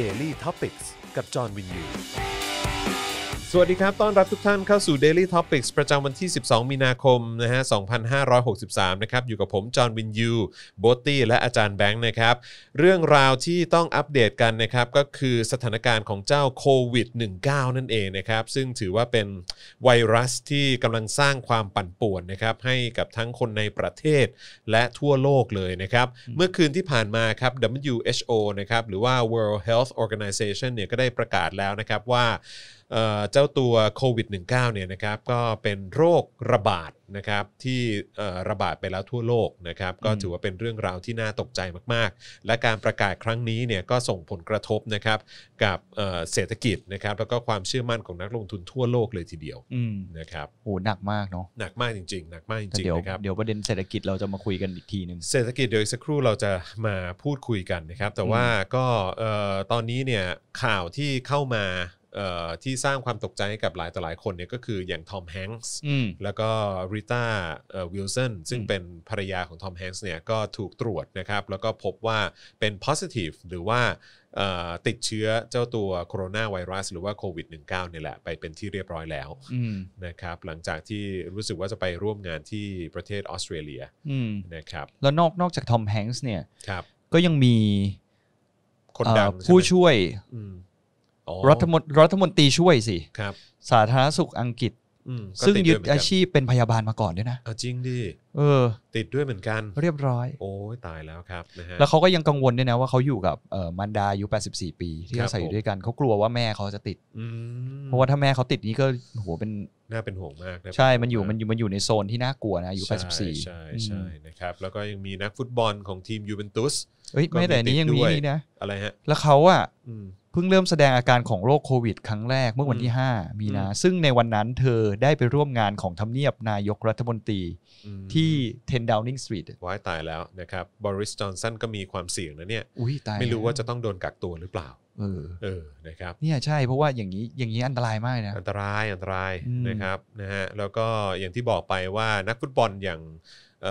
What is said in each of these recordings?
Daily t o p i c กกับ จอห์นวินยูสวัสดีครับ ต้อนรับทุกท่านเข้าสู่ Daily Topics ประจำวันที่ 12 มีนาคมนะฮะ 2563 นะครับ อยู่กับผม จอห์นวินยู โบตตี้ และอาจารย์แบงค์นะครับ เรื่องราวที่ต้องอัปเดตกันนะครับก็คือสถานการณ์ของเจ้าโควิด -19 นั่นเองนะครับ ซึ่งถือว่าเป็นไวรัสที่กำลังสร้างความปั่นป่วนนะครับ ให้กับทั้งคนในประเทศและทั่วโลกเลยนะครับ เมื่อคืนที่ผ่านมาครับ WHO นะครับ หรือว่า World Health Organization เนี่ยก็ได้ประกาศแล้วนะครับว่าเจ้าตัวโควิด -19 เนี่ยนะครับก็เป็นโรคระบาดนะครับที่ระบาดไปแล้วทั่วโลกนะครับก็ถือว่าเป็นเรื่องราวที่น่าตกใจมากๆ และการประกาศครั้งนี้เนี่ยก็ส่งผลกระทบนะครับกับเศรษฐกิจนะครับแล้วก็ความเชื่อมั่นของนักลงทุนทั่วโลกเลยทีเดียวนะครับโอ้หนักมากเนาะหนักมากจริงๆหนักมากจริงๆนะครับ เดี๋ยวประเด็นเศรษฐกิจเราจะมาคุยกันอีกทีนึงเศรษฐกิจเดี๋ยวสักครู่เราจะมาพูดคุยกันนะครับ แต่ว่าก็ตอนนี้เนี่ยข่าวที่เข้ามาที่สร้างความตกใจให้กับหลายต่อหลายคนเนี่ยก็คืออย่างทอมแฮงส์แล้วก็ริต้าวิลสันซึ่งเป็นภรรยาของทอมแฮงส์เนี่ยก็ถูกตรวจนะครับ แล้วก็พบว่าเป็น positive หรือว่าติดเชื้อเจ้าตัวโคโรนาไวรัสหรือว่าโควิด -19 เนี่ยแหละ ไปเป็นที่เรียบร้อยแล้วนะครับ หลังจากที่รู้สึกว่าจะไปร่วมงานที่ประเทศออสเตรเลียนะครับแล้วนอกนอกจากทอมแฮงส์เนี่ยก็ยังมีคนดผู้ช่วยรัฐมนรัฐมนตรีช่วยสิ ครับ สาธารณสุขอังกฤษ ซึ่งยึดอาชีพเป็นพยาบาลมาก่อนด้วยนะ จริงดิเออ ติดด้วยเหมือนกัน เรียบร้อย โอ้ยตายแล้วครับนะฮะ แล้วเขาก็ยังกังวลด้วยนะว่าเขาอยู่กับมันดาอายุ84 ปี ที่อาศัยอยู่ด้วยกันเขากลัวว่าแม่เขาจะติด เพราะว่าถ้าแม่เขาติดนี้ก็หัวเป็นน่าเป็นห่วงมากใช่ มันอยู่ มันอยู่ มันอยู่ในโซนที่น่ากลัวนะอายุ84ใช่ใช่นะครับ แล้วก็ยังมีนักฟุตบอลของทีมยูเวนตุสเฮ้ยไม่แต่นี้ยังมีนะอะไรฮะ แล้วเขาอ่ะพิ่งเริ่มแสดงอาการของโรคโควิดครั้งแรกเมื่อวันที่ 5 มีนาซึ่งในวันนั้นเธอได้ไปร่วมงานของทำเนียบนายกรัฐมนตรีที่ 10 Downing Street ว้ายตายแล้วนะครับบริสจอนสันก็มีความเสี่ยงนะเนี่ย ไม่รู้ว่าจะต้องโดนกักตัวหรือเปล่าเออเออนะครับเนี่ยใช่เพราะว่าอย่างนี้อย่างนี้อันตรายมากนะอันตรายอันตรายนะครับนะฮะแล้วก็อย่างที่บอกไปว่านักฟุตบอลอย่างอ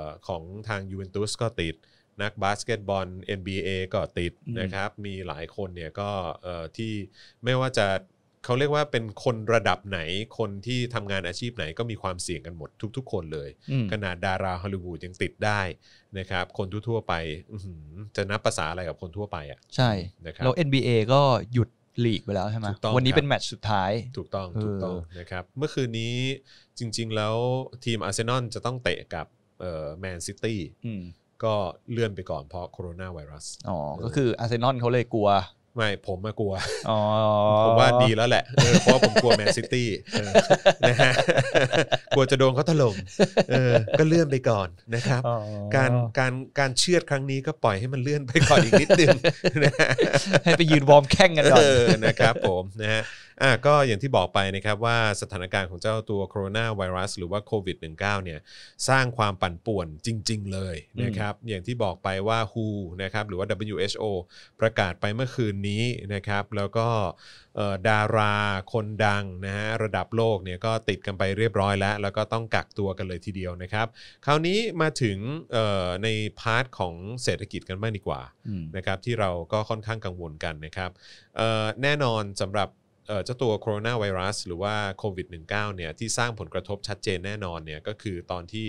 อของทางยูเวนตุสก็ติดนักบาสเกตบอล NBA ก็ติดนะครับ มีหลายคนเนี่ยก็ที่ไม่ว่าจะเขาเรียกว่าเป็นคนระดับไหน คนที่ทำงานอาชีพไหนก็มีความเสี่ยงกันหมดทุกๆคนเลย ขนาดดาราฮอลลีวูดยังติดได้นะครับคนทั่วๆไป จะนับภาษาอะไรกับคนทั่วไปอ่ะใช่นะครับแล้ว NBA ก็หยุดหลีกไปแล้วใช่ไหมวันนี้เป็นแมตช์สุดท้ายถูกต้อง ถูกต้องนะครับเมื่อคืนนี้จริงๆแล้วทีมอาร์เซนอลจะต้องเตะกับแมนซิตี้ก็เลื่อนไปก่อนเพราะโคโรนาไวรัส อ๋อ ก็คืออาร์เซนอลเขาเลยกลัว ไม่ ผมมากลัวผมว่าดีแล้วแหละ เพราะผมกลัวแมนซิตี้นะฮะ กลัวจะโดนเขาถล่มเออ ก็เลื่อนไปก่อนนะครับ การการการเชือดครั้งนี้ก็ปล่อยให้มันเลื่อนไปก่อนอีกนิดนึงให้ไปยืนวอร์มแข้งกันก่อนนะครับผมนะฮะอ่ะก็อย่างที่บอกไปนะครับว่าสถานการณ์ของเจ้าตัวโคโรนาไวรัสหรือว่าโควิด -19 เนี่ยสร้างความปั่นป่วนจริงๆเลยนะครับ อย่างที่บอกไปว่า WHO นะครับหรือว่า WHO ประกาศไปเมื่อคืนนี้นะครับ แล้วก็ดาราคนดังนะฮะระดับโลกเนี่ยก็ติดกันไปเรียบร้อยแล้วแล้วก็ต้องกักตัวกันเลยทีเดียวนะครับ คราวนี้มาถึงในพาร์ทของเศรษฐกิจกันบ้างดีกว่านะครับที่เราก็ค่อนข้างกังวลกันนะครับแน่นอนสำหรับเจ้าตัวโคโรนาไวรัสหรือว่าโควิด -19 เนี่ยที่สร้างผลกระทบชัดเจนแน่นอนเนี่ยก็คือตอนที่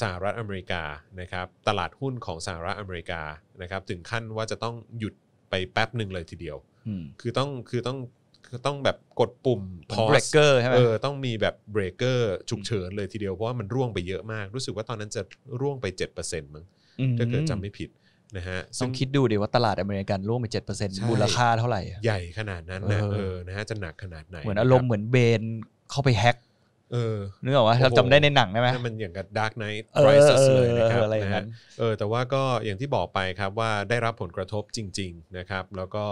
สหรัฐอเมริกานะครับตลาดหุ้นของสหรัฐอเมริกานะครับถึงขั้นว่าจะต้องหยุดไปแป๊บหนึ่งเลยทีเดียวคือต้องคือต้องต้องแบบกดปุ่มพอเบรกเกอร์ใช่ไหมเออต้องมีแบบเบรกเกอร์ฉุกเฉินเลยทีเดียว เพราะว่ามันร่วงไปเยอะมาก รู้สึกว่าตอนนั้นจะร่วงไป 7%มั้งถ้าเกิดจำไม่ผิดนะฮะต้องคิดดูดิว่าตลาดอเมริกันร่วงไปเจ็ดเปอร์เซ็นต์มูลค่าเท่าไหร่ใหญ่ขนาดนั้นนะเออนะฮะจะหนักขนาดไหนเหมือนอารมณ์เหมือนเบนเข้าไปแฮกเออนึกออกว่าเราจำได้ในหนังไช่ไหมมันอย่างกับดาร์กไนท์ไรซ์เลยนะครับอะไรนั้นเออแต่ว่าก็อย่างที่บอกไปครับว่าได้รับผลกระทบจริงๆนะครับแล้วก็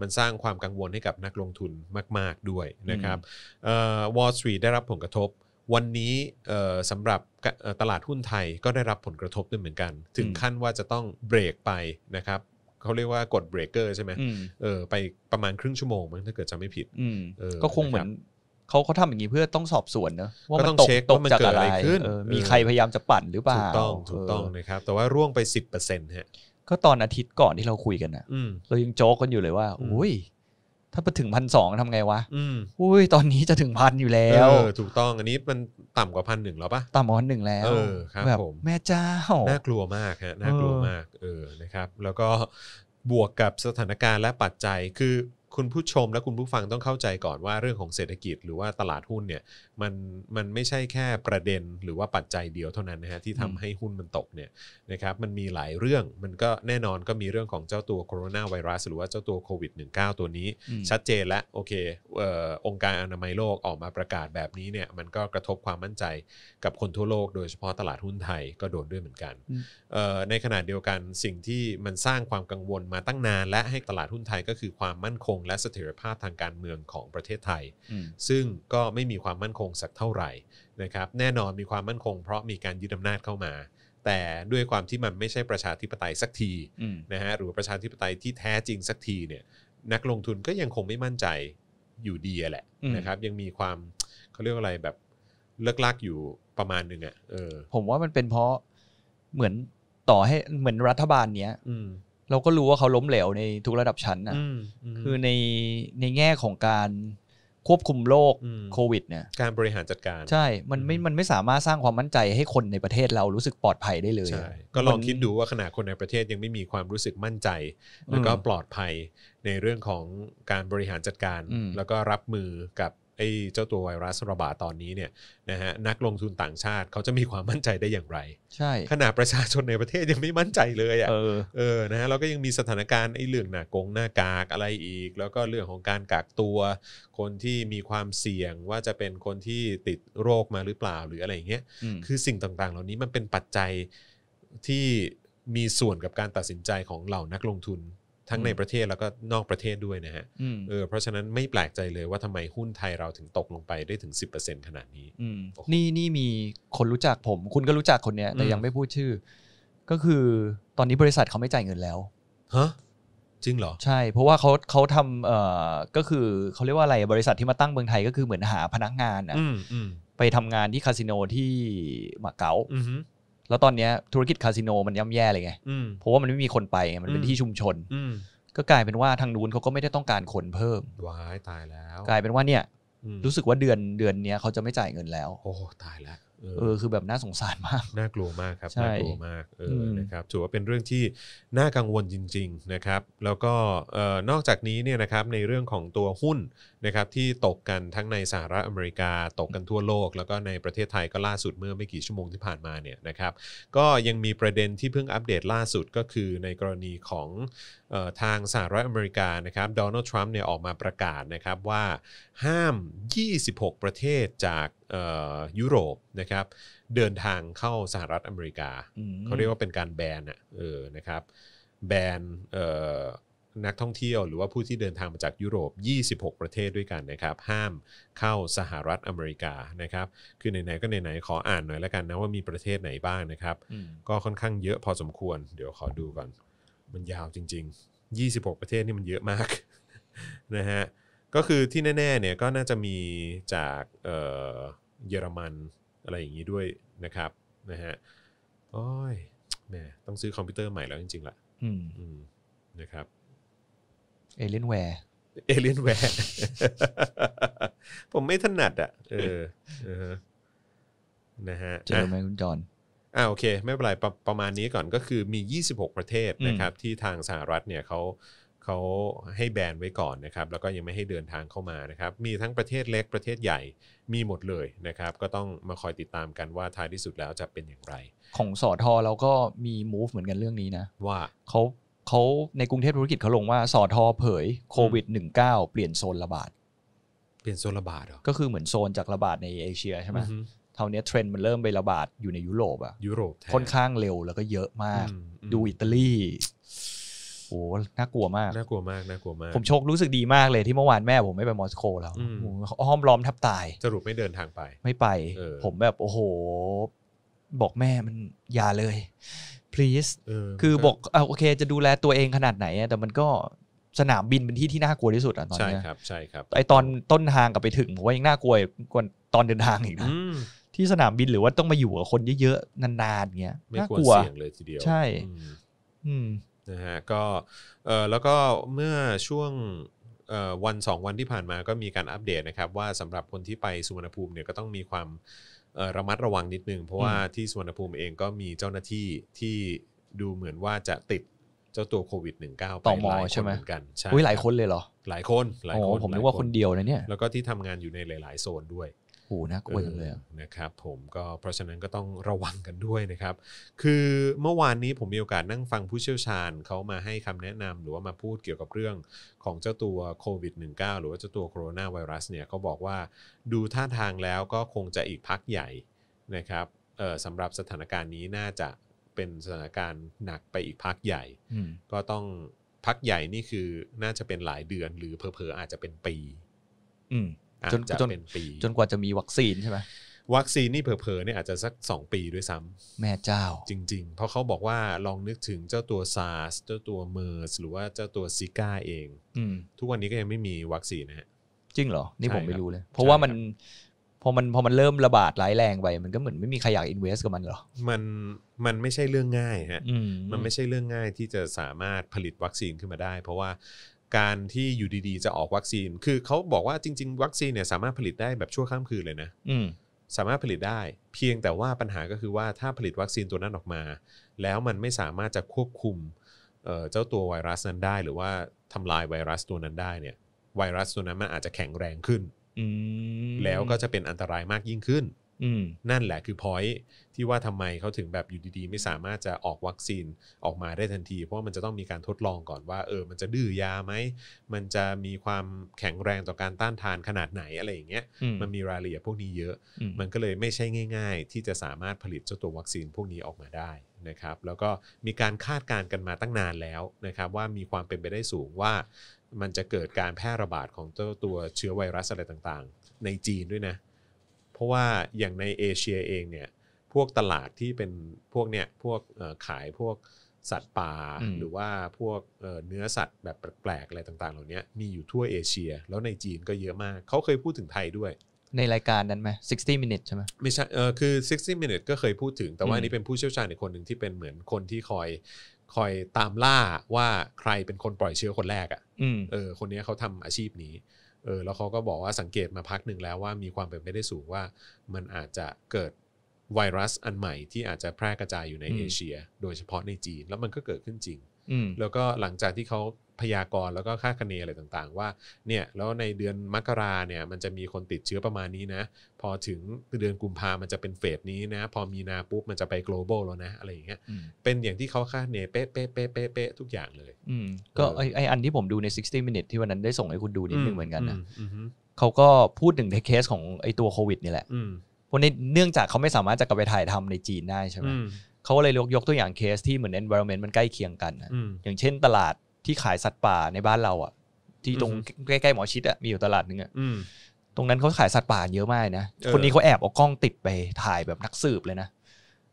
มันสร้างความกังวลให้กับนักลงทุนมากๆด้วยนะครับเอ่อ Wall s ได้รับผลกระทบวันนี้สำหรับตลาดหุ้นไทยก็ได้รับผลกระทบด้วยเหมือนกัน ถึงขั้นว่าจะต้องเบรกไปนะครับเขาเรียกว่ากดเบรกเกอร์ใช่ไหมเออไปประมาณครึ่งชั่วโมงมั้งถ้าเกิดจำไม่ผิดก็คงเหมือนเขาเขาทำอย่างนี้เพื่อต้องสอบสวนนะว่ามันตกตกจากอะไรขึ้นมีใครพยายามจะปั่นหรือเปล่า ถูกต้องถูกต้องนะครับ แต่ว่าร่วงไป 10%ฮะก็ตอนอาทิตย์ก่อนที่เราคุยกันนะเรายังโจกกันอยู่เลยว่าโอ้ยถ้าไปถึงพันสองทำไงวะ อืมอุ้ย ตอนนี้จะถึงพันอยู่แล้ว เออ ถูกต้องอันนี้มันต่ำกว่าพันหนึ่งแล้วปะต่ำกว่าพันหนึ่งแล้ว เออ ครับแบบผม แม่เจ้า น่ากลัวมากฮะ น่ากลัวมาก เออ นะครับ แล้วก็บวกกับสถานการณ์และปัจจัย คือคุณผู้ชมและคุณผู้ฟังต้องเข้าใจก่อนว่าเรื่องของเศรษฐกิจหรือว่าตลาดหุ้นเนี่ยมันมันไม่ใช่แค่ประเด็น หรือว่าปัจจัยเดียวเท่านั้นนะฮะที่ทำให้หุ้นมันตกเนี่ยนะครับมันมีหลายเรื่องมันก็แน่นอนก็มีเรื่องของเจ้าตัวโคโรนาไวรัสหรือว่าเจ้าตัวโควิด -19 ตัวนี้ ชัดเจนและโอเคเอ่อองค์การอนามัยโลกออกมาประกาศแบบนี้เนี่ยมันก็กระทบความมั่นใจกับคนทั่วโลกโดยเฉพาะตลาดหุ้นไทยก็โดนด้วยเหมือนกันในขณะเดียวกันสิ่งที่มันสร้างความกังวลมาตั้งนานและให้ตลาดหุ้นไทยก็คือความมั่นคงและเสถียรภาพทางการเมืองของประเทศไทยซึ่งก็ไม่มีความมั่นคงสักเท่าไหร่นะครับ แน่นอนมีความมั่นคงเพราะมีการยึดอำนาจเข้ามา แต่ด้วยความที่มันไม่ใช่ประชาธิปไตยสักทีนะฮะหรือประชาธิปไตยที่แท้จริงสักทีเนี่ยนักลงทุนก็ยังคงไม่มั่นใจอยู่ดีแหละนะครับ ยังมีความเขาเรียกอะไรแบบเลิกลักอยู่ประมาณหนึ่งอะ่ะผมว่ามันเป็นเพราะเหมือนต่อให้เหมือนรัฐบาลเนี้ยเราก็รู้ว่าเขาล้มเหลวในทุกระดับชั้นนะคือในในแง่ของการควบคุมโรคโควิดเนี่ยการบริหารจัดการใช่ มันไม่ มันไม่สามารถสร้างความมั่นใจให้คนในประเทศเรารู้สึกปลอดภัยได้เลย ก็ลองคิดดูว่าขณะคนในประเทศยังไม่มีความรู้สึกมั่นใจ แล้วก็ปลอดภัยในเรื่องของการบริหารจัดการ แล้วก็รับมือกับไอ้เจ้าตัวไวรัสระบาดตอนนี้เนี่ยนะฮะนักลงทุนต่างชาติเขาจะมีความมั่นใจได้อย่างไร ใช่ขนาดประชาชนในประเทศยังไม่มั่นใจเลยอ่ะเออเออนะฮะเราก็ยังมีสถานการณ์ไอ้เรื่องหน้ากงหน้ากากอะไรอีก แล้วก็เรื่องของการกักตัว คนที่มีความเสี่ยงว่าจะเป็นคนที่ติดโรคมาหรือเปล่าหรืออะไรอย่างเงี้ยคือสิ่งต่างๆ เหล่านี้มันเป็นปัจจัยที่มีส่วนกับการตัดสินใจของเหล่านักลงทุนทั้งในประเทศแล้วก็นอกประเทศด้วยนะฮะ เออ เพราะฉะนั้นไม่แปลกใจเลยว่าทำไมหุ้นไทยเราถึงตกลงไปได้ถึง 10%ขนาดนี้นี่นี่มีคนรู้จักผม คุณก็รู้จักคนเนี้ย แต่ยังไม่พูดชื่อ ก็คือตอนนี้บริษัทเขาไม่จ่ายเงินแล้วฮะจริงเหรอ ใช่ เพราะว่าเขาเขาทำเอ่อก็คือเขาเรียกว่าอะไรบริษัทที่มาตั้งเมืองไทยก็คือเหมือนหาพนักงานอ่ะไปทำงานที่คาสิโนที่มาเก๊าแล้วตอนเนี้ยธุรกิจคาสิโนมันย่ำแย่เลยไงเพราะว่ามันไม่มีคนไป มันเป็นที่ชุมชน ก็กลายเป็นว่าทางนู้นเขาก็ไม่ได้ต้องการคนเพิ่มวายตายแล้ว กลายเป็นว่าเนี่ยรู้สึกว่าเดือนเดือนเนี้ยเขาจะไม่จ่ายเงินแล้ว โอ้ตายแล้ว เออคือแบบน่าสงสารมาก น่ากลัวมากครับน่ากลัวมากเออนะครับถือว่าเป็นเรื่องที่น่ากังวลจริง ๆนะครับ แล้วก็นอกจากนี้เนี่ยนะครับในเรื่องของตัวหุ้นนะครับที่ตกกันทั้งในสหรัฐอเมริกาตกกันทั่วโลกแล้วก็ในประเทศไทยก็ล่าสุดเมื่อไม่กี่ชั่วโมงที่ผ่านมาเนี่ยนะครับก็ยังมีประเด็นที่เพิ่งอัปเดตล่าสุดก็คือในกรณีของออทางสหรัฐอเมริกานะครับโดนัลด์ทรัมป์เนี่ยออกมาประกาศนะครับว่าห้าม 26 ประเทศจากยุโรปนะครับเดินทางเข้าสหรัฐอเมริกา เขาเรียกว่าเป็นการแบนอ่ะนะครับแบนเนักท่องเที่ยวหรือว่าผู้ที่เดินทางมาจากยุโรป 26 ประเทศด้วยกันนะครับ ห้ามเข้าสหรัฐอเมริกานะครับ คือไหนๆก็ไหนๆขออ่านหน่อยแล้วกันนะว่ามีประเทศไหนบ้างนะครับ ก็ค่อนข้างเยอะพอสมควร เดี๋ยวขอดูก่อน มันยาวจริง ๆ 26 ประเทศนี่มันเยอะมากนะฮะ ก็คือที่แน่ ๆเนี่ยก็น่าจะมีจากเยอรมันอะไรอย่างนี้ด้วยนะครับนะฮะ โอ้ยแม่ต้องซื้อคอมพิวเตอร์ใหม่แล้วจริงๆละนะครับเอเลนแวร์เอเลียนแวร์ผมไม่ถนัดอ่ะ เออนะฮะเจอไหมคุณจอนอ่าโอเค ไม่เป็นไรประประมาณนี้ก่อนก็คือมี 26 ประเทศนะครับที่ทางสหรัฐเนี่ยเขาเขาให้แบนไว้ก่อนนะครับแล้วก็ยังไม่ให้เดินทางเข้ามานะครับมีทั้งประเทศเล็กประเทศใหญ่มีหมดเลยนะครับ ก็ต้องมาคอยติดตามกันว่าท้ายที่สุดแล้วจะเป็นอย่างไร ของสอทอเราก็มีมูฟเหมือนกันเรื่องนี้นะ ว่าเขาเขาในกรุงเทพธุรกิจเขาลงว่าสอทอเผยโควิด -19 เปลี่ยนโซนระบาดเปลี่ยนโซนระบาดเหรอก็คือเหมือนโซนจากระบาดในเอเชียใช่ไหมเท่านี้เทรนด์มันเริ่มไประบาดอยู่ในยุโรปอะยุโรปค่อนข้างเร็วแล้วก็เยอะมาก ดูอิตาลีโอ้น่ากลัวมากน่ากลัวมากน่ากลัวมาก ผมโชครู้สึกดีมากเลยที่เมื่อวานแม่ผมไม่ไปมอสโกแล้วอ้อมล้อมทับตายสรุปไม่เดินทางไป ไม่ไป ผมแบบโอ้โห บอกแม่มันอย่าเลย please คือบอกอโอเค จะดูแลตัวเองขนาดไหน แต่มันก็สนามบินเป็นที่ที่น่ากลัวที่สุดอ่ะตอนนี้ใช่ครับ ใช่ครับ ไอตอนต้นทางกับไปถึงผมว่ายังน่ากลัวกว่าตอนเดินทางอีกนะ ที่สนามบินหรือว่าต้องมาอยู่กับคนเยอะๆ นานๆเงี้ยไม่กลัวเสี่ยงเลยทีเดียว ใช่ อืมนะฮะ ก็เออแล้วก็เมื่อช่วงวันสองวันที่ผ่านมาก็มีการอัปเดตนะครับ ว่าสำหรับคนที่ไปสุวรรณภูมิเนี่ยก็ต้องมีความระมัดระวังนิดนึงเพราะว่าที่สุวรรณภูมิเองก็มีเจ้าหน้าที่ที่ดูเหมือนว่าจะติดเจ้าตัวโควิด -19 ไปหลายคนเหมือนกันใช่หลายคนเลยเหรอหลายคนหลายคนผมนึกว่าคนเดียวนะเนี่ยแล้วก็ที่ทำงานอยู่ในหลายๆโซนด้วยหูน่ากลัวจังเลยนะครับ ผมก็เพราะฉะนั้นก็ต้องระวังกันด้วยนะครับ คือเมื่อวานนี้ผมมีโอกาสนั่งฟังผู้เชี่ยวชาญเขามาให้คำแนะนำหรือว่ามาพูดเกี่ยวกับเรื่องของเจ้าตัวโควิด -19 หรือว่าเจ้าตัวโคโรนาไวรัสเนี่ยเขาบอกว่าดูท่าทางแล้วก็คงจะอีกพักใหญ่นะครับสำหรับสถานการณ์นี้น่าจะเป็นสถานการณ์หนักไปอีกพักใหญ่ก็ต้องพักใหญ่นี่คือน่าจะเป็นหลายเดือน หรือเพอเพออาจจะเป็นปีจนจะเป็นปี จนกว่าจะมีวัคซีนใช่ไหมวัคซีนนี่เผลอๆเนี่ยอาจจะสัก 2 ปีด้วยซ้ำ แม่เจ้า จริง ๆ เพราะเขาบอกว่าลองนึกถึงเจ้าตัวซาร์สเจ้าตัวเมอร์สหรือว่าเจ้าตัวซิก้าเองอทุกวันนี้ก็ยังไม่มีวัคซีนนะฮะจริงเหรอนี่ผมไม่รู้เลย เพราะว่ามันพอมันพอมันเริ่มระบาดร้ายแรงไป มันก็เหมือนไม่มีใครอยากอินเวสกับมันหรอมันมันไม่ใช่เรื่องง่ายฮะมันไม่ใช่เรื่องง่ายที่จะสามารถผลิตวัคซีนขึ้นมาได้ เพราะว่าการที่อยู่ดีๆ จะออกวัคซีน คือเขาบอกว่าจริงๆ วัคซีนเนี่ยสามารถผลิตได้แบบชั่วข้ามคืนเลยนะอืสามารถผลิตได้ เพียงแต่ว่าปัญหาก็คือว่าถ้าผลิตวัคซีนตัวนั้นออกมา แล้วมันไม่สามารถจะควบคุม เจ้าตัวไวรัสนั้นได้ หรือว่าทำลายไวรัสตัวนั้นได้เนี่ย ไวรัสตัวนั้นมันอาจจะแข็งแรงขึ้นแล้วก็จะเป็นอันตรายมากยิ่งขึ้นนั่นแหละคือพอยที่ว่าทำไมเขาถึงแบบอยู่ดีๆไม่สามารถจะออกวัคซีนออกมาได้ทันที เพราะว่ามันจะต้องมีการทดลองก่อนว่าเออมันจะดื้อยาไหมมันจะมีความแข็งแรงต่อการต้านทานขนาดไหนอะไรอย่างเงี้ยมันมีรายละเอียดพวกนี้เยอะ มันก็เลยไม่ใช่ง่ายๆที่จะสามารถผลิตเจ้าตัววัคซีนพวกนี้ออกมาได้นะครับ แล้วก็มีการคาดการณ์กันมาตั้งนานแล้วนะครับ ว่ามีความเป็นไปได้สูงว่ามันจะเกิดการแพร่ระบาดของเจ้าตัวเชื้อไวรัสอะไรต่างๆ ในจีนด้วยนะเพราะว่าอย่างในเอเชียเองเนี่ยพวกตลาดที่เป็นพวกเนี่ยพวกขายพวกสัตว์ป่า หรือว่าพวกเนื้อสัตว์แบบแปลกๆอะไรต่างๆ เหล่านี้มีอยู่ทั่วเอเชีย แล้วในจีนก็เยอะมาก เขาเคยพูดถึงไทยด้วย ในรายการนั้นไหม60 minutes ใช่ไหมไม่ใช่เออคือ 60 minutes ก็เคยพูดถึงแต่ว่านี่เป็นผู้เชี่ยวชาญในคนหนึ่งที่เป็นเหมือนคนที่คอยคอยตามล่าว่าใครเป็นคนปล่อยเชื้อคนแรกอะ่ะเออคนนี้เขาทำอาชีพนี้เออแล้วเขาก็บอกว่าสังเกตมาพักหนึ่งแล้วว่ามีความเป็นไปได้สูงว่ามันอาจจะเกิดไวรัสอันใหม่ที่อาจจะแพร่กระจายอยู่ในเอเชีย โดยเฉพาะในจีน แล้วมันก็เกิดขึ้นจริงแล้วก็หลังจากที่เขาพยากรณ์แล้วก็ค่าคะเนอะไรต่างๆ ว่าเนี่ยแล้วในเดือนมกราเนี่ยมันจะมีคนติดเชื้อประมาณนี้นะ พอถึงเดือนกุมภามันจะเป็นเฟสนี้นะพอมีนาปุ๊บมันจะไป global แล้วนะ อะไรอย่างเงี้ยเป็นอย่างที่เขาคาดเนเป๊ะเป๊ะเป๊ะเป๊ะทุกอย่างเลยก็ไอไออันที่ผมดูใน 60 minute ที่วันนั้นได้ส่งให้คุณดูนิดนึงเหมือนกันนะเขาก็พูดถึงในเคสของไอตัวโควิดนี่แหละเพราะในเนื่องจากเขาไม่สามารถจะกลับไปถ่ายทำในจีนได้ใช่ไหมเขาเลยยกตัวอย่างเคสที่เหมือน environment มันใกล้เคียงกันอย่างเช่นตลาดที่ขายสัตว์ป่าในบ้านเราอ่ะที่ตรงใกล้ๆหมอชิดอ่ะมีอยู่ตลาดนึงอ่ะตรงนั้นเขาขายสัตว์ป่าเยอะมากนะคนนี้เขาแอบเอากล้องติดไปถ่ายแบบนักสืบเลยนะ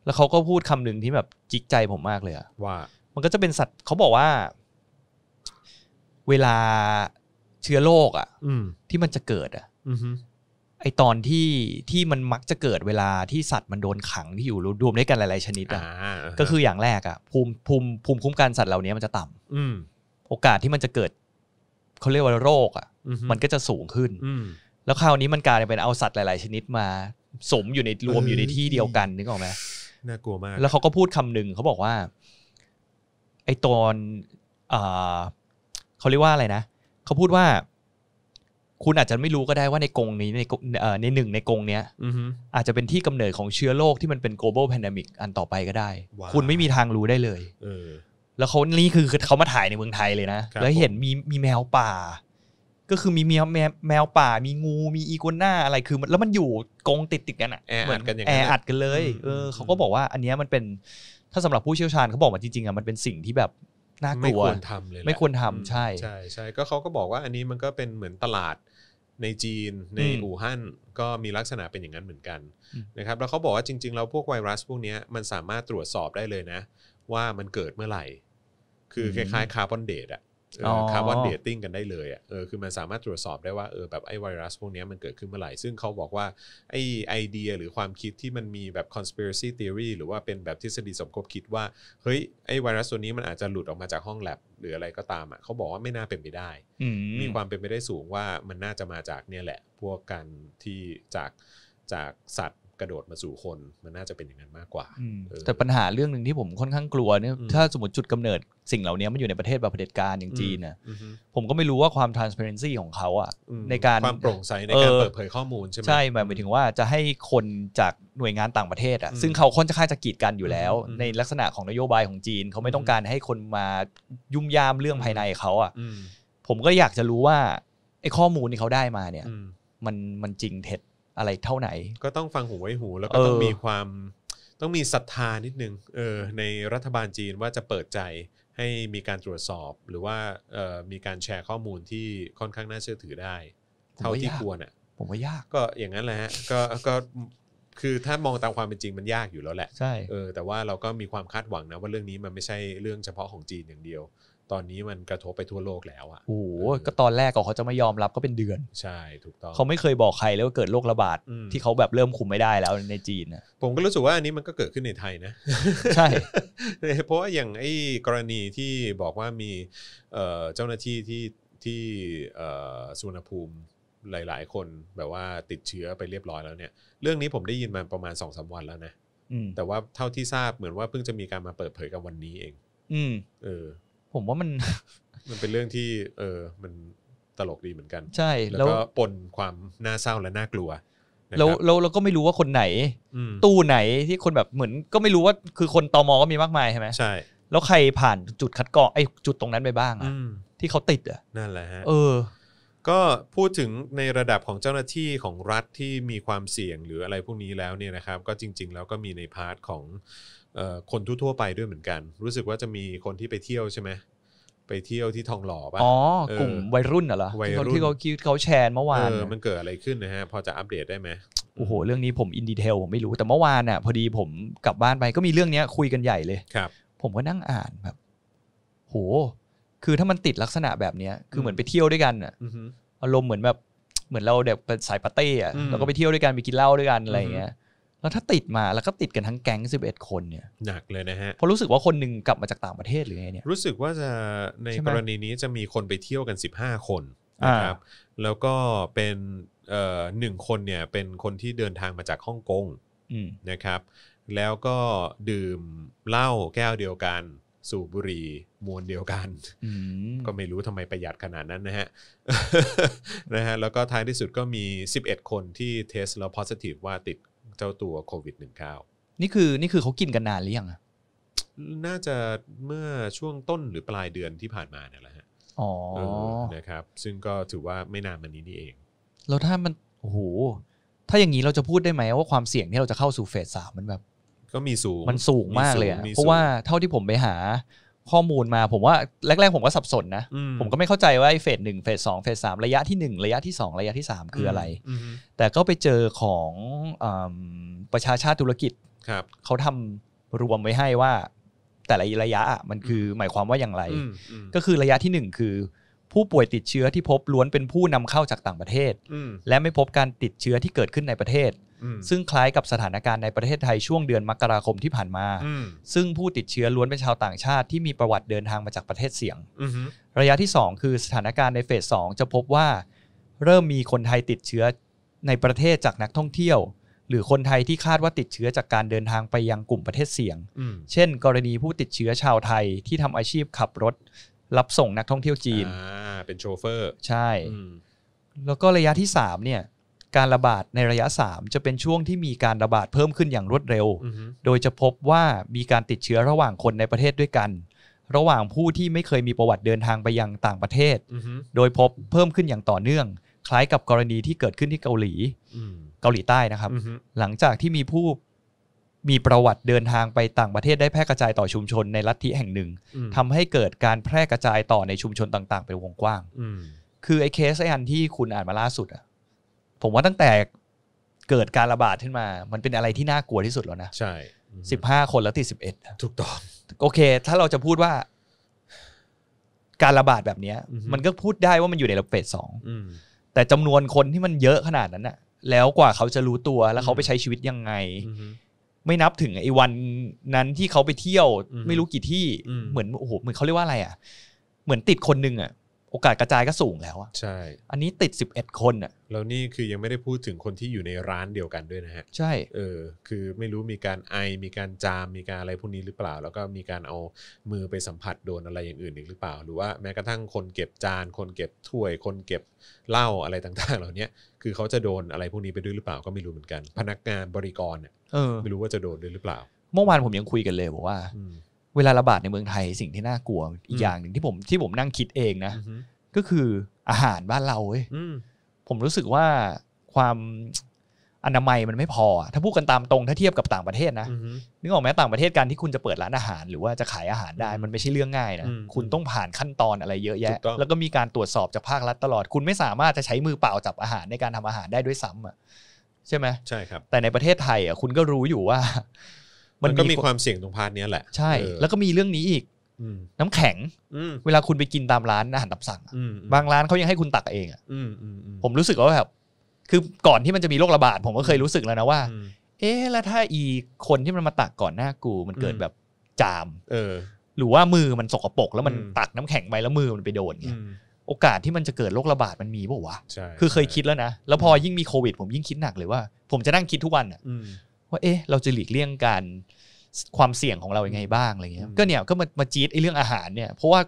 แล้วเขาก็พูดคำหนึ่งที่แบบจิกใจผมมากเลยอ่ะว่า มันก็จะเป็นสัตว์เขาบอกว่า เวลาเชื้อโรคอ่ะที่มันจะเกิดอ่ะไอตอนที่ที่มันมักจะเกิดเวลาที่สัตว์มันโดนขังที่อยู่รวมด้วยกันหลาย ๆ ชนิดอ่ะก็คืออย่างแรกอ่ะภูมิภูมิภูมิคุ้มกันสัตว์เหล่านี้มันจะต่ำ อืโอกาสที่มันจะเกิดเขาเรียกว่าโรคอ่ะมันก็จะสูงขึ้นแล้วคราวนี้มันกลายเป็นเอาสัตว์หลาย ๆ ชนิดมา สมอยู่ในรวมอยู่ในที่เดียวกันนึกออกไหมน่ากลัวมากแล้วเขาก็พูดคำหนึ่งเขาบอกว่า ไอตอนเขาเรียกว่าอะไรนะเขาพูดว่าคุณอาจจะไม่รู้ก็ได้ว่าในกงนี้ในในหนึ่งในกงเนี้ยอาจจะเป็นที่กำเนิดของเชื้อโรคที่มันเป็น global pandemic อันต่อไปก็ได้ คุณไม่มีทางรู้ได้เลยแล้วเขานี่คือเขามาถ่ายในเมืองไทยเลยนะแล้วเห็นมีมีแมวป่า ก็คือมีแมวแมวป่ามีงูมีอีกัวน่าอะไรคือแล้วมันอยู่กงติดติดกันอ่ะเหมือนกันอย่างแออัดกันเลย เออเขาก็บอกว่าอันนี้มันเป็นถ้าสำหรับผู้เชี่ยวชาญเขาบอกว่าจริงๆอ่ะมันเป็นสิ่งที่แบบน่ากลัวไม่ควรทำเลยไม่ควรทำใช่ ใช่ใช่ก็เขาก็บอกว่าอันนี้มันก็เป็นเหมือนตลาดในจีนในอู่ฮั่นก็มีลักษณะเป็นอย่างนั้นเหมือนกันนะครับแล้วเขาบอกว่าจริงๆแล้วพวกไวรัส พวกนี้มันสามารถตรวจสอบได้เลยนะ ว่ามันเกิดเมื่อไหร่ คือคล้ายๆคาร์บอนเดตอะคาร์บอนเดตติ้งกันได้เลยอ่ะเออ คือมันสามารถตรวจสอบได้ว่าเออแบบไอ้ไวรัสพวกนี้มันเกิดขึ้นเมื่อไหร่ซึ่งเขาบอกว่าไอ้ไอเดียหรือความคิดที่มันมีแบบ conspiracy theory หรือว่าเป็นแบบทฤษฎีสมคบคิดว่าเฮ้ยไอ้ไวรัสตัวนี้มันอาจจะหลุดออกมาจากห้องแลบหรืออะไรก็ตามอ่ะเขาบอกว่าไม่น่าเป็นไปได้ มีความเป็นไปได้สูงว่ามันน่าจะมาจากเนี่ยแหละพวกกันที่จากจากสัตวกระโดดมาสู่คนมันน่าจะเป็นอย่างนั้นมากกว่าแต่ปัญหาเรื่องหนึ่งที่ผมค่อนข้างกลัวเนี่ยถ้าสมมติจุดกำเนิด สิ่งเหล่านี้มันอยู่ในประเทศแบบเผด็จการอย่างจีนนะผมก็ไม่รู้ว่าความ transparency ของเขาอ่ะ ในการความโปร่งใสในการเปิดเผยข้อมูลใช่ไหมใช่หมายถึงว่าจะให้คนจากหน่วยงานต่างประเทศอ่ะซึ่งเขาค่อนข้างจะกีดกันอยู่แล้ว ในลักษณะของนโยบายของจีนเขาไม่ต้องการให้คนมายุ่มยามเรื่องภายในเขาอ่ะผมก็อยากจะรู้ว่าไอ้ข้อมูลที่เขาได้มาเนี่ยมันมันจริงเท็จอะไรเท่าไหนก็ต้องฟังหูไว้หู แล้วก็ต้องมีความต้องมีศรัทธานิดนึงเออในรัฐบาลจีนว่าจะเปิดใจให้มีการตรวจสอบหรือว่ามีการแชร์ข้อมูลที่ค่อนข้างน่าเชื่อถือได้ เท่าที่ควรอ่ะผมว่ายากก็อย่างนั้นแหละฮะก็ก็คือถ้ามองตามความเป็นจริงมันยากอยู่แล้วแหละใช่เออแต่ว่าเราก็มีความคาดหวังนะว่าเรื่องนี้มันไม่ใช่เรื่องเฉพาะของจีนอย่างเดียวตอนนี้มันกระทบไปทั่วโลกแล้วอ่ะ โอ้โห ก็ตอนแรกก่อนเขาจะไม่ยอมรับก็เป็นเดือน ใช่ ถูกต้อง เขาไม่เคยบอกใครเลยว่าเกิดโรคระบาดที่เขาแบบเริ่มคุมไม่ได้แล้วในจีน ผมก็รู้สึกว่าอันนี้มันก็เกิดขึ้นในไทยนะ ใช่ เพราะว่าอย่างไอ้กรณีที่บอกว่ามี เจ้าหน้าที่ที่ที่สุวรรณภูมิหลาย ๆ คนแบบว่าติดเชื้อไปเรียบร้อยแล้วเนี่ย เรื่องนี้ผมได้ยินมาประมาณสองสาวันแล้วนะแต่ว่าเท่าที่ทราบเหมือนว่าเพิ่งจะมีการมาเปิดเผยกันวันนี้เอง อืมเออผมว่ามันมันเป็นเรื่องที่เออมันตลกดีเหมือนกัน ใช่ แล้วก็ปนความน่าเศร้าและน่ากลัว แล้วเราเราก็ไม่รู้ว่าคนไหน ตู้ไหนที่คนแบบเหมือนก็ไม่รู้ว่าคือคนตอมอก็มีมากมายใช่ไหมใช่ แล้วใครผ่านจุดคัดกรองไอ้จุดตรงนั้นไปบ้างอ่ะที่เขาติดอ่ะนั่นแหละฮะ เออ ก็พูดถึงในระดับของเจ้าหน้าที่ของรัฐที่มีความเสี่ยงหรืออะไรพวกนี้แล้วเนี่ยนะครับ ก็จริงๆแล้วก็มีในพาร์ทของคนทั่วๆไปด้วยเหมือนกัน รู้สึกว่าจะมีคนที่ไปเที่ยวใช่ไหม ไปเที่ยวที่ทองหล่อป่ะอ๋อกลุ่มวัยรุ่นเหรอวัยรุ่นที่เขาคิดเขาแชร์เมื่อวานมันเกิดอะไรขึ้นนะฮะ พอจะอัปเดตได้ไหมโอ้โหเรื่องนี้ผมอินดีเทลผมไม่รู้ แต่เมื่อวานน่ะ พอดีผมกลับบ้านไปก็มีเรื่องเนี้ย คุยกันใหญ่เลยครับ ผมก็นั่งอ่านแบบโหคือถ้ามันติดลักษณะแบบเนี้ยคือเหมือนไปเที่ยวด้วยกันอ่ะอารมณ์เหมือนแบบเหมือนเราแบบสายปาร์ตี้อ่ะเราก็ไปเที่ยวด้วยกันไปกินเหล้าด้วยกันอะไรอย่างเงี้ยแล้วถ้าติดมาแล้วก็ติดกันทั้งแก๊ง11 คนเนี่ยหนักเลยนะฮะเพราะรู้สึกว่าคนหนึ่งกลับมาจากต่างประเทศหรือไงเนี่ยรู้สึกว่าจะในกรณีนี้จะมีคนไปเที่ยวกัน 15 คนนะครับแล้วก็เป็นหนึ่งคนเนี่ยเป็นคนที่เดินทางมาจากฮ่องกงนะครับ แล้วก็ดื่มเหล้าแก้วเดียวกัน สูบบุหรี่มวลเดียวกันก็ไม่รู้ทำไมประหยัดขนาดนั้นนะฮะนะฮะแล้วก็ท้ายที่สุดก็มี 11 คนที่เทสแล้วโพสติฟว่าติดเจ้าตัวโควิด -19 นี่คือนี่คือเขากินกันนานหรือยัง น่าจะเมื่อช่วงต้นหรือปลายเดือนที่ผ่านมาเนี่ยแหละฮะ อ๋อ นะครับ ซึ่งก็ถือว่าไม่นานมานี้นี่เอง แล้วถ้ามัน โอ้โห ถ้าอย่างนี้เราจะพูดได้ไหมว่าความเสี่ยงที่เราจะเข้าสู่เฟสสามมันแบบ ก็มีสูง มันสูงมากเลย เพราะว่าเท่าที่ผมไปหาข้อมูลมาผมว่าแรกๆผมก็สับสนนะ ผมก็ไม่เข้าใจว่าเฟสหนึ่งเฟสสองเฟสสามระยะที่หนึ่งระยะที่สองระยะที่สามคืออะไร แต่ก็ไปเจอของอประชาชาติธุรกิจ เขาทำรวมไว้ให้ว่าแต่ละระยะมันคือหมายความว่าอย่างไร ก็คือระยะที่หนึ่งคือ ผู้ป่วยติดเชื้อที่พบล้วนเป็นผู้นำเข้าจากต่างประเทศ และไม่พบการติดเชื้อที่เกิดขึ้นในประเทศซึ่งคล้ายกับสถานการณ์ในประเทศไทยช่วงเดือนมกราคมที่ผ่านมา ซึ่งผู้ติดเชื้อล้วนเป็นชาวต่างชาติที่มีประวัติเดินทางมาจากประเทศเสี่ยง ระยะที่ 2 คือสถานการณ์ในเฟสสองจะพบว่า เริ่มมีคนไทยติดเชื้อในประเทศจากนักท่องเที่ยว หรือคนไทยที่คาดว่าติดเชื้อจากการเดินทางไปยังกลุ่มประเทศเสี่ยง เช่น กรณีผู้ติดเชื้อชาวไทยที่ทำอาชีพขับรถรับส่งนักท่องเที่ยวจีน เป็นโชเฟอร์ ใช่ แล้วก็ระยะที่3เนี่ยการระบาดในระยะ 3จะเป็นช่วงที่มีการระบาดเพิ่มขึ้นอย่างรวดเร็ว โดยจะพบว่ามีการติดเชื้อระหว่างคนในประเทศด้วยกัน ระหว่างผู้ที่ไม่เคยมีประวัติเดินทางไปยังต่างประเทศ โดยพบเพิ่มขึ้นอย่างต่อเนื่อง คล้ายกับกรณีที่เกิดขึ้นที่เกาหลีเกาหลีใต้นะครับ หลังจากที่มีผู้มีประวัติเดินทางไปต่างประเทศได้แพร่กระจายต่อชุมชน ในลัทธิแห่งหนึ่ง ทำให้เกิดการแพร่กระจายต่อในชุมชนต่างๆเป็นวงกว้างคือไอ้เคสไอ้อันที่คุณอ่านมาล่าสุดอ่ะผมว่าตั้งแต่เกิดการระบาดขึ้นมา มันเป็นอะไรที่น่ากลัวที่สุดแล้วนะ ใช่ สิบห้าคนแล้วติดสิบเอ็ดถูกต้อง โอเค ถ้าเราจะพูดว่า การระบาดแบบนี้มันก็พูดได้ว่ามันอยู่ในระเฟดสองแต่จำนวนคนที่มันเยอะขนาดนั้น่ะ แล้วกว่าเขาจะรู้ตัว แล้วเขาไปใช้ชีวิตยังไง ไม่นับถึงไอ้วันนั้นที่เขาไปเที่ยวไม่รู้กี่ที่ เหมือนโอ้โห เหมือนเขาเรียกว่าอะไรอ่ะ เหมือนติดคนหนึ่งอ่ะโอกาสกระจายก็สูงแล้วอะใช่ อันนี้ติด 11 คนอะแล้วนี่คือยังไม่ได้พูดถึงคนที่อยู่ในร้านเดียวกันด้วยนะฮะใช่เออคือไม่รู้มีการไอมีการจามมีการอะไร พวกนี้หรือเปล่า แล้วก็มีการเอามือไปสัมผัสโดนอะไรอย่างอื่นอีกหรือเปล่า หรือว่าแม้กระทั่งคนเก็บจานคนเก็บถ้วยคนเก็บเหล้าอะไรต่าง ๆ เหล่านี้คือเขาจะโดนอะไรพวกนี้ไปด้วยหรือเปล่าก็ไม่รู้เหมือนกัน พนักงานบริกรเนี่ยไม่รู้ว่าจะโดนด้วยหรือเปล่าเมื่อวานผมยังคุยกันเลยบอกว่าเวลาระบาดในเมืองไทยสิ่งที่น่ากลัวอีกอย่างหนึ่งที่ผมที่ผมนั่งคิดเองนะก็คืออาหารบ้านเราเว้ยผมรู้สึกว่าความอนามัยมันไม่พอถ้าพูดกันตามตรงถ้าเทียบกับต่างประเทศนะนึกออกไหมต่างประเทศการที่คุณจะเปิดร้านอาหาร หรือว่าจะขายอาหารได้มันไม่ใช่เรื่องง่ายนะคุณต้องผ่านขั้นตอนอะไรเยอะแยะ แล้วก็มีการตรวจสอบจากภาครัฐตลอดคุณไม่สามารถจะใช้มือเปล่าจับอาหารในการทำอาหารได้ด้วยซ้ำอ่ะใช่ไหมใช่ครับแต่ในประเทศไทยอ่ะคุณก็รู้อยู่ว่ามันก็มีความเสี่ยงตรงพาร์ทนี้แหละใช่แล้วก็มีเรื่องนี้อีกน้ำแข็งเวลาคุณไปกินตามร้านอาหารตับสั่งบางร้านเขายังให้คุณตักเองอ่ะผมรู้สึกว่าแบบคือก่อนที่มันจะมีโรคระบาดผมก็เคยรู้สึกแล้วนะว่า เอ๊แล้วถ้าอีคนที่มันมาตักก่อนหน้ากู มันเกิดแบบจาม เออ หรือว่ามือมันสกปรกแล้วมันตักน้ำแข็งไปแล้วมือมันไปโดนเนี่ยโอกาสที่มันจะเกิดโรคระบาดมันมีป่าวะคือเคยคิดแล้วนะ แล้วพอยิ่งมีโควิดผมยิ่งคิดหนักเลยว่า ผมจะนั่งคิดทุกวันอ่ะว่าเอ๊ะเราจะหลีกเลี่ยงการความเสี่ยงของเราอย่างไงบ้างอะไรเงี้ยก็เนี่ยก็มามาจี๊ดไอ้เรื่องอาหารเนี่ยเพราะว่า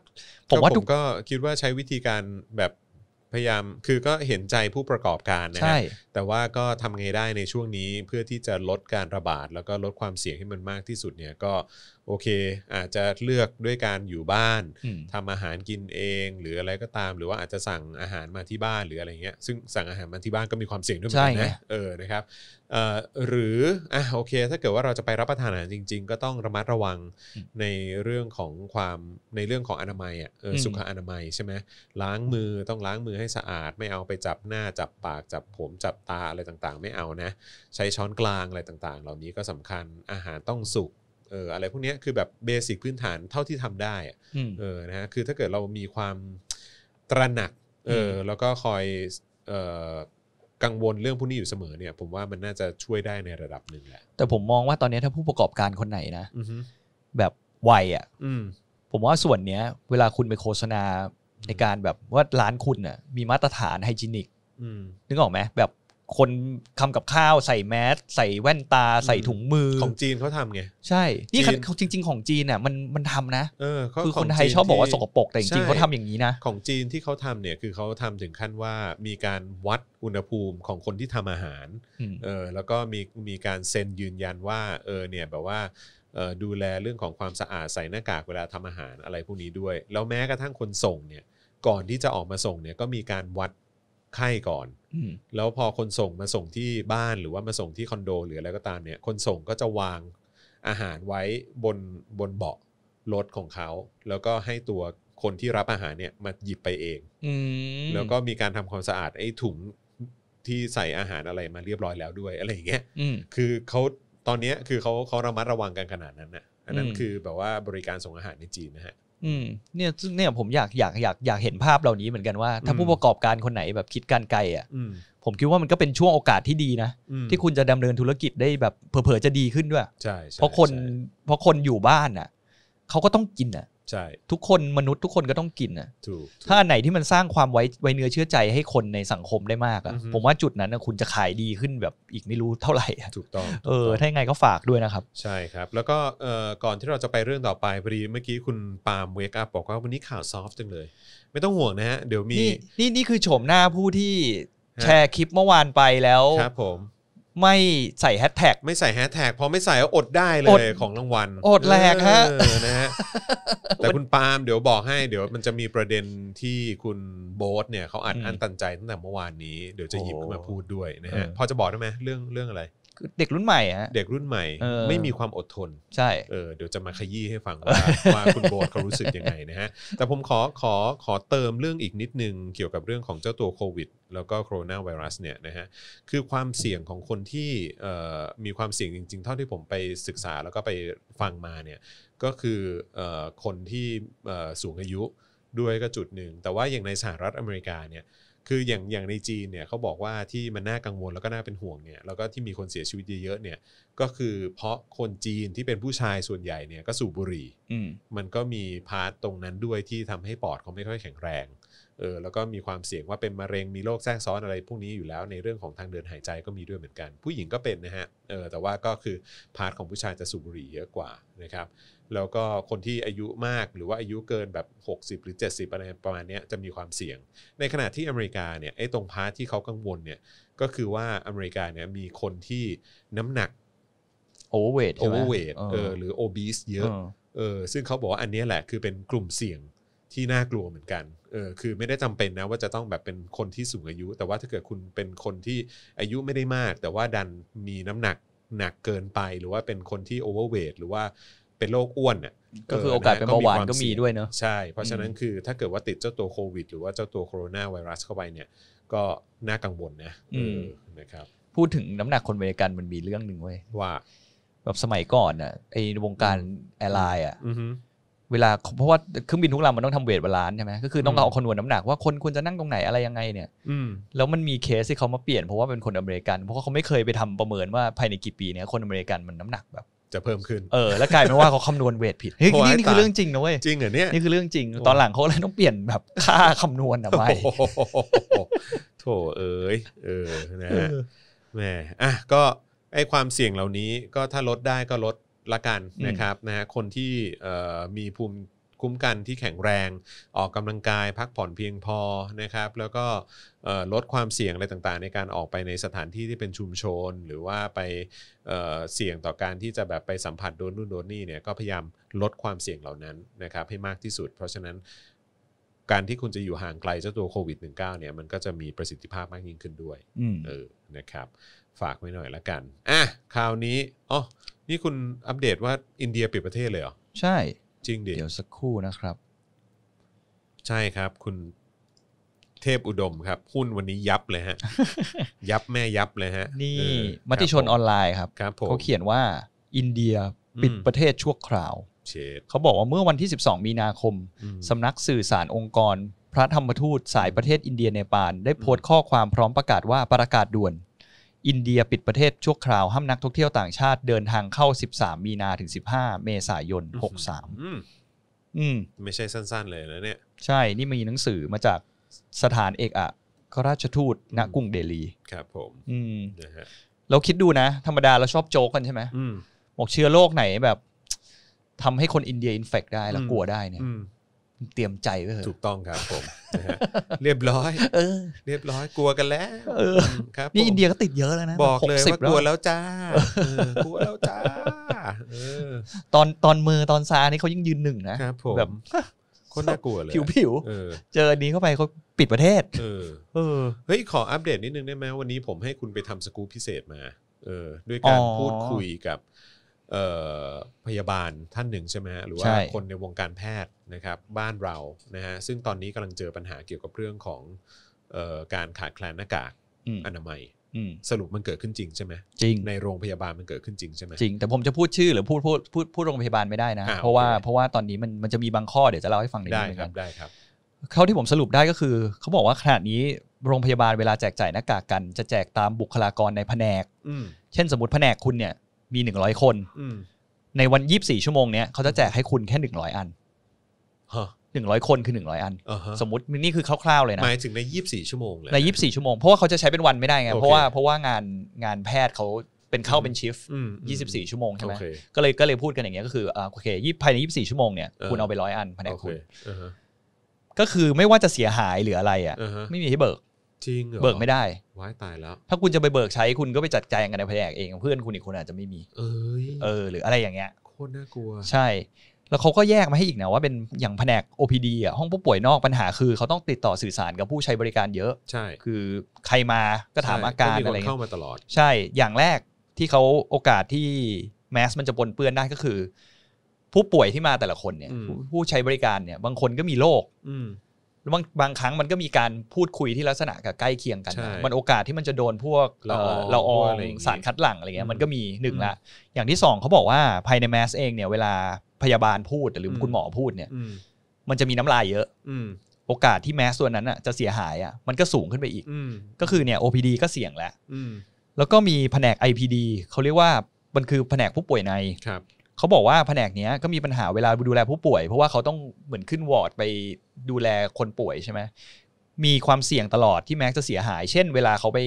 ผมว่าผมก็คิดว่าใช้วิธีการแบบพยายาม คือก็เห็นใจผู้ประกอบการนะฮะแต่ว่าก็ทำไงได้ในช่วงนี้เพื่อที่จะลดการระบาด แล้วก็ลดความเสี่ยงให้มันมากที่สุดเนี่ยก็โอเคอาจจะเลือกด้วยการอยู่บ้านทำอาหารกินเอง หรืออะไรก็ตาม หรือว่าอาจจะสั่งอาหารมาที่บ้านหรืออะไรเงี้ยซึ่งสั่งอาหารมาที่บ้านก็มีความเสี่ยงด้วยเหมือนกันนะเออนะครับหรืออ่ะโอเคถ้าเกิดว่าเราจะไปรับประทานอาหารจริง ๆ ก็ต้องระมัดระวังในเรื่องของความในเรื่องของอนามัยอ่ะสุขอนามัยใช่ไหมล้างมือต้องล้างมือให้สะอาดไม่เอาไปจับหน้าจับปากจับผมจับตาอะไรต่าง ๆ ไม่เอานะใช้ช้อนกลางอะไรต่างๆ เหล่านี้ก็สำคัญอาหารต้องสุกเอออะไรพวกนี้คือแบบเบสิกพื้นฐานเท่าที่ทำได้อะเออนะฮะคือถ้าเกิดเรามีความตระหนักเออแล้วก็คอยเอ่อกังวลเรื่องพวกนี้อยู่เสมอเนี่ย ผมว่ามันน่าจะช่วยได้ในระดับหนึ่งแหละแต่ผมมองว่าตอนนี้ถ้าผู้ประกอบการคนไหนนะแบบไวอ่ะผมว่าส่วนเนี้ยเวลาคุณไปโฆษณาในการแบบว่าร้านคุณอ่ะมีมาตรฐานไฮจินิกนึกออกไหมแบบคนทำกับข้าวใส่แมสใส่แว่นตาใส่ถุงมือ ของจีนเขาทำไง ใช่นี่เขาจริง ๆ ของจีนเนี่ยมันมันทำนะคือคนไทยชอบบอกว่าสกปรกแต่จริงเขาทำอย่างนี้นะของจีนที่เขาทำเนี่ยคือเขาทำถึงขั้นว่ามีการวัดอุณหภูมิของคนที่ทำอาหารเออแล้วก็มีมีการเซ็นยืนยันว่าเออเนี่ยแบบว่า ดูแลเรื่องของความสะอาดใส่หน้ากากเวลาทำอาหารอะไรพวกนี้ด้วย แล้วแม้กระทั่งคนส่งเนี่ยก่อนที่จะออกมาส่งเนี่ยก็มีการวัดไข้ก่อนแล้วพอคนส่งมาส่งที่บ้านหรือว่ามาส่งที่คอนโด หรืออะไรก็ตามเนี่ย คนส่งก็จะวางอาหารไว้บนบนเบาะรถของเขาแล้วก็ให้ตัวคนที่รับอาหารเนี่ยมาหยิบไปเองอแล้วก็มีการทำความสะอาดไอ้ถุงที่ใส่อาหารอะไรมาเรียบร้อยแล้วด้วยอะไรอย่างเงี้ยคือเขาตอนนี้คือเขาเขาระมัดระวังกันขนาดนั้นนะอันนั้นคือแบบว่าบริการส่งอาหารในจีนนะฮะอืมเนี่ยซึ่งเนี่ยผมอยากอยากอยากอยากเห็นภาพเหล่านี้เหมือนกันว่า ถ้าผู้ประกอบการคนไหนแบบคิดการไกลอ่ะผมคิดว่ามันก็เป็นช่วงโอกาสที่ดีนะ ที่คุณจะดำเนินธุรกิจได้แบบเผ่อจะดีขึ้นด้วยใช่เพราะคนเพราะคนอยู่บ้านอ่ะเขาก็ต้องกินอ่ะช่ทุกคนมนุษย์ทุกคนก็ต้องกินอ่ะถูกถ้าอันไหนที่มันสร้างความไว้ไวเนื้อเชื่อใจให้คนในสังคมได้มากอ่ะผมว่าจุดนั้นนะคุณจะขายดีขึ้นแบบอีกไม่รู้เท่าไหร่อะถูกต้องเออถ้ายังไงก็ฝากด้วยนะครับ ใช่ครับ แล้วก็เอ่อก่อนที่เราจะไปเรื่องต่อไปพอดีเมื่อกี้คุณปาล์มเวกอัพบอกว่าวันนี้ข่าวซอฟต์จังเลย ไม่ต้องห่วงนะฮะเดี๋ยวมี นี่นี่คือโฉมหน้าผู้ที่แชร์คลิปเมื่อวานไปแล้วครับผมไม่ใส่แฮชแท็กไม่ใส่แฮชแท็กพอไม่ใส่ก็อดได้เลอยของรางวัล อดแหลกฮะนะฮะ แต่คุณปาล์มเดี๋ยวบอกให้เดี๋ยวมันจะมีประเด็นที่คุณโบ๊ทเนี่ยเขาอัดอั้นตันใจตั้งแต่เมื่อวานนี้เดี๋ยวจะหยิบขึ้นมาพูดด้วยนะฮะพอจะบอกได้ไหมเรื่องเรื่องอะไรเด็กรุ่นใหม่ฮะเด็กรุ่นใหม่ ไม่มีความอดทนใช่ เออเดี๋ยวจะมาขยี้ให้ฟังว่าว่าคุณโบทเขารู้สึกยังไงนะฮะ แต่ผมขอขอขอเติมเรื่องอีกนิดนึงเกี่ยวกับเรื่องของเจ้าตัวโควิดแล้วก็โคโรนาไวรัสเนี่ยนะฮะ คือความเสี่ยงของคนที่มีความเสี่ยงจริง ๆ เท่าที่ผมไปศึกษาแล้วก็ไปฟังมาเนี่ยก็คืออคนที่สูงอายุด้วยก็จุดหนึ่งแต่ว่าอย่างในสหรัฐอเมริกาเนี่ยคืออย่างอย่างในจีนเนี่ยเขาบอกว่าที่มันน่ากังวลแล้วก็น่าเป็นห่วงเนี่ยแล้วก็ที่มีคนเสียชีวิตเยอะๆเนี่ยก็คือเพราะคนจีนที่เป็นผู้ชายส่วนใหญ่เนี่ยก็สูบบุหรี่มันก็มีพาร์ตตรงนั้นด้วยที่ทำให้ปอดเขาไม่ค่อยแข็งแรงเออแล้วก็มีความเสี่ยงว่าเป็นมะเร็งมีโรคแทรกซ้อนอะไรพวกนี้อยู่แล้วในเรื่องของทางเดินหายใจก็มีด้วยเหมือนกัน ผู้หญิงก็เป็นนะฮะเออแต่ว่าก็คือพาร์ทของผู้ชายจะสูบบุหรี่เยอะกว่านะครับแล้วก็คนที่อายุมากหรือว่าอายุเกินแบบ60หรือ 70อะไรประมาณนี้จะมีความเสี่ยง ในขณะที่อเมริกาเนี่ยไอ้ตรงพาร์ทที่เขากังวลเนี่ยก็คือว่าอเมริกาเนี่ยมีคนที่น้ำหนักโอเวอร์เวทโอเวอร์เวเออหรือโอบีสเยอะเออซึ่งเขาบอกว่าอันนี้แหละคือเป็นกลุ่มเสี่ยงที่น่ากลัวเหมือนกัน เออคือไม่ได้จำเป็นนะว่าจะต้องแบบเป็นคนที่สูงอายุ แต่ว่าถ้าเกิดคุณเป็นคนที่อายุไม่ได้มาก แต่ว่าดันมีน้ำหนักหนักเกินไปหรือว่าเป็นคนที่โอเวอร์เวทหรือว่าเป็นโรคอ้วนเนี่ยก็คือโอกาสเป็นเบาหวานก็มีด้วยเนอะใช่เพราะฉะนั้นคือถ้าเกิดว่าติดเจ้าตัวโควิด หรือว่าเจ้าตัวโคโรนาไวรัสเข้าไปเนี่ย ก็น่ากังวลนะนะครับพูดถึงน้ำหนักคนอเมริกันมันมีเรื่องหนึ่งเว้ยว่า แบบสมัยก่อนอ่ะไอวงการแอร์ไลน์อ่ะเวลาเพราะว่าเครื่องบินทุกลำมันต้องทำเวทบาลานใช่ไหมก็คือต้องเอาคำนวณน้ำหนักว่าคนควรจะนั่งตรงไหนอะไรยังไงเนี่ยแล้วมันมีเคสที่เขามาเปลี่ยนเพราะว่าเป็นคนอเมริกันเพราะเขาไม่เคยไปทำประเมินว่าภายในกี่ปีเนี่ยคนอเมริกันมันน้ำหนักแบบจะเพิ่มขึ้น เออ แล้วกลายเป็นว่าเขาคำนวณเวทผิด เฮ้ยนี่นี่คือเรื่องจริงนะเว้ย จริงเหรอเนี่ย นี่คือเรื่องจริง ตอนหลังเขาเลยต้องเปลี่ยนแบบค่าคำนวณอะไปโถเอ้ยเออนะฮะแหม อ่ะ ก็ไอความเสี่ยงเหล่านี้ ก็ถ้าลดได้ก็ลดละกันนะครับนะฮะคนที่มีภูมิคุ้มกันที่แข็งแรงออกกำลังกายพักผ่อนเพียงพอนะครับ แล้วก็ลดความเสี่ยงอะไรต่างๆ ในการออกไปในสถานที่ที่เป็นชุมชนหรือว่าไปเสี่ยงต่อการที่จะแบบไปสัมผัสโดนนู่นโดนนี่เนี่ยก็พยายามลดความเสี่ยงเหล่านั้นนะครับ ให้มากที่สุด เพราะฉะนั้นการที่คุณจะอยู่ห่างไกลเจ้าตัวโควิด -19 เนี่ยมันก็จะมีประสิทธิภาพมากยิ่งขึ้นด้วยเออนะครับฝากไว้หน่อยละกันอ่ะคราวนี้อ๋อนี่คุณอัปเดตว่าอินเดียปิดประเทศเลยเหรอใช่จริงดิเดี๋ยวสักครู่นะครับ ใช่ครับคุณเทพอุดมครับหุ้นวันนี้ยับเลยฮะ ยับแม่ยับเลยฮะนี่มติชนออนไลน์ครับ เขาเขียนว่าอินเดียปิดประเทศชั่วคราว เขาบอกว่าเมื่อวันที่ 12 มีนาคม สำนักสื่อสารองค์กร พระธรรมทูตสายประเทศอินเดียเนปาลได้โพสต์ข้อความพร้อมประกาศว่าประกาศด่วนอินเดียปิดประเทศ ชั่วคราว ห้ามนักท่องเที่ยวต่างชาติเดินทางเข้า 13 มีนาถึง 15 เมษายน 63อืมไม่ใช่สั้นๆเลยนะเนี่ยใช่ นี่มีหนังสือมาจากสถานเอกอัครราชทูตณกรุงเดลี ครับผม อืมนะฮะเราคิดดูนะ ธรรมดาเราชอบโจกกันใช่ไหมบอกเชื้อโรคไหนแบบทำให้คนอินเดียอินเฟกได้แล้วกลัวได้เนี่ยเตรียมใจไว้เถอะถูกต้องครับผม เรียบร้อยเออ เรียบร้อยกลัวกันแล้ว เออ ครับนี่อินเดียก็ติดเยอะแล้วนะ บอกเลยว่ากลัวแล้วจ้ากลัวแล้วจ้าตอนตอนมือตอนซานี่เขายังยืนหนึ่งนะครับผมแบบคนน่ากลัวเลย ผิวผิวเจอนี้เข้าไปเขาปิดประเทศเออเฮ้ยขออัปเดตนิดนึงได้ไหมวันนี้ผมให้คุณไปทำสกู๊ปพิเศษมา เออ ด้วยการพูดคุยกับพยาบาลท่านหนึ่งใช่ไหมฮะหรือว่าคนในวงการแพทย์นะครับบ้านเรา นะฮะซึ่งตอนนี้กำลังเจอปัญหาเกี่ยวกับเรื่องของออการขาดแคลนหน้ากากออนามัยสรุปมันเกิดขึ้นจริงใช่ไหมจริงในโรงพยาบาลมันเกิดขึ้นจริงใช่ไหมจริงแต่ผมจะพูดชื่อหรือพูดพูดพูดพูดโรงพยาบาลไม่ได้นะะเพราะว่าเพราะว่าตอนนี้มันมันจะมีบางข้อเดี๋ยวจะเล่าให้ฟังในนี้เหมือคนรัับได้ครับเขาที่ผมสรุปได้ก็คือเขาบอกว่าขณะนี้โรงพยาบาลเวลาแจกจ่ายหน้ากากกันจะแจกตามบุคลากรในแผนกอเช่น สมมติแผนกคุณเนี่ยมีหนึ่งร้อยคนในวันยี่บสี่ชั่วโมงเนี้ยเขาจะแจกให้คุณแค่หนึ่งร้อยอันหนึ่งร้อยคนคือหนึ่งร้อยอัน สมมติ นี่คือคร่าวๆเลยนะหมายถึงในยี่บสี่ชั่วโมงเลยในยี่บสี่ชั่วโมง เพราะว่าเขาจะใช้เป็นวันไม่ได้ไงเพราะว่าเพราะว่างานงานแพทย์เขาเป็นเข้าเป็นชิฟยี่สิบสี่ชั่วโมงใช่ไหมก็เลยก็เลยพูดกันอย่างเงี้ยก็คือโอเคยี่ภายในยี่สิบสี่ชั่วโมงเนี่ยคุณเอาไปร้อยอันภายในคุณก็คือไม่ว่าจะเสียหายหรืออะไรอ่ะไม่มีให้เบิกจริงเหรอเบิกไม่ได้ว้ายตายแล้วถ้าคุณจะไปเบิกใช้คุณก็ไปจัดแจงกันในแผนกเองเพื่อนคุณอีกคนอาจจะไม่มี เอยเออ หรืออะไรอย่างเงี้ยโคตรน่ากลัว ใช่ แล้วเขาก็แยกมาให้อีกนะว่าเป็นอย่างแผนก OPD อ่ะห้องผู้ป่วยนอกปัญหาคือเขาต้องติดต่อสื่อสารกับผู้ใช้บริการเยอะ ใช่ คือใครมาก็ถามอาการอะไรเข้ามาตลอด ใช่ อย่างแรกที่เขาโอกาสที่แมสมันจะปนเปื้อนได้ก็คือ ผู้ป่วยที่มาแต่ละคนเนี่ยผู้ใช้บริการเนี่ย บางคนก็มีโรคบางบางครั้งมันก็มีการพูดคุยที่ลักษณะกับใกล้เคียงกัน มันโอกาสที่มันจะโดนพวกเราอองสารคัดหลั่งอะไรเงี้ยมันก็มีหนึ่งละ อย่างที่สองเขาบอกว่าภายในแมสเองเนี่ยเวลาพยาบาลพูดหรือคุณหมอพูดเนี่ยมันจะมีน้ำลายเยอะโอกาสที่แมสส่วนนั้นอ่ะจะเสียหายอ่ะมันก็สูงขึ้นไปอีกก็คือเนี่ย OPD ก็เสี่ยงแล้วแล้วก็มีแผนก IPD เขาเรียกว่ามันคือแผนกผู้ป่วยในครับเขาบอกว่าแผนกนี้ก็มีปัญหาเวลาดูแลผู้ป่วยเพราะว่าเขาต้องเหมือนขึ้นวอร์ดไปดูแลคนป่วยใช่ไหมมีความเสี่ยงตลอดที่แม็กจะเสียหายเช่น เวลาเขาไป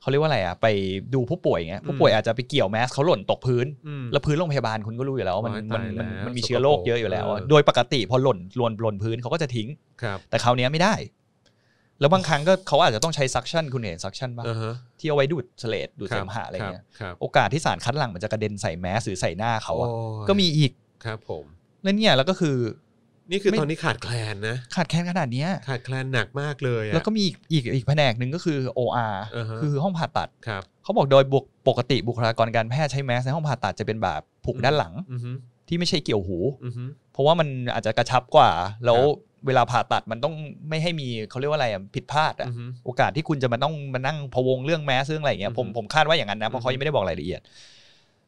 เขาเรียกว่าอะไรอ่ะไปดูผู้ป่วยเงี้ยผู้ป่วยอาจจะไปเกี่ยวแมสเขาหล่นตกพื้น แล้วพื้นโรงพยาบาลคุณก็รู้อยู่แล้วมันมันมันมีเชื้อโรคเยอะอยู่แล้ว โดยปกติพอหล่นหล่นหล่นพื้นเขาก็จะทิ้งแต่คราวนี้ไม่ได้แล้วบางครั้งก็เขาอาจจะต้องใช้ซักชั่นคุณเห็นซักชั่นบ้างที่เอาไว้ดูดเสลดดูดเสมหะอะไรเงี้ย โอกาสที่สารคัดหลั่งมันจะกระเด็นใส่แมสหรือใส่หน้าเขาก็มีอีกครับ ผมแล้วเนี่ยแล้วก็คือ นี่คือตอนนี้ขาดแคลนนะขาดแคลนขนาดเนี้ยขาดแคลนหนักมากเลยแล้วก็มีอีกอีกอีกแผนกหนึ่งก็คือ OR คือห้องผ่าตัดเขาบอกโดยปกติบุคลากรการแพทย์ใช้แมส ในห้องผ่าตัดจะเป็นแบบผูกด้านหลังที่ไม่ใช่เกี่ยวหูเพราะว่ามันอาจจะกระชับกว่าแล้วเวลาผ่าตัดมันต้องไม่ให้มีเขาเรียกว่าอะไรอ่ะผิดพลาดอ่ะโอกาสที่คุณจะมาต้องมานั่งพะวงเรื่องแมสเรื่องอะไรอย่างเงี้ย ผมผมคาดว่าอย่างนั้นนะเพราะเขายังไม่ได้บอกรายละเอียด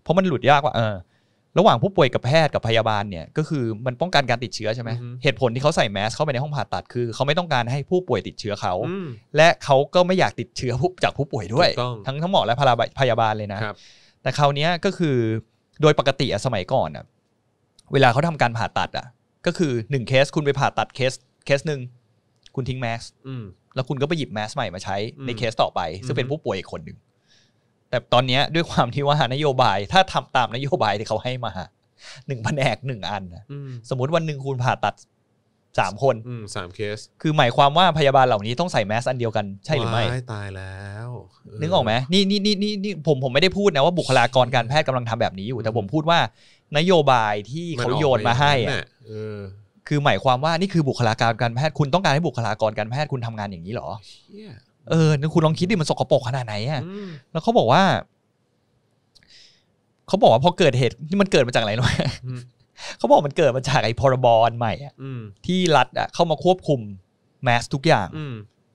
เพราะมันหลุดยากว่าเออระหว่างผู้ป่วยกับแพทย์กับพยาบาลเนี่ย ก็คือมันป้องกันการติดเชื้อใช่ไหมเหตุผลที่เขาใส่แมส เข้าไปในห้องผ่าตัดคือเขาไม่ต้องการให้ผู้ป่วยติดเชื้อเขาและเขาก็ไม่อยากติดเชื้อจากผู้ป่วยด้วย ทั้งทั้งหมอและพยาบาลเลยนะแต่คราวนี้ก็คือโดยปกติสมัยก่อนอะเวลาเขาทำการผ่าตัด อ่ะก็คือหนึ่งเคสคุณไปผ่าตัดเคสเคสหนึ่งคุณทิ้งแมสแล้วคุณก็ไปหยิบแมสใหม่มาใช้ในเคสต่อไป ซึ่งเป็นผู้ป่วยอีกคนหนึ่ง แต่ตอนนี้ด้วยความที่ว่านโยบายถ้าทำตามนโยบายที่เขาให้มาหนึ่งแผนกหนึ่งอันสมมติวันหนึ่งคุณผ่าตัดสามคนสามเคส คือหมายความว่าพยาบาลเหล่านี้ ต้องใส่แมสอันเดียวกันใช่หรือไม่ตายแล้วนึกออกไหมนี่นี่นี่นี่ผมผมไม่ได้พูดนะว่าบุคลากรการแพทย์กำลังทำแบบนี้อยู่แต่ผมพูดว่านโยบายที่เขาโยนมาให้อะคือหมายความว่านี่คือบุคลากรการแพทย์คุณต้องการให้บุคลากรการแพทย์คุณทำงานอย่างนี้หรอเออคุณลองคิดดิมันสกปรกขนาดไหนอ่ะแล้วเขาบอกว่าเขาบอกว่าพอเกิดเหตุที่มันเกิดมาจากอะไรนู้อยเขาบอกมันเกิดมาจากไอ้พรบนใหม่อ่ะที่รัฐอ่ะเข้ามาควบคุมแมสทุกอย่าง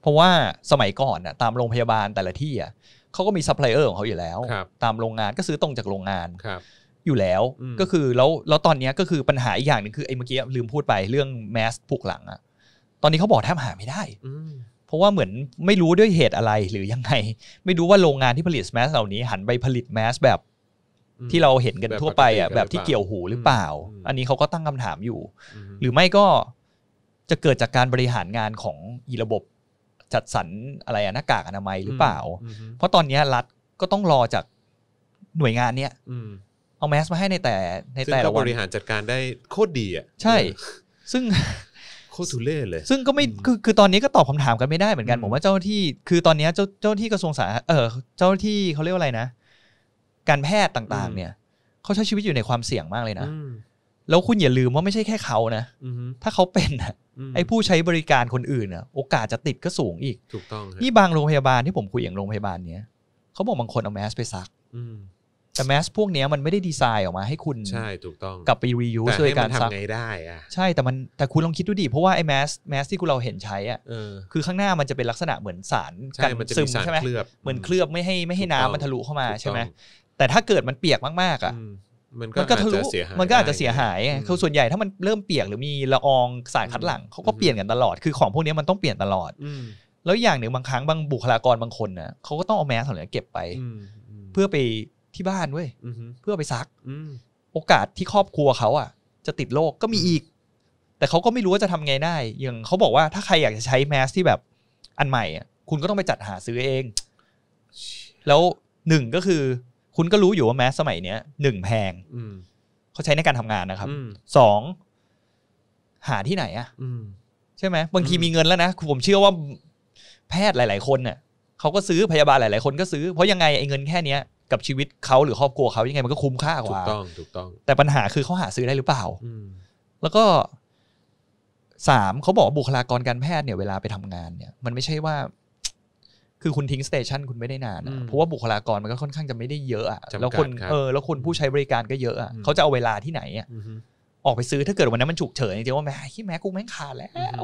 เพราะว่าสมัยก่อนอ่ะตามโรงพยาบาลแต่ละที่อ่ะเขาก็มีซัพพลายเออร์ของเขาอยู่แล้วตามโรงงานก็ซื้อตรงจากโรงงานครับอยู่แล้วก็คือแล้วแล้วตอนนี้ก็คือปัญหาอีกอย่างหนึ่งคือไอ้เมื่อกี้ลืมพูดไปเรื่องแมสผูกหลังอะตอนนี้เขาบอกแทบหาไม่ได้เพราะว่าเหมือนไม่รู้ด้วยเหตุอะไรหรือยังไง ไม่รู้ว่าโรงงานที่ผลิตแมสเหล่านี้หันไปผลิตแมสแบบที่เราเห็นกันทั่วไปอ่ะแบบที่เกี่ยวหูหรือเปล่า อันนี้เขาก็ตั้งคำถามอยู่ หรือไม่ก็จะเกิดจากการบริหารงานของอีระบบจัดสรรอะไรหน้ากากอนามัยหรือเปล่า เพราะตอนนี้รัฐก็ต้องรอจากหน่วยงาน เนี้ยเอาแมสมาให้ในแต่ ในแต่ละวันบริหารจัดการได้โคตรดีอ่ะใช่ ซึ่งโคตรทุเล่เลย ซึ่งก็ไม่คือคือตอนนี้ก็ตอบคำถามกันไม่ได้เหมือนกัน ผมว่าเจ้าที่ คือตอนนี้เจ้าเจ้าที่กระทรวงสา เออเจ้าที่เขาเรียกว่าอะไรนะ การแพทย์ต่าง ๆ เนี่ยเขาใช้ชีวิตอยู่ในความเสี่ยงมากเลยนะแล้วคุณอย่าลืมว่าไม่ใช่แค่เขานะถ้าเขาเป็นนะไอ้ผู้ใช้บริการคนอื่นนะโอกาสจะติดก็สูงอีกถูกต้องนี่บางโรงพยาบาลที่ผมคุยอย่างโรงพยาบาลเนี้ยเขาบอกบางคนเอาแมสไปซักแต่แมสพวกนี้มันไม่ได้ดีไซน์ออกมาให้คุณ ใช่ ถูกต้อง กลับไปรีวิวโดยการซักทำไงได้อะใช่ แต่มัน แต่คุณลองคิดดูดิ เพราะว่าไอ้แมสแมสที่คุณเราเห็นใช้อ่ะคือข้างหน้ามันจะเป็นลักษณะเหมือนสารกันซึมใช่ไหมเหมือนเคลือบไม่ให้ไม่ให้น้ำมันทะลุเข้ามาใช่ไหมแต่ถ้าเกิดมันเปียกมากๆอ่ะมันก็ทะลุมันก็อาจจะเสียหายคือส่วนใหญ่ถ้ามันเริ่มเปียก หรือมีละอองสารคัดหลังเขาก็เปลี่ยนกันตลอด คือของพวกนี้มันต้องเปลี่ยนตลอด แล้วอย่างหนึ่งบางครั้งบางบุคลากรบางคนนะเขาก็ต้องเอาแมสของเราเก็บไปเพื่อไปที่บ้านเว้ยเพื่อไปซักโอกาสที่ครอบครัวเขาอ่ะ จะติดโรคก็มีอีก แต่เขาก็ไม่รู้ว่าจะทำไงได้ อย่างเขาบอกว่า ถ้าใครอยากจะใช้แมสที่แบบอันใหม่อ่ะคุณก็ต้องไปจัดหาซื้อเอง แล้วหนึ่งก็คือ คุณก็รู้อยู่ว่า แมสสมัยเนี้ยหนึ่งแพงเขาใช้ในการทำงานนะครับสองหาที่ไหน อ่ะใช่ไหมบางทีมีเงินแล้วนะ ผมเชื่อว่าแพทย์หลาย ๆ คนเนี่ยเขาก็ซื้อพยาบาลหลายๆคน ก็ซื้อเพราะยังไงไอ้เงินแค่เนี้ยกับชีวิตเขาหรือครอบครัวเขายังไงมันก็คุ้มค่ากว่า ถูกต้อง ถูกต้อง แต่ปัญหาคือเขาหาซื้อได้หรือเปล่า แล้วก็สามเขาบอกบุคลากรการแพทย์เนี่ยเวลาไปทำงาน เนี่ย มันไม่ใช่ว่า คือคุณทิ้งสเตชันคุณไม่ได้นานนะเพราะว่าบุคลากรมันก็ค่อนข้างจะไม่ได้เยอะอะแล้วคนคเออแล้วคนผู้ใช้บริการก็เยอะอะเขาจะเอาเวลาที่ไหนอะออกไปซื้อถ้าเกิดวันนั้นมันฉุกเฉิน จริงๆว่าแม่ที่แม่กูแม่งขาดแล้ว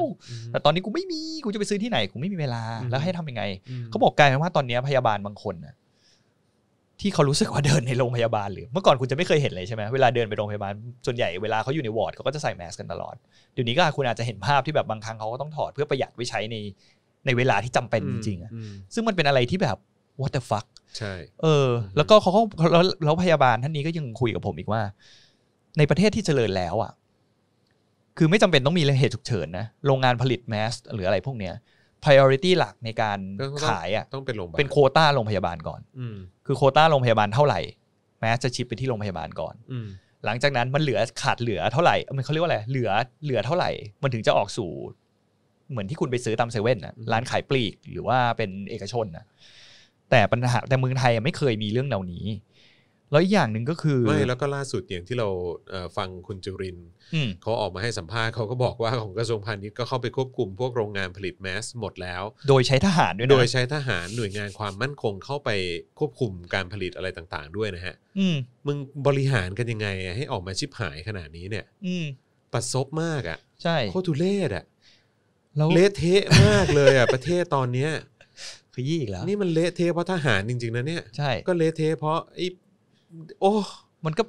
แต่ตอนนี้กูไม่มีกูจะไปซื้อที่ไหนกูไม่มีเวลาแล้วให้ทำยังไงเขาบอกกลายเป็นว่าตอนนี้พยาบาลบางคนนะที่เขารู้สึกว่าเดินในโรงพยาบาลหรือ เมื่อก่อนคุณจะไม่เคยเห็นเลยใช่ไหมเวลาเดินไปโรงพยาบาลส่วนใหญ่เวลาเขาอยู่ในวอร์ดเขาก็จะใส่แมสกันตลอดเดี๋ยวนี้ก็คุณอาจจะเห็นภาพที่แบบบางครั้งเขาก็ต้องถอดเพื่อประหยัดไว้ใช้ในในเวลาที่จำเป็นจริงๆซึ่งมันเป็นอะไรที่แบบ what the fuck ใช่ เออ แล้วก็เขาก็แล้วแล้วพยาบาลท่านนี้ก็ยังคุยกับผมอีกว่า ในประเทศที่เจริญแล้วอ่ะ คือไม่จำเป็นต้องมีเหตุฉุกเฉินนะโรงงานผลิตแมสหรืออะไรพวกเนี้ย priority หลักในการขายอ่ะ ต้องเป็นโรงพยาบาลเป็นโคต้าโรงพยาบาลก่อนคือโคต้าโรงพยาบาลเท่าไหร่ แม้จะชิปไปที่โรงพยาบาลก่อนหลังจากนั้นมันเหลือขาดเหลือเท่าไหร่มันเขาเรียกว่าอะไรเหลือเหลือเท่าไหร่ มันถึงจะออกสู่เหมือนที่คุณไปซื้อตามเซเว่น่ะร้านขายปลีกหรือว่าเป็นเอกชนนะแต่ปัญหาแต่เมืองไทยไม่เคยมีเรื่องเหล่านี้แล้วอีกอย่างหนึ่งก็คือไม่แล้วก็ล่าสุดอย่างที่เราฟังคุณจุรินเขาออกมาให้สัมภาษณ์เขาก็บอกว่าของกระทรวงพาณิชย์ก็เข้าไปควบคุมพวกโรงงานผลิตแมส หมดแล้ว โดยใช้ทหารด้วยนะโดยใช้ทหารหน่วยงานความมั่นคงเข้าไปควบคุมการผลิตอะไรต่างๆด้วยนะฮะมึงบริหารกันยังไงให้ออกมาชิบหายขนาดนี้เนี่ย อืปัดซบมากอ่ะใช่โคตรทุเลศอ่ะเละเทะมากเลยอ่ะประเทศตอนเนี้ยขยี้อีกแล้วนี่มันเละเทะเพราะทหารจริงๆนะเนี่ยใช่ก็เละเทะเพราะไอโอ้มันก็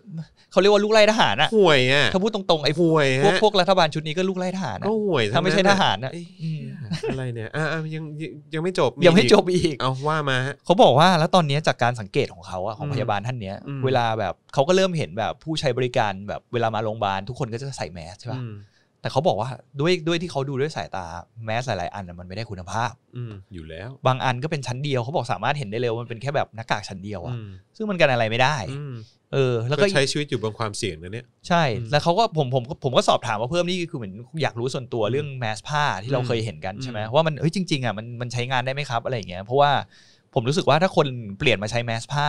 เขาเรียกว่าลูกไล่ทหารอะห่วยอะถ้าพูดตรงๆไอ้ห่วยพวกพวกรัฐบาลชุดนี้ก็ลูกไล่ทหาระก็ห่วยถ้าไม่ใช่ทหารนะอะไรเนี่ยอ่ายังยังไม่จบยังไม่จบอีกเอาว่ามาเขาบอกว่าแล้วตอนนี้จากการสังเกตของเขาอะของพยาบาลท่านเนี้ย เวลาแบบเขาก็เริ่มเห็นแบบผู้ใช้บริการแบบเวลามาโรงพยาบาล ทุกคนก็จะใส่แมสใช่ป่ะแต่เขาบอกว่าด้วยด้วยที่เขาดูด้วยสายตาแมสหลายๆอันมันไม่ได้คุณภาพอยู่แล้ว บางอันก็เป็นชั้นเดียวเขาบอกสามารถเห็นได้เร็วมันเป็นแค่แบบหน้ากากชั้นเดียวอะซึ่งมันกันอะไรไม่ได้เออ แล้วก็ใช้ชีวิตอยู่บนความเสี่ยงนะเนี่ย ใช่ แล้วเขาก็ผมผมผมก็สอบถามว่าเพิ่มนี่คือเหมือนอยากรู้ส่วนตัวเรื่องแมสผ้าที่เราเคยเห็นกันใช่ไหมว่ามันเฮ้ยจริงๆอ่ะมันมันใช้งานได้ไหมครับอะไรอย่างเงี้ยเพราะว่าผมรู้สึกว่าถ้าคนเปลี่ยนมาใช้แมสผ้า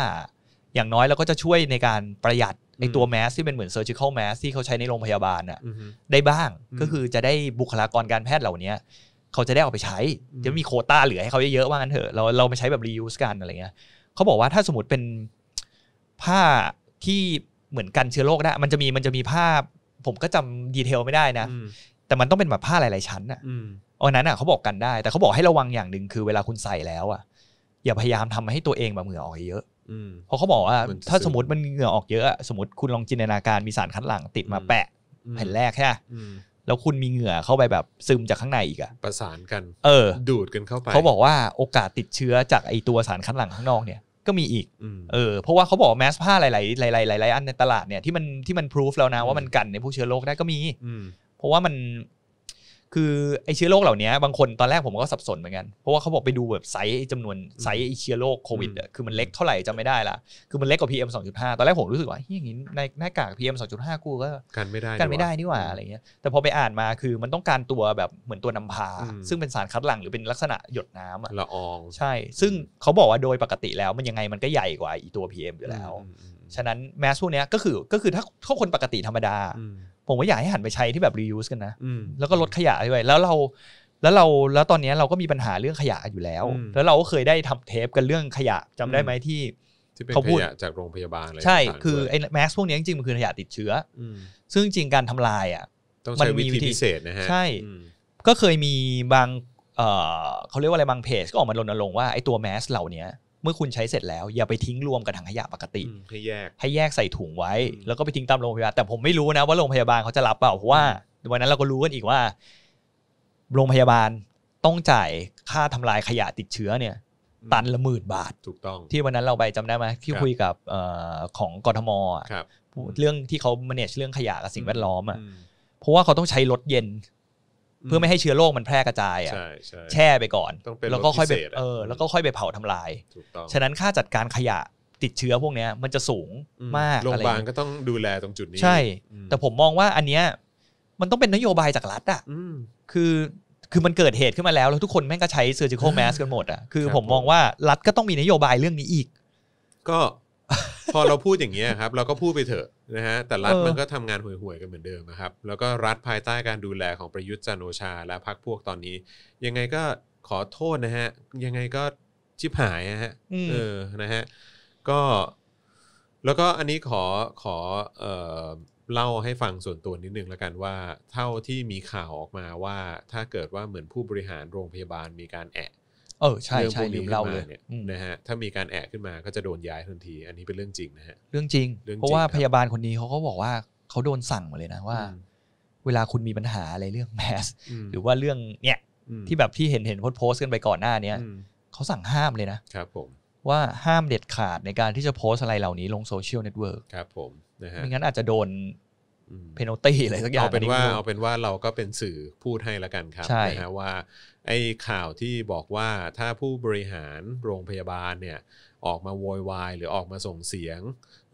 อย่างน้อยเราก็จะช่วยในการประหยัดไอตัวแมสที่เป็นเหมือนเซอร์จิคอลแมสที่เขาใช้ในโรงพยาบาลน่ะได้บ้างก็คือจะได้บุคลากรการแพทย์เหล่านี้เขาจะได้เอาไปใช้ จะมีโคต้าเหลือให้เขาเยอะๆว่างั้นเถอะเราเรามปใช้แบบรียูสกันอะไรเงี้ยเขาบอกว่าถ้าสมมติเป็นผ้าที่เหมือนกันเชื้อโรคได้มันจะมีมันจะมีผ้าผมก็จำดีเทลไม่ได้นะ แต่มันต้องเป็นแบบผ้าหลายๆชั้นอ่ะอันนั้นอ่ะเขาบอกกันได้ แต่เขาบอกให้ระวังอย่างหนึ่งคือเวลาคุณใส่แล้วอ่ะ อย่าพยายามทำให้ตัวเองแบบเหงื่อออกเยอะพราะเขาบอกว่าถ้าสมมติมันเหงื่อออกเยอะสมมติคุณลองจินตนาการมีสารคัดหลั่งติดมาแปะแผ่นแรกใช่ไหมแล้วคุณมีเหงื่อเข้าไปแบบซึมจากข้างในอีกอะประสานกัน เออ ดูดกันเข้าไปเขาบอกว่าโอกาสติดเชื้อจากไอตัวสารคัดหลั่งข้างนอกเนี่ยก็มีอีกเออเพราะว่าเขาบอกแมสผ้าหลายๆหลายๆหลายๆอันในตลาดเนี่ยที่มันที่มันพิสูจแล้วนะว่ามันกันในผู้เชื้อโรคได้ก็มีเพราะว่ามันคือไอเชื้อโรคเหล่านี้บางคนตอนแรกผมก็สับสนเหมือนกัน เพราะว่าเขาบอกไปดูแบบไซส์จำนวนไซส์ไอเชื้อโรคโควิดอ่ะคือมันเล็กเท่าไหร่จำไม่ได้ละคือมันเล็กกว่า PM 2.5ตอนแรกผมรู้สึกว่าเฮ้ยอย่างนี้ในหน้ากาก PM 2.5กูก็กันไม่ได้กันไม่ได้นี่หว่าอะไรเงี้ยแต่พอไปอ่านมาคือมันต้องการตัวแบบเหมือนตัวนำพา ซึ่งเป็นสารคัดหลั่งหรือเป็นลักษณะหยดน้ำละอองใช่ ซึ่งเขาบอกว่าโดยปกติแล้วมันยังไงมันก็ใหญ่กว่าอีตัว PM อยู่แล้ว ฉะนั้นแมสพวกนี้ก็คือก็คือถ้าคนปกติธรรมดาผมก็อยากให้หันไปใช้ที่แบบ reuse กันนะแล้วก็ลดขยะด้วยแล้วเรา แล้วเราแล้วตอนนี้เราก็มีปัญหาเรื่องขยะอยู่แล้ว แล้วเราก็เคยได้ทำเทปกันเรื่องขยะจำได้ไหมที่ที่เป็นขยะจากโรงพยาบาลอะไรใช่คือไอ้แมสพวกนี้จริงๆมันคือขยะติดเชื้อซึ่งจริงการทำลายอ่ะต้องใช้วิธีพิเศษนะฮะใช่ ก็เคยมีบางเขาเรียกว่าอะไรบางเพจก็ออกมารณรงค์ว่าไอ้ตัวแมสเหล่านี้เมื่อคุณใช้เสร็จแล้วอย่าไปทิ้งรวมกับถังขยะปกติ ให้แยกให้แยกใส่ถุงไว้ แล้วก็ไปทิ้งตามโรงพยาบาลแต่ผมไม่รู้นะว่าโรงพยาบาลเขาจะรับเปล่าเพราะว่าวันนั้นเราก็รู้กันอีกว่า โรงพยาบาลต้องจ่ายค่าทำลายขยะติดเชื้อเนี่ยตันละหมื่นบาทถูกต้องที่วันนั้นเราไปจำได้ไหมที่คุยกับของกทมเรื่องที่เขา manage เรื่องขยะกับสิ่งแวดล้อมอ่ะเพราะว่าเขาต้องใช้รถเย็นเพื่อไม่ให้เชื้อโรคมันแพร่กระจาย อ่ะแช่ไปก่อน แล้วก็ค่อยไปเออแล้วก็ค่อยไปเผาทำลายฉะนั้นค่าจัดการขยะติดเชื้อพวกนี้มันจะสูงมากโรงพยาบาลก็ต้องดูแลตรงจุดนี้ใช่ แต่ผมมองว่าอันเนี้ยมันต้องเป็นนโยบายจากรัฐอ่ะคือคือมันเกิดเหตุขึ้นมาแล้ว แล้วทุกคนแม่งก็ใช้เซอร์จิคอลแมสกันหมดอ่ะคือผมมองว่ารัฐก็ต้องมีนโยบายเรื่องนี้อีก ก็พอเราพูดอย่างนี้ครับเราก็พูดไปเถอะนะฮะแต่รัฐมันก็ทำงานห่วยๆกันเหมือนเดิมนะครับ แล้วก็รัฐภายใต้การดูแลของประยุทธ์จันโอชาและพรรคพวกตอนนี้ ยังไงก็ขอโทษนะฮะ ยังไงก็ชิบหายนะฮะเออนะฮะก็แล้วก็อันนี้ขอขอเอ่อเล่าให้ฟังส่วนตัวนิดนึงแล้วกันว่า เท่าที่มีข่าวออกมาว่าถ้าเกิดว่าเหมือนผู้บริหารโรงพยาบาลมีการแอะเออใช่ใช่ดืมเล่าเลยนะฮะถ้ามีการแอบขึ้นมาก็จะโดนย้ายทันที อันนี้เป็นเรื่องจริงนะฮะเรื่องจริง เพราะว่าพยาบาลคนนี้เขาก็บอกว่าเขาโดนสั่งมาเลยนะว่า เวลาคุณมีปัญหาอะไรเรื่องแมสหรือว่าเรื่องเนี่ย ที่แบบที่เห็นเห็นโพสต์กันไปก่อนหน้าเนี้ยเขาสั่งห้ามเลยนะครับผมว่าห้ามเด็ดขาดในการที่จะโพสอะไรเหล่านี้ลงโซเชียลเน็ตเวิร์กครับผมนะฮะไม่งั้นอาจจะโดนเพนอลตี้ อะไรสักอย่างเอาเป็นว่าเอาเป็นว่าเราก็เป็นสื่อพูดให้ละกันครับนะฮะว่า ไอ้ข่าวที่บอกว่าถ้าผู้บริหารโรงพยาบาลเนี่ยออกมาโวยวายหรือออกมาส่งเสียง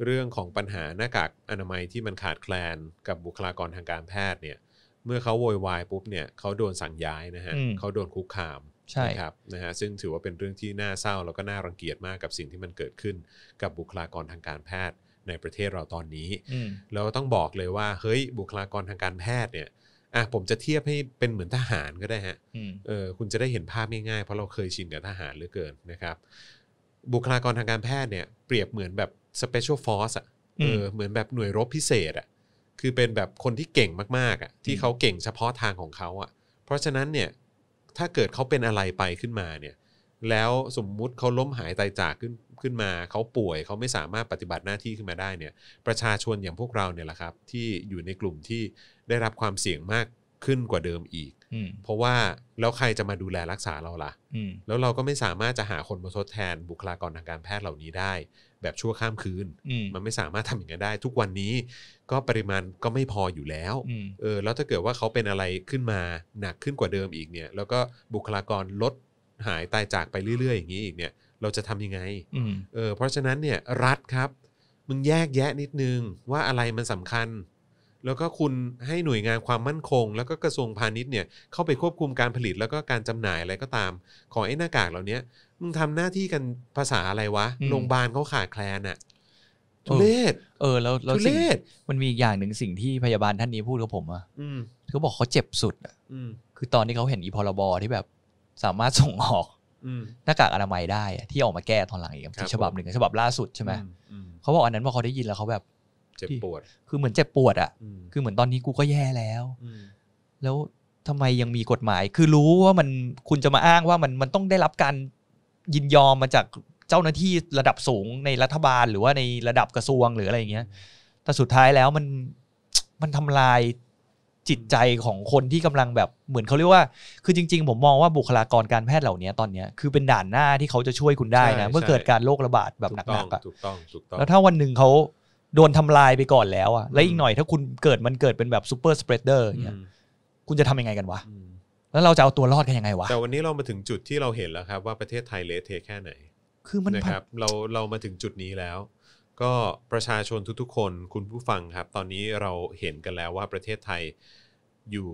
เรื่องของปัญหาหน้ากากอนามัยที่มันขาดแคลนกับบุคลากรทางการแพทย์เนี่ยเมื่อเขาโวยวายปุ๊บ เนี่ยเขาโดนสั่งย้ายนะฮะเขาโดนคุกคามใช่ครับนะฮะซึ่งถือว่าเป็นเรื่องที่น่าเศร้าแล้วก็น่ารังเกียจมากกับสิ่งที่มันเกิดขึ้นกับบุคลากรทางการแพทย์ในประเทศเราตอนนี้เราต้องบอกเลยว่าเฮ้ยบุคลากรทางการแพทย์เนี่ยอ่ะ ผมจะเทียบให้เป็นเหมือนทหารก็ได้ฮะเออคุณจะได้เห็นภาพง่ายๆ เพราะเราเคยชินกับทหารเหลือเกินนะครับ บุคลากรทางการแพทย์เนี่ย เปรียบเหมือนแบบสเปเชียลฟอร์สอ่ะเออเหมือนแบบหน่วยรบพิเศษอ่ะคือเป็นแบบคนที่เก่งมากๆอ่ะที่เขาเก่งเฉพาะทางของเขาอ่ะเพราะฉะนั้นเนี่ยถ้าเกิดเขาเป็นอะไรไปขึ้นมาเนี่ย แล้วสมมุติเขาล้มหายตายจากขึ้นขึ้นมาเขาป่วยเขาไม่สามารถปฏิบัติหน้าที่ขึ้นมาได้เนี่ย ประชาชนอย่างพวกเราเนี่ยแหละครับที่อยู่ในกลุ่มที่ได้รับความเสี่ยงมากขึ้นกว่าเดิมอีกเพราะว่าแล้วใครจะมาดูแลรักษาเราล่ะแล้วเราก็ไม่สามารถจะหาคนมาทดแทนบุคลากรทางการแพทย์เหล่านี้ได้ แบบชั่วข้ามคืนมันไม่สามารถทำอย่างนั้นได้ ทุกวันนี้ก็ปริมาณก็ไม่พออยู่แล้วเออแล้วถ้าเกิดว่าเขาเป็นอะไรขึ้นมาหนักขึ้นกว่าเดิมอีกเนี่ยแล้วก็บุคลากรลดหายตายจากไปเรื่อยๆ อย่างนี้อีกเนี่ยเราจะทำยังไงอเออ เพราะฉะนั้นเนี่ย รัฐครับ มึงแยกแยะนิดนึงว่าอะไรมันสำคัญ แล้วก็คุณให้หน่วยงานความมั่นคง แล้วก็กระทรวงพาณิชย์เนี่ย เข้าไปควบคุมการผลิตแล้วก็การจำหน่ายอะไรก็ตาม ของไอ้หน้ากากเหล่านี้มึงทำหน้าที่กันภาษาอะไรวะโรงพยาบาลเขาขาดแคลนอะทุเรศเออแล้วแล้วทุสิ่งมันมีอีกอย่างหนึ่งสิ่งที่พยาบาลท่านนี้พูดกับผมอะเขาบอกเขาเจ็บสุดอะคือตอนที่เขาเห็นอีพรบที่แบบ สามารถส่งออกหน้ากากอนามัยได้ที่ออกมาแก้ตอนหลังอีกฉบับหนึ่งฉบับล่าสุดใช่ไหมเขาบอกอันนั้นพอเขาได้ยินแล้วเขาแบบ เจ็บปวด คือเหมือนเจ็บปวดอ่ะ คือเหมือนตอนนี้กูก็แย่แล้วแล้วทำไมยังมีกฎหมาย คือรู้ว่ามันคุณจะมาอ้างว่ามันมันต้องได้รับการยินยอมมาจากเจ้าหน้าที่ระดับสูงในรัฐบาลหรือว่าในระดับกระทรวงหรืออะไรอย่างเงี้ยแต่สุดท้ายแล้วมันมันทำลายจิตใจของคนที่กำลังแบบเหมือนเขาเรียกว่า คือจริงๆ ผมมองว่าบุคลากรการแพทย์เหล่านี้ตอนนี้คือเป็นด่านหน้าที่เขาจะช่วยคุณได้นะ เมื่อเกิดการโรคระบาดแบบหนักๆอ่ะถูกต้องถูกต้อง แล้วถ้าวันหนึ่งเขาโดนทำลายไปก่อนแล้วอ่ะและอีกหน่อยถ้าคุณเกิดมันเกิดเป็นแบบซูเปอร์สเปรดเดอร์เนี่ยคุณจะทำยังไงกันวะ แล้วเราจะเอาตัวรอดกันยังไงวะแต่วันนี้เรามาถึงจุดที่เราเห็นแล้วครับว่าประเทศไทยเลเทแค่ไหนคือมันนะครับ เราเรามาถึงจุดนี้แล้วก็ประชาชนทุกๆ คนคุณผู้ฟังครับ ตอนนี้เราเห็นกันแล้วว่าประเทศไทยอยู่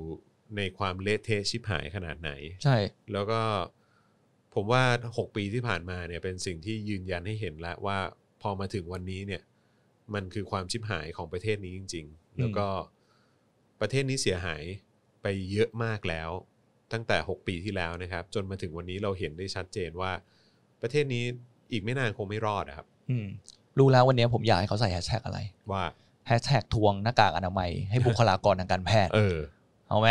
ในความเละเทะชิบหายขนาดไหน ใช่ แล้วก็ผมว่า 6 ปีที่ผ่านมาเนี่ยเป็นสิ่งที่ยืนยันให้เห็นแล้วว่า พอมาถึงวันนี้เนี่ย มันคือความชิบหายของประเทศนี้จริง ๆ แล้วก็ประเทศนี้เสียหายไปเยอะมากแล้ว ตั้งแต่ 6 ปีที่แล้วนะครับ จนมาถึงวันนี้เราเห็นได้ชัดเจนว่า ประเทศนี้อีกไม่นานคงไม่รอดครับรู้แล้ววันนี้ผมอยากให้เขาใส่แฮชแท็กอะไรว่าแฮชแท็กทวงหน้ากากอนามัยให้บุคลากรทางการแพทย์เออเอาไหม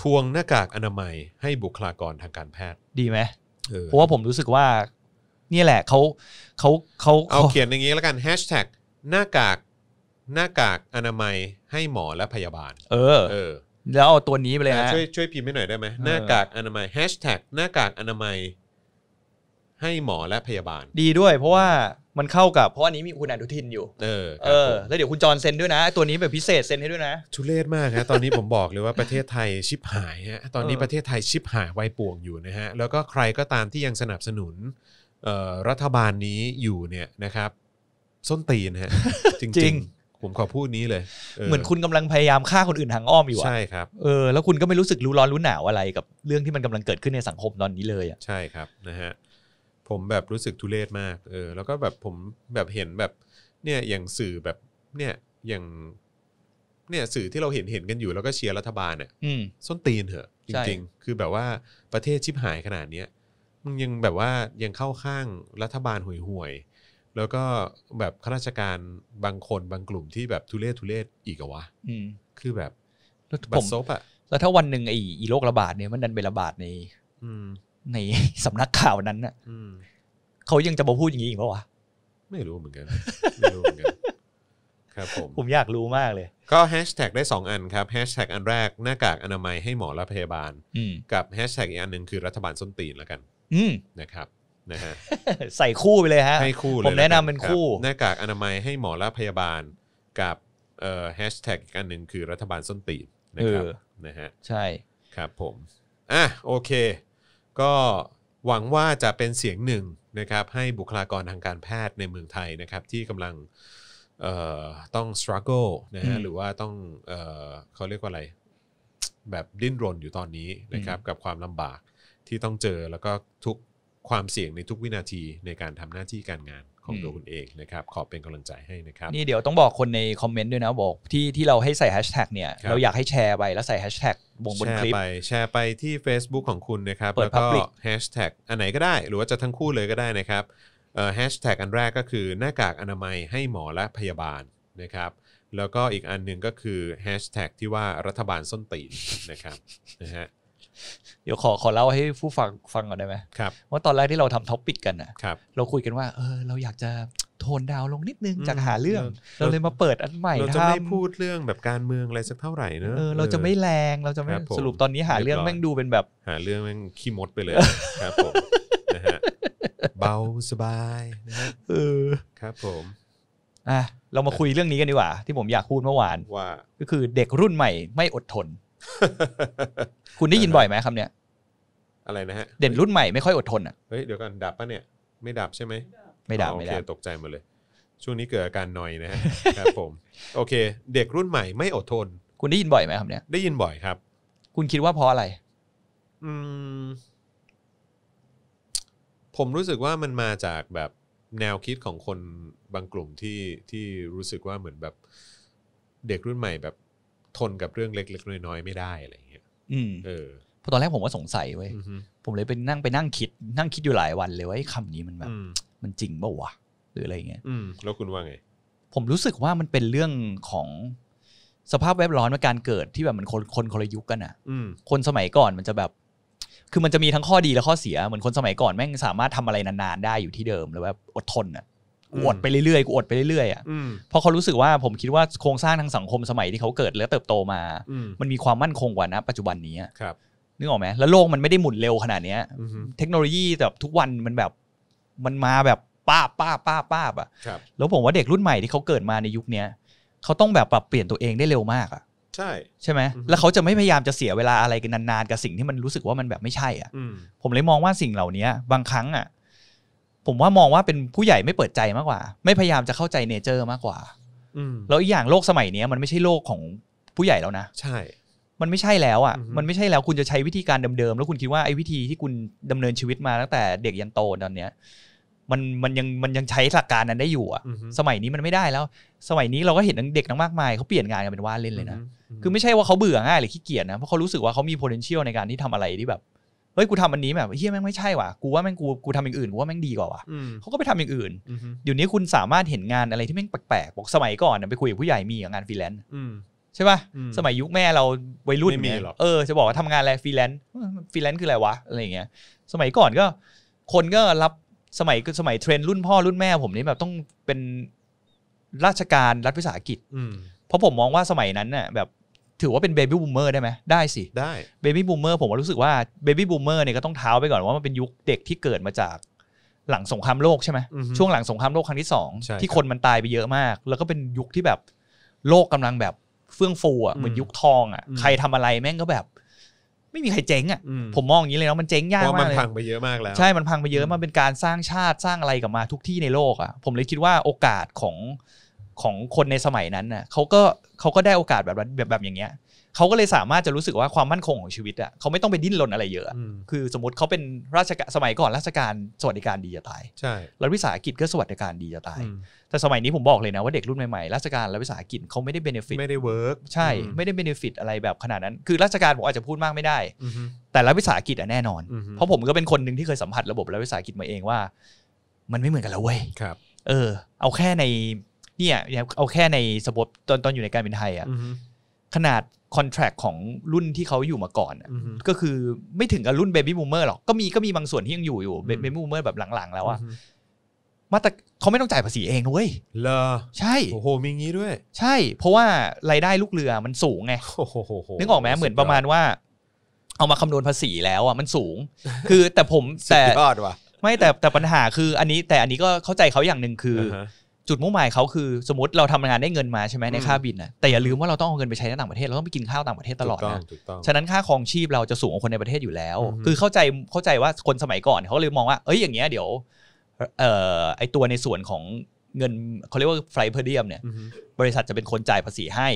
ทวงหน้ากากอนามัยให้บุคลากรทางการแพทย์ ดีไหมเพราะว่าผมรู้สึกว่านี่แหละเขาเขาเขาเอาเขียนอย่างนี้แล้วกันแฮชแท็กหน้ากากหน้ากากอนามัยให้หมอและพยาบาล เออเออแล้วเอาตัวนี้ไปเลยนะช่วยช่วยพิมพ์ให้หน่อยได้ไหมหน้ากากอนามัยแฮชแท็กหน้ากากอนามัยให้หมอและพยาบาลดีด้วย เพราะว่ามันเข้ากับ เพราะอันนี้มีคุณอนุทินอยู่เออเออแล้วเดี๋ยวคุณจรเซ็นด้วยนะตัวนี้แบบพิเศษเซ็นให้ด้วยนะชุเลศมากนะตอนนี้ผมบอกเลยว่าประเทศไทยชิบหายฮะตอนนี้ประเทศไทยชิบหายไวป่วงอยู่นะฮะ แล้วก็ใครก็ตามที่ยังสนับสนุนรัฐบาลนี้อยู่เนี่ยนะครับ ส้นตีนฮะจริงงผมขอพูดนี้เลยเหมือนคุณกำลังพยายามฆ่าคนอื่นทางอ้อมอยู่ใช่ครับเออแล้วคุณก็ไม่รู้สึกรู้ร้อนรู้หนาวอะไรกับ เรื่องที่มันกำลังเกิดขึ้นในสังคมตอนนี้เลยอ่ะใช่ครับนะฮะผมแบบรู้สึกทุเลศมาก เออ แล้วก็แบบผมแบบเห็นแบบเนี่ยอย่างสื่อแบบเนี่ยอย่างเนี่ยสื่อที่เราเห็นเห็นกันอยู่แล้วก็เชียร์รัฐบาลเนี่ยส้นตีนเถอะจริงๆ คือแบบว่าประเทศชิบหายขนาดเนี้ยมึงยังแบบว่ายังเข้าข้างรัฐบาลห่วยๆ แล้วก็แบบข้าราชการบางคนบางกลุ่มที่แบบทุเลศทุเลศอีกอะวะคือแบบแล้วบาลซบอะแล้วถ้าวันหนึ่งไอ้โรคระบาดเนี่ยมันดันไประบาดใน อืในสำนักข่าวนั้นน่ะเขายังจะมาพูดอย่างนี้อีกปะวะไม่รู้เหมือนกันไม่รู้เหมือนกัน ครับผมผมอยากรู้มากเลย ก็แฮชแท็กได้2อันครับแฮชแท็กอันแรก หน้ากากอนามัยให้หมอและพยาบาลกับแฮชแท็กอีกอันหนึ่งคือรัฐบาลส้นตีนแล้วกันนะครับนะฮะใส่คู่ไปเลยฮะให้คู่เลยผมแนะนำเป็นคู่ หน้ากากอนามัยให้หมอและพยาบาลกับเอ่อแฮชแท็กอีกอันหนึ่งคือรัฐบาลส้นตีนนะครับนะฮะใช่ครับผมอ่ะโอเคก็หวังว่าจะเป็นเสียงหนึ่งนะครับให้บุคลากรทางการแพทย์ในเมืองไทยนะครับที่กำลังต้อง struggle นะฮะหรือว่าต้องเออเขาเรียกว่าอะไรแบบดิ้นรนอยู่ตอนนี้นะครับกับความลำบากที่ต้องเจอแล้วก็ทุกความเสี่ยงในทุกวินาที ในการทำหน้าที่การงานของตัวคุณเองนะครับขอเป็นกำลังใจให้นะครับนี่เดี๋ยวต้องบอกคนในคอมเมนต์ด้วยนะบอกที่ที่เราให้ใส่แฮชแท็กเนี่ยเราอยากให้แชร์ไป แล้วใส่แฮชแท็กวงบนคลิป แชร์ไปแชร์ไปที่ Facebook ของคุณนะครับแล้วก็แฮชแท็กอันไหนก็ได้ หรือว่าจะทั้งคู่เลยก็ได้นะครับแฮชแท็กอันแรกก็คือหน้ากากอนามัยให้หมอและพยาบาลนะครับ แล้วก็อีกอันหนึ่งก็คือแฮชแท็กที่ว่ารัฐบาลส้นตีนนะครับนะฮะเดี๋ยวขอขอเล่าให้ผู้ฟังฟังก่อนได้ไหมครับว่าตอนแรกที่เราทำท็อปปิกกันอ่ะเราคุยกันว่าเออเราอยากจะโทนดาวลงนิดนึงจากหาเรื่อง เราเลยมาเปิดอันใหม่เราจะไม่พูดเรื่องแบบการเมืองอะไรสักเท่าไหร่เนอะเราจะไม่แรงเราจะไม่สรุปตอนนี้หาเรื่องแม่งดูเป็นแบบหาเรื่องแม่งขี้มดไปเลยครับผมนะฮะเบาสบายนะฮะครับผมอ่ะเรามาคุยเรื่องนี้กันดีกว่าที่ผมอยากพูดเมื่อวานว่าก็คือเด็กรุ่นใหม่ ไม่อดทนคุณได้ยินบ่อยไหมคำเนี้ยอะไรนะฮะเด่นรุ่นใหม่ไม่ค่อยอดทนอ่ะเฮ้ยเดี๋ยวกันดับปะเนี่ยไม่ ดับใช่ไหมไม่ดับไม่ดับตกใจหมดเลย ช่วงนี้เกิดอาการนอยนะฮะครับ ผม โอเค เด็กรุ่นใหม่ ไม่อดทน คุณได้ยินบ่อยไหมคำเนี้ยได้ยินบ่อยครับคุณคิดว่าเพราะอะไร อืมผมรู้สึกว่ามันมาจากแบบแนวคิดของคนบางกลุ่มที่ที่รู้สึกว่าเหมือนแบบ เด็กรุ่นใหม่แบบทนกับเรื่องเล็กๆน้อยๆไม่ได้อะไรอย่างเงี้ยเออ พอตอนแรกผมก็สงสัยเว้ย ผมเลยไปนั่งไปนั่งคิด นั่งคิดอยู่หลายวันเลยว่าคำนี้มันแบบ มันจริงเปล่าวะหรืออะไรเงี้ยแล้วคุณว่าไง ผมรู้สึกว่ามันเป็นเรื่องของสภาพแวดล้อมและการเกิดที่แบบมันคนคนคนละยุคกันอ่ะคนสมัยก่อนมันจะแบบ คือมันจะมีทั้งข้อดีและข้อเสียเหมือนคนสมัยก่อนแม่งสามารถทำอะไรนานๆได้อยู่ที่เดิมแล้วแบบอดทนอ่ะูอดไปเรื่อยๆกูอดไปเรื่อยๆอ่ะเพราะเขารู้สึกว่าผมคิดว่าโครงสร้างทางสังคมสมัยที่เขาเกิดและเติบโตมา มันมีความมั่นคงกว่านะ ปัจจุบันนี้ครับนึกออกไหมแล้วโลกมันไม่ได้หมุนเร็วขนาดเนี้ยเทคโนโลยีแบบทุกวันมันแบบมันมาแบบป้าป้าป้าป้าอ่ะแล้วผมว่าเด็กรุ่นใหม่ที่เขาเกิดมาในยุคเนี้ยเขาต้องแบบปรับเปลี่ยนตัวเองได้เร็วมากอ่ะใช่ ใช่ไหมแล้วเขาจะไม่พยายามจะเสียเวลาอะไรกันนานๆกับสิ่งที่มันรู้สึกว่ามันแบบไม่ใช่อ่ะผมเลยมองว่าสิ่งเหล่านี้บางครั้งอ่ะผมว่ามองว่าเป็นผู้ใหญ่ไม่เปิดใจมากกว่า ไม่พยายามจะเข้าใจเนเจอร์มากกว่าแล้วอีกอย่างโลกสมัยนี้มันไม่ใช่โลกของผู้ใหญ่แล้วนะ ใช่ มันไม่ใช่แล้วอ่ะมันไม่ใช่แล้วคุณจะใช้วิธีการเดิมๆแล้วคุณคิดว่าไอ้วิธีที่คุณดำเนินชีวิตมาตั้งแต่เด็กยันโตตอนเนี้ยมันมันยังมันยังใช้หลักการนั้นได้อยู่อ่ะสมัยนี้มันไม่ได้แล้ว สมัยนี้เราก็เห็นเด็กนักมากมายเขาเปลี่ยนงานกันเป็นว่าเล่นเลยนะคือไม่ใช่ว่าเขาเบื่อง่ายหรือขี้เกียจนะเพราะเขารู้สึกว่าเขามี potential ในการที่ทำอะไรที่แบบเฮ้ย กูทำอันนี้แบบเฮียแม่งไม่ใช่ว่ะกูว่าแม่งกูกูทำอย่างอื่นกูว่าแม่งดีกว่าว่ะเขาก็ไปทำอย่างอื่นเดี๋ยวนี้คุณสามารถเห็นงานอะไรที่แม่งแปลกๆ บอกสมัยก่อนไปคุยกับผู้ใหญ่มีงานฟรีแลนซ์ใช่ป่ะสมัยยุคแม่เราวัยรุ่นเนี่ยเออจะบอกว่าทำงานอะไรฟรีแลนซ์ฟรีแลนซ์คืออะไรวะอะไรอย่างเงี้ย สมัยก่อนก็ คนก็รับสมัยสมัยเทรน รุ่นพ่อรุ่นแม่ผมนี่แบบต้องเป็นราชการรัฐวิสาหกิจเพราะผมมองว่าสมัยนั้นน่ะแบบถือว่าเป็นเบบี้บูมเมอร์ได้ไหมได้สิได้เบบี้บูมเมอร์ ผมรู้สึกว่าเบบี้บูมเมอร์เนี่ยก็ต้องเท้าไปก่อนว่า มันเป็นยุคเด็กที่เกิดมาจากหลังสงครามโลก ใช่ไหมช่วงหลังสงครามโลกครั้งที่สองที่คนมันตายไปเยอะมาก แล้วก็เป็นยุคที่แบบโลกกำลังแบบเฟื่องฟูอ่ะเหมือนยุคทองอ่ะใครทำอะไรแม่งก็แบบ ไม่มีใครเจ๊งอ่ะผมมองอย่างนี้เลยเนาะมันเจ๊งยากมากเลยมันพังไปเยอะมากแล้วใช่ มันพังไปเยอะมันเป็นการสร้างชาติสร้างอะไรกลับมาทุกที่ในโลกอ่ะผมเลยคิดว่าโอกาสของของคนในสมัยนั้นน่ะเขาก็เขาก็ได้โอกาสแบบแบบแบบอย่างเงี้ยเขาก็เลยสามารถจะรู้สึกว่าความมั่นคงของชีวิตอ่ะเขาไม่ต้องไปดิ้นรนอะไรเยอะคือสมมติเขาเป็นราชการสมัยก่อนราชการสวัสดิการดีจะตายใช่แล้ววิสาหกิจก็สวัสดิการดีจะตายแต่สมัยนี้ผมบอกเลยนะว่าเด็กรุ่นใหม่ๆราชการและวิสาหกิจเขาไม่ได้เบนฟิตไม่ได้เวิร์กใช่ ไม่ได้เบนฟิตอะไรแบบขนาดนั้น คือราชการผมอาจจะพูดมากไม่ได้แต่รัฐวิสาหกิจอ่ะแน่นอน เพราะผมก็เป็นคนหนึ่งที่เคยสัมผัสระบบรัฐวิสาหกิจมาเองว่า มันไม่เหมือนกันแล้วเว้ยเออ เอาแค่ในเนี่ยเอาแค่ในสมบตอนตอนอยู่ในการบินไทยอะขนาดคอนแทรคของรุ่นที่เขาอยู่มาก่อนก็คือไม่ถึงกับรุ่นเบบี้บูมเมอร์หรอกก็มีก็มีบางส่วนที่ยังอยู่อยู่เบบี้บูมเมอร์แบบหลังๆ แล้วอะมาแต่เขาไม่ต้องจ่ายภาษีเองเว้ยเลอใช่โอ้โหมีงี้ด้วย ใช่ เพราะว่ารายได้ลูกเรือมันสูงไงนึกออกไหมเหมือนประมาณว่า เอามาคำนวณภาษีแล้วอ่ะมันสูง คือแต่ผมแต่ไม่แต่แต่ปัญหาคืออันนี้แต่อันนี้ก็เข้าใจเขาอย่างหนึ่งคือจุดมุ่งหมายเขาคือสมมติเราทำงานได้เงินมาใช่ไหมในค่าบินนะแต่อย่าลืมว่าเราต้องเอาเงินไปใช้ในต่างประเทศ เราต้องไปกินข้าวต่างประเทศตลอดนะฉะนั้นค่าครองชีพเราจะสูงกว่าคนในประเทศอยู่แล้ว คือเข้าใจเข้าใจว่าคนสมัยก่อนเขาเลยมองว่าเอ้ยอย่างเงี้ยเดี๋ยวเอ่อไอตัวในส่วนของเงินเขาเรียกว่าไฟเพอร์เดียมเนี่ย บริษัทจะเป็นคนจ่ายภาษีให้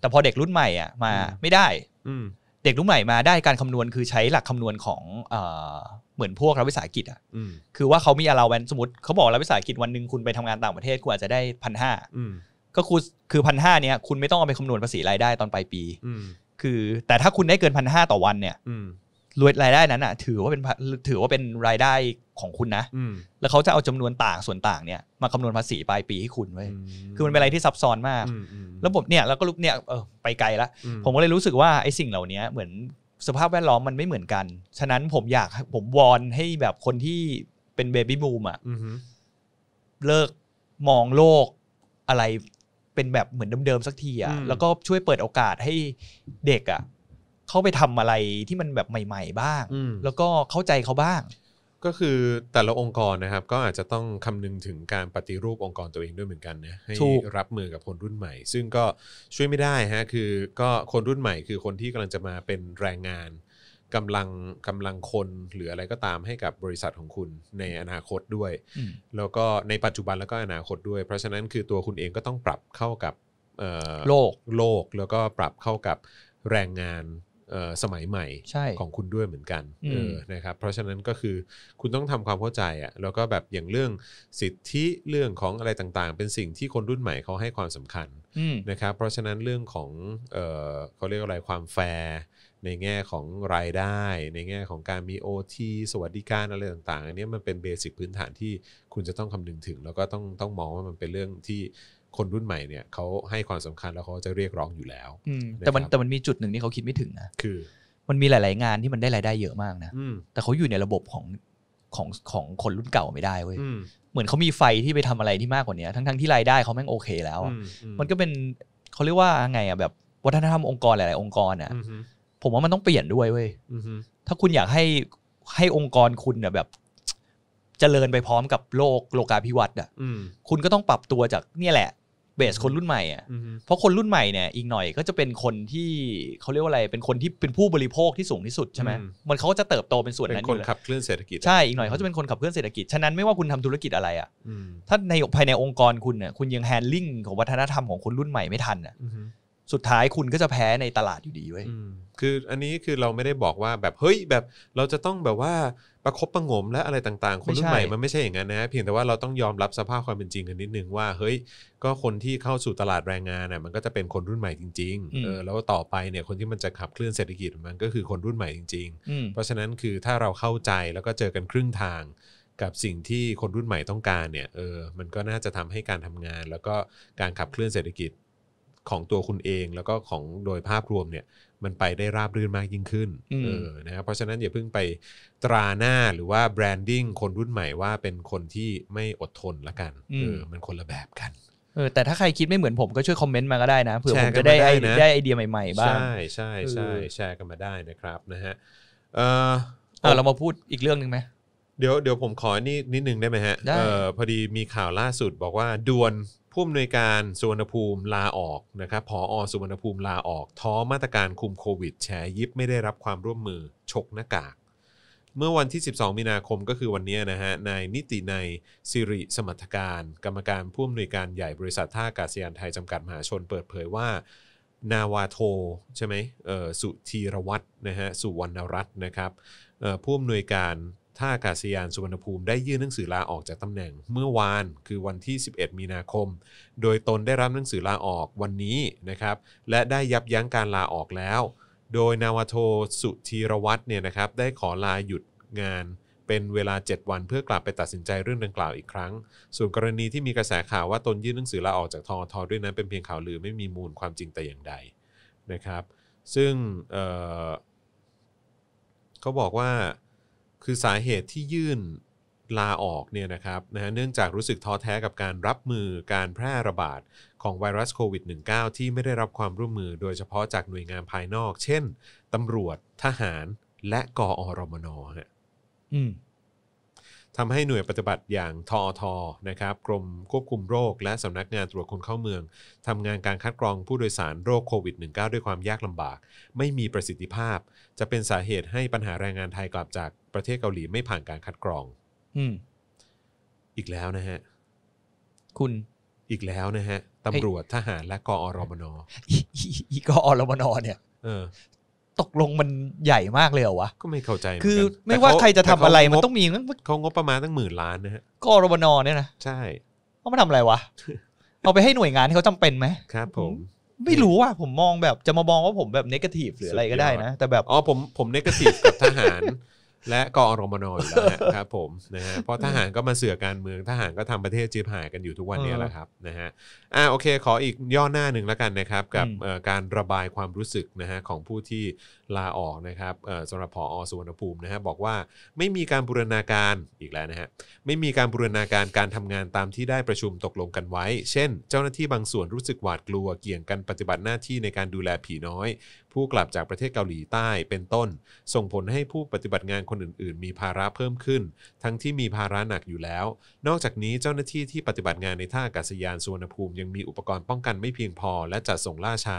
แต่พอเด็กรุ่นใหม่อ่ะมาไม่ได้เด็กรุ่นใหม่มาได้การคำนวณคือใช้หลักคำนวณของเหมือนพวกรัฐวิสาหกิจอ่ะคือว่าเขามีอาราวันสมมติเขาบอกรัฐวิสาหกิจวันหนึ่งคุณไปทำงานต่างประเทศคุณอาจจะได้พันห้าก็คือคือพันห้าเนี่ย คุณไม่ต้องเอาไปคำนวณภาษีรายได้ตอนปลายปีคือแต่ถ้าคุณได้เกินพันห้าต่อวันเนี่ยรวยรายได้นั้นอ่ะถือว่าเป็นถือว่าเป็นรายได้ของคุณนะแล้วเขาจะเอาจำนวนต่างส่วนต่างเนี่ยมาคำนวณภาษีปลายปีให้คุณไว้คือมันเป็นอะไรที่ซับซ้อนมาก ระบบเนี่ยแล้วก็ลุกเนี่ยเออไปไกลละผมก็เลยรู้สึกว่าไอ้สิ่งเหล่านี้เหมือนสภาพแวดล้อมมันไม่เหมือนกัน ฉะนั้นผมอยากผมวอนให้แบบคนที่เป็นเบบี้บูมอ่ะเลิกมองโลกอะไรเป็นแบบเหมือนเดิม ๆ สักทีอ่ะ แล้วก็ช่วยเปิดโอกาสให้เด็กอ่ะ เข้าไปทำอะไรที่มันแบบใหม่ ๆ บ้าง แล้วก็เข้าใจเขาบ้างก็คือแต่ละองค์กรนะครับก็อาจจะต้องคำนึงถึงการปฏิรูปองค์กรตัวเองด้วยเหมือนกันนะให้รับมือกับคนรุ่นใหม่ ซึ่งก็ช่วยไม่ได้ฮะคือก็คนรุ่นใหม่ คือคนที่กำลังจะมาเป็นแรงงานกำลังกำลังคนหรืออะไรก็ตามให้กับบริษัทของคุณในอนาคตด้วย แล้วก็ในปัจจุบันแล้วก็อนาคตด้วย เพราะฉะนั้นคือตัวคุณเองก็ต้องปรับเข้ากับโลก โลก แล้วก็ปรับเข้ากับแรงงานสมัยใหม่ของคุณด้วยเหมือนกันนะครับเพราะฉะนั้นก็คือคุณต้องทำความเข้าใจอ่ะแล้วก็แบบอย่างเรื่องสิทธิเรื่องของอะไรต่างๆ เป็นสิ่งที่คนรุ่นใหม่เขาให้ความสำคัญนะครับเพราะฉะนั้นเรื่องของเเขาเรียกอะไรความแฟร์ ในแง่ของรายได้ ในแง่ของการมีโอทีสวัสดิการอะไรต่างๆอันนี้มันเป็นเบสิกพื้นฐานที่คุณจะต้องคำนึงถึง แล้วก็ต้องต้องมองว่ามันเป็นเรื่องที่คนรุ่นใหม่เนี่ยเขาให้ความสำคัญแล้วเขาจะเรียกร้องอยู่แล้วแต่มันแต่มันมีจุดหนึ่งที่เขาคิดไม่ถึงนะคือ มันมีหลาย ๆงานที่มันได้รายได้เยอะมากนะแต่เขาอยู่ในระบบของของของคนรุ่นเก่าไม่ได้เว้ยเหมือนเขามีไฟที่ไปทำอะไรที่มากกว่านี้ทั้งทั้งที่รายได้เขาแม่งโอเคแล้วมันก็เป็นเขาเรียกว่าไงอ่ะแบบวัฒนธรรมองค์กรหลาย ๆ องค์กรอ่ะ ผมว่ามันต้องเปลี่ยนด้วยเว้ยถ้าคุณอยากให้ให้องค์กรคุณเน่ยแบบจเจริญไปพร้อมกับโลกโลกาภิวัตน์อ่ะคุณก็ต้องปรับตัวจากเนี่ยแหละเบสคนรุ่นใหม่อ่ะเพราะคนรุ่นใหม่เนี่ยอีกหน่อยก็จะเป็นคนที่เขาเรียกว่าอะไรเป็นคนที่เป็นผู้บริโภคที่สูงที่สุดใช่ไหมมันเขาจะเติบโตเป็นส่วนนั้น่เป็นคนขับเคลื่อนเศรษฐกิจใช่อีกหน่อยเขาจะเป็นคนขับเคลื่อนเศรษฐกิจฉะนั้นไม่ว่าคุณทำธุรกิจอะไรอ่ะถ้าในภายในองค์กรคุณเนี่ยคุณยังแฮนดิ้งของวัฒนธรรมของคนรุ่นใหม่ไม่ทันอ่ะสุดท้ายคุณก็จะแพ้ในตลาดอยู่ดีเว้ยคืออันนี้คือเราไม่ได้บอกว่าแบบเฮ้ยแบบเราจะต้องแบบว่าประคบประงมและอะไรต่างๆ คนรุ่นใหม่ มันไม่ใช่อย่างนั้นนะ เพียงแต่ว่าเราต้องยอมรับสภาพความเป็นจริงกันนิดนึง ว่าเฮ้ยก็คนที่เข้าสู่ตลาดแรงงานน่ยมันก็จะเป็นคนรุ่นใหม่จริงๆเออแล้วต่อไปเนี่ยคนที่มันจะขับเคลื่อนเศรษฐกิจมันก็คือคนรุ่นใหม่จริงๆ เพราะฉะนั้นคือถ้าเราเข้าใจแล้วก็เจอกันครึ่งทาง กับสิ่งที่คนรุ่นใหม่ต้องการเนี่ยเออมันก็น่าจะทำให้การทำงาน แล้วก็การขับเคลื่อนเศรษฐกิจของตัวคุณเองแล้วก็ของโดยภาพรวมเนี่ยมันไปได้ราบรื่นมากยิ่งขึ้นออนะครับเพราะฉะนั้นอย่าเพิ่งไปตราหน้าหรือว่าแบรนดิ้งคนรุ่นใหม่ว่าเป็นคนที่ไม่อดทนละกันเออมันคนละแบบกัน เออแต่ถ้าใครคิดไม่เหมือนผมก็ช่วยคอมเมนต์มาก็ได้นะเผื่อผมจะได้ไได้ไอเดียใหม่ ๆบ้างใช่ใช่ใช่แชร์กันมาได้นะครับนะฮะเออเเรามาพูดอีกเรื่องหนึ่งไหมเดี๋ยวเดี๋ยวผมขอนี่นิดนึงได้ไหมฮะ เออพอดีมีข่าวล่าสุดบอกว่าดวนผู้อำนวยการสุวรรณภูมิลาออกนะครับผออสุวรรณภูมิลาออก ท้อมาตรการคุมโควิดแชร์ยิบไม่ได้รับความร่วมมือฉกหน้ากาก เมื่อวันที่ 12 มีนาคมก็คือวันนี้นะฮะนายนิติในสิริสมัทการ กรรมการผู้อำนวยการใหญ่บริษัทท่าอากาศยานไทยจำกัดมหาชนเปิดเผยว่า นาวาโทใช่ไหมสุธีรวัตรนะฮะสุวรรณรัตน์นะครับผู้อำนวยการท่าอากาศยานสุวรรณภูมิได้ยื่นหนังสือลาออกจากตำแหน่งเมื่อวานคือวันที่ 11 มีนาคม โดยตนได้รับหนังสือลาออกวันนี้นะครับและได้ยับยั้งการลาออกแล้ว โดยนาวโทสุธีรวัตรเนี่ยนะครับได้ขอลาหยุดงานเป็นเวลา 7 วันเพื่อกลับไปตัดสินใจเรื่องดังกล่าวอีกครั้งส่วนกรณีที่มีกระแสข่าวว่าตนยื่นหนังสือลาออกจากทอทอด้วยนั้น เป็นเพียงข่าวลือไม่มีมูลความจริงแต่อย่างใดนะครับซึ่งเเขาบอกว่าคือสาเหตุที่ยื่นลาออกเนี่ยนะครับนะฮะเนื่องจากรู้สึกท้อแท้กับการรับมือการแพร่ระบาดของไวรัสโควิด -19 ที่ไม่ได้รับความร่วมมือโดยเฉพาะจากหน่วยงานภายนอก เช่นตำรวจทหารและกอรมนฮะทำให้หน่วยปฏิบัติอย่างทอทอนะครับ กรมควบคุมโรคและสำนักงานตรวจคนเข้าเมืองทำงานการคัดกรองผู้โดยสารโรคโควิด -19 ด้วยความยากลำบาก ไม่มีประสิทธิภาพ จะเป็นสาเหตุให้ปัญหาแรงงานไทยกลับจากประเทศเกาหลีไม่ผ่านการคัดกรอง อืมอีกแล้วนะฮะ คุณอีกแล้วนะฮะตำรวจทหารและกอรมน อีกอรมนเนี่ยตกลงมันใหญ่มากเลยเหรอวะ ก็ไม่เข้าใจ คือไม่ว่าใครจะทำอะไรมันต้องมีงั้นเขางบประมาณตั้งหมื่นล้านนะฮะกรบนเนี่ยนะ ใช่เขามาทำอะไรวะ เอาไปให้หน่วยงานที่เขาจำเป็นไหมครับผม ไม่รู้ว่าผมมองแบบจะมามองว่าผมแบบเนกาทีฟหรืออะไรก็ได้นะ แต่แบบอ๋อผมผมเนกาทีฟกับทหารและกอรมนอยู่แล้วครับผมนะฮะเพราะทหารก็มาเสือกการเมือง ทหารก็ทำประเทศจีบหายกันอยู่ทุกวันนี้แหละครับนะฮะอ่าโอเค ขออีกย่อหน้าหนึ่งแล้วกันนะครับ กับการระบายความรู้สึกนะฮะของผู้ที่ลาออกนะครับสำหรับผออสุวรรณภูมินะฮะบอกว่าไม่มีการบูรณาการอีกแล้วนะฮะไม่มีการบูรณาการการทำงานตามที่ได้ประชุมตกลงกันไว้ เช่น เจ้าหน้าที่บางส่วนรู้สึกหวาดกลัวเกี่ยงกันปฏิบัติหน้าที่ในการดูแลผีน้อย ผู้กลับจากประเทศเกาหลีใต้เป็นต้น ส่งผลให้ผู้ปฏิบัติงานคนอื่น ๆ มีภาระเพิ่มขึ้น ทั้งที่มีภาระหนักอยู่แล้ว นอกจากนี้เจ้าหน้าที่ที่ปฏิบัติงานในท่าอากาศยานสุวรรณภูมิยังมีอุปกรณ์ป้องกันไม่เพียงพอและจัดส่งล่าช้า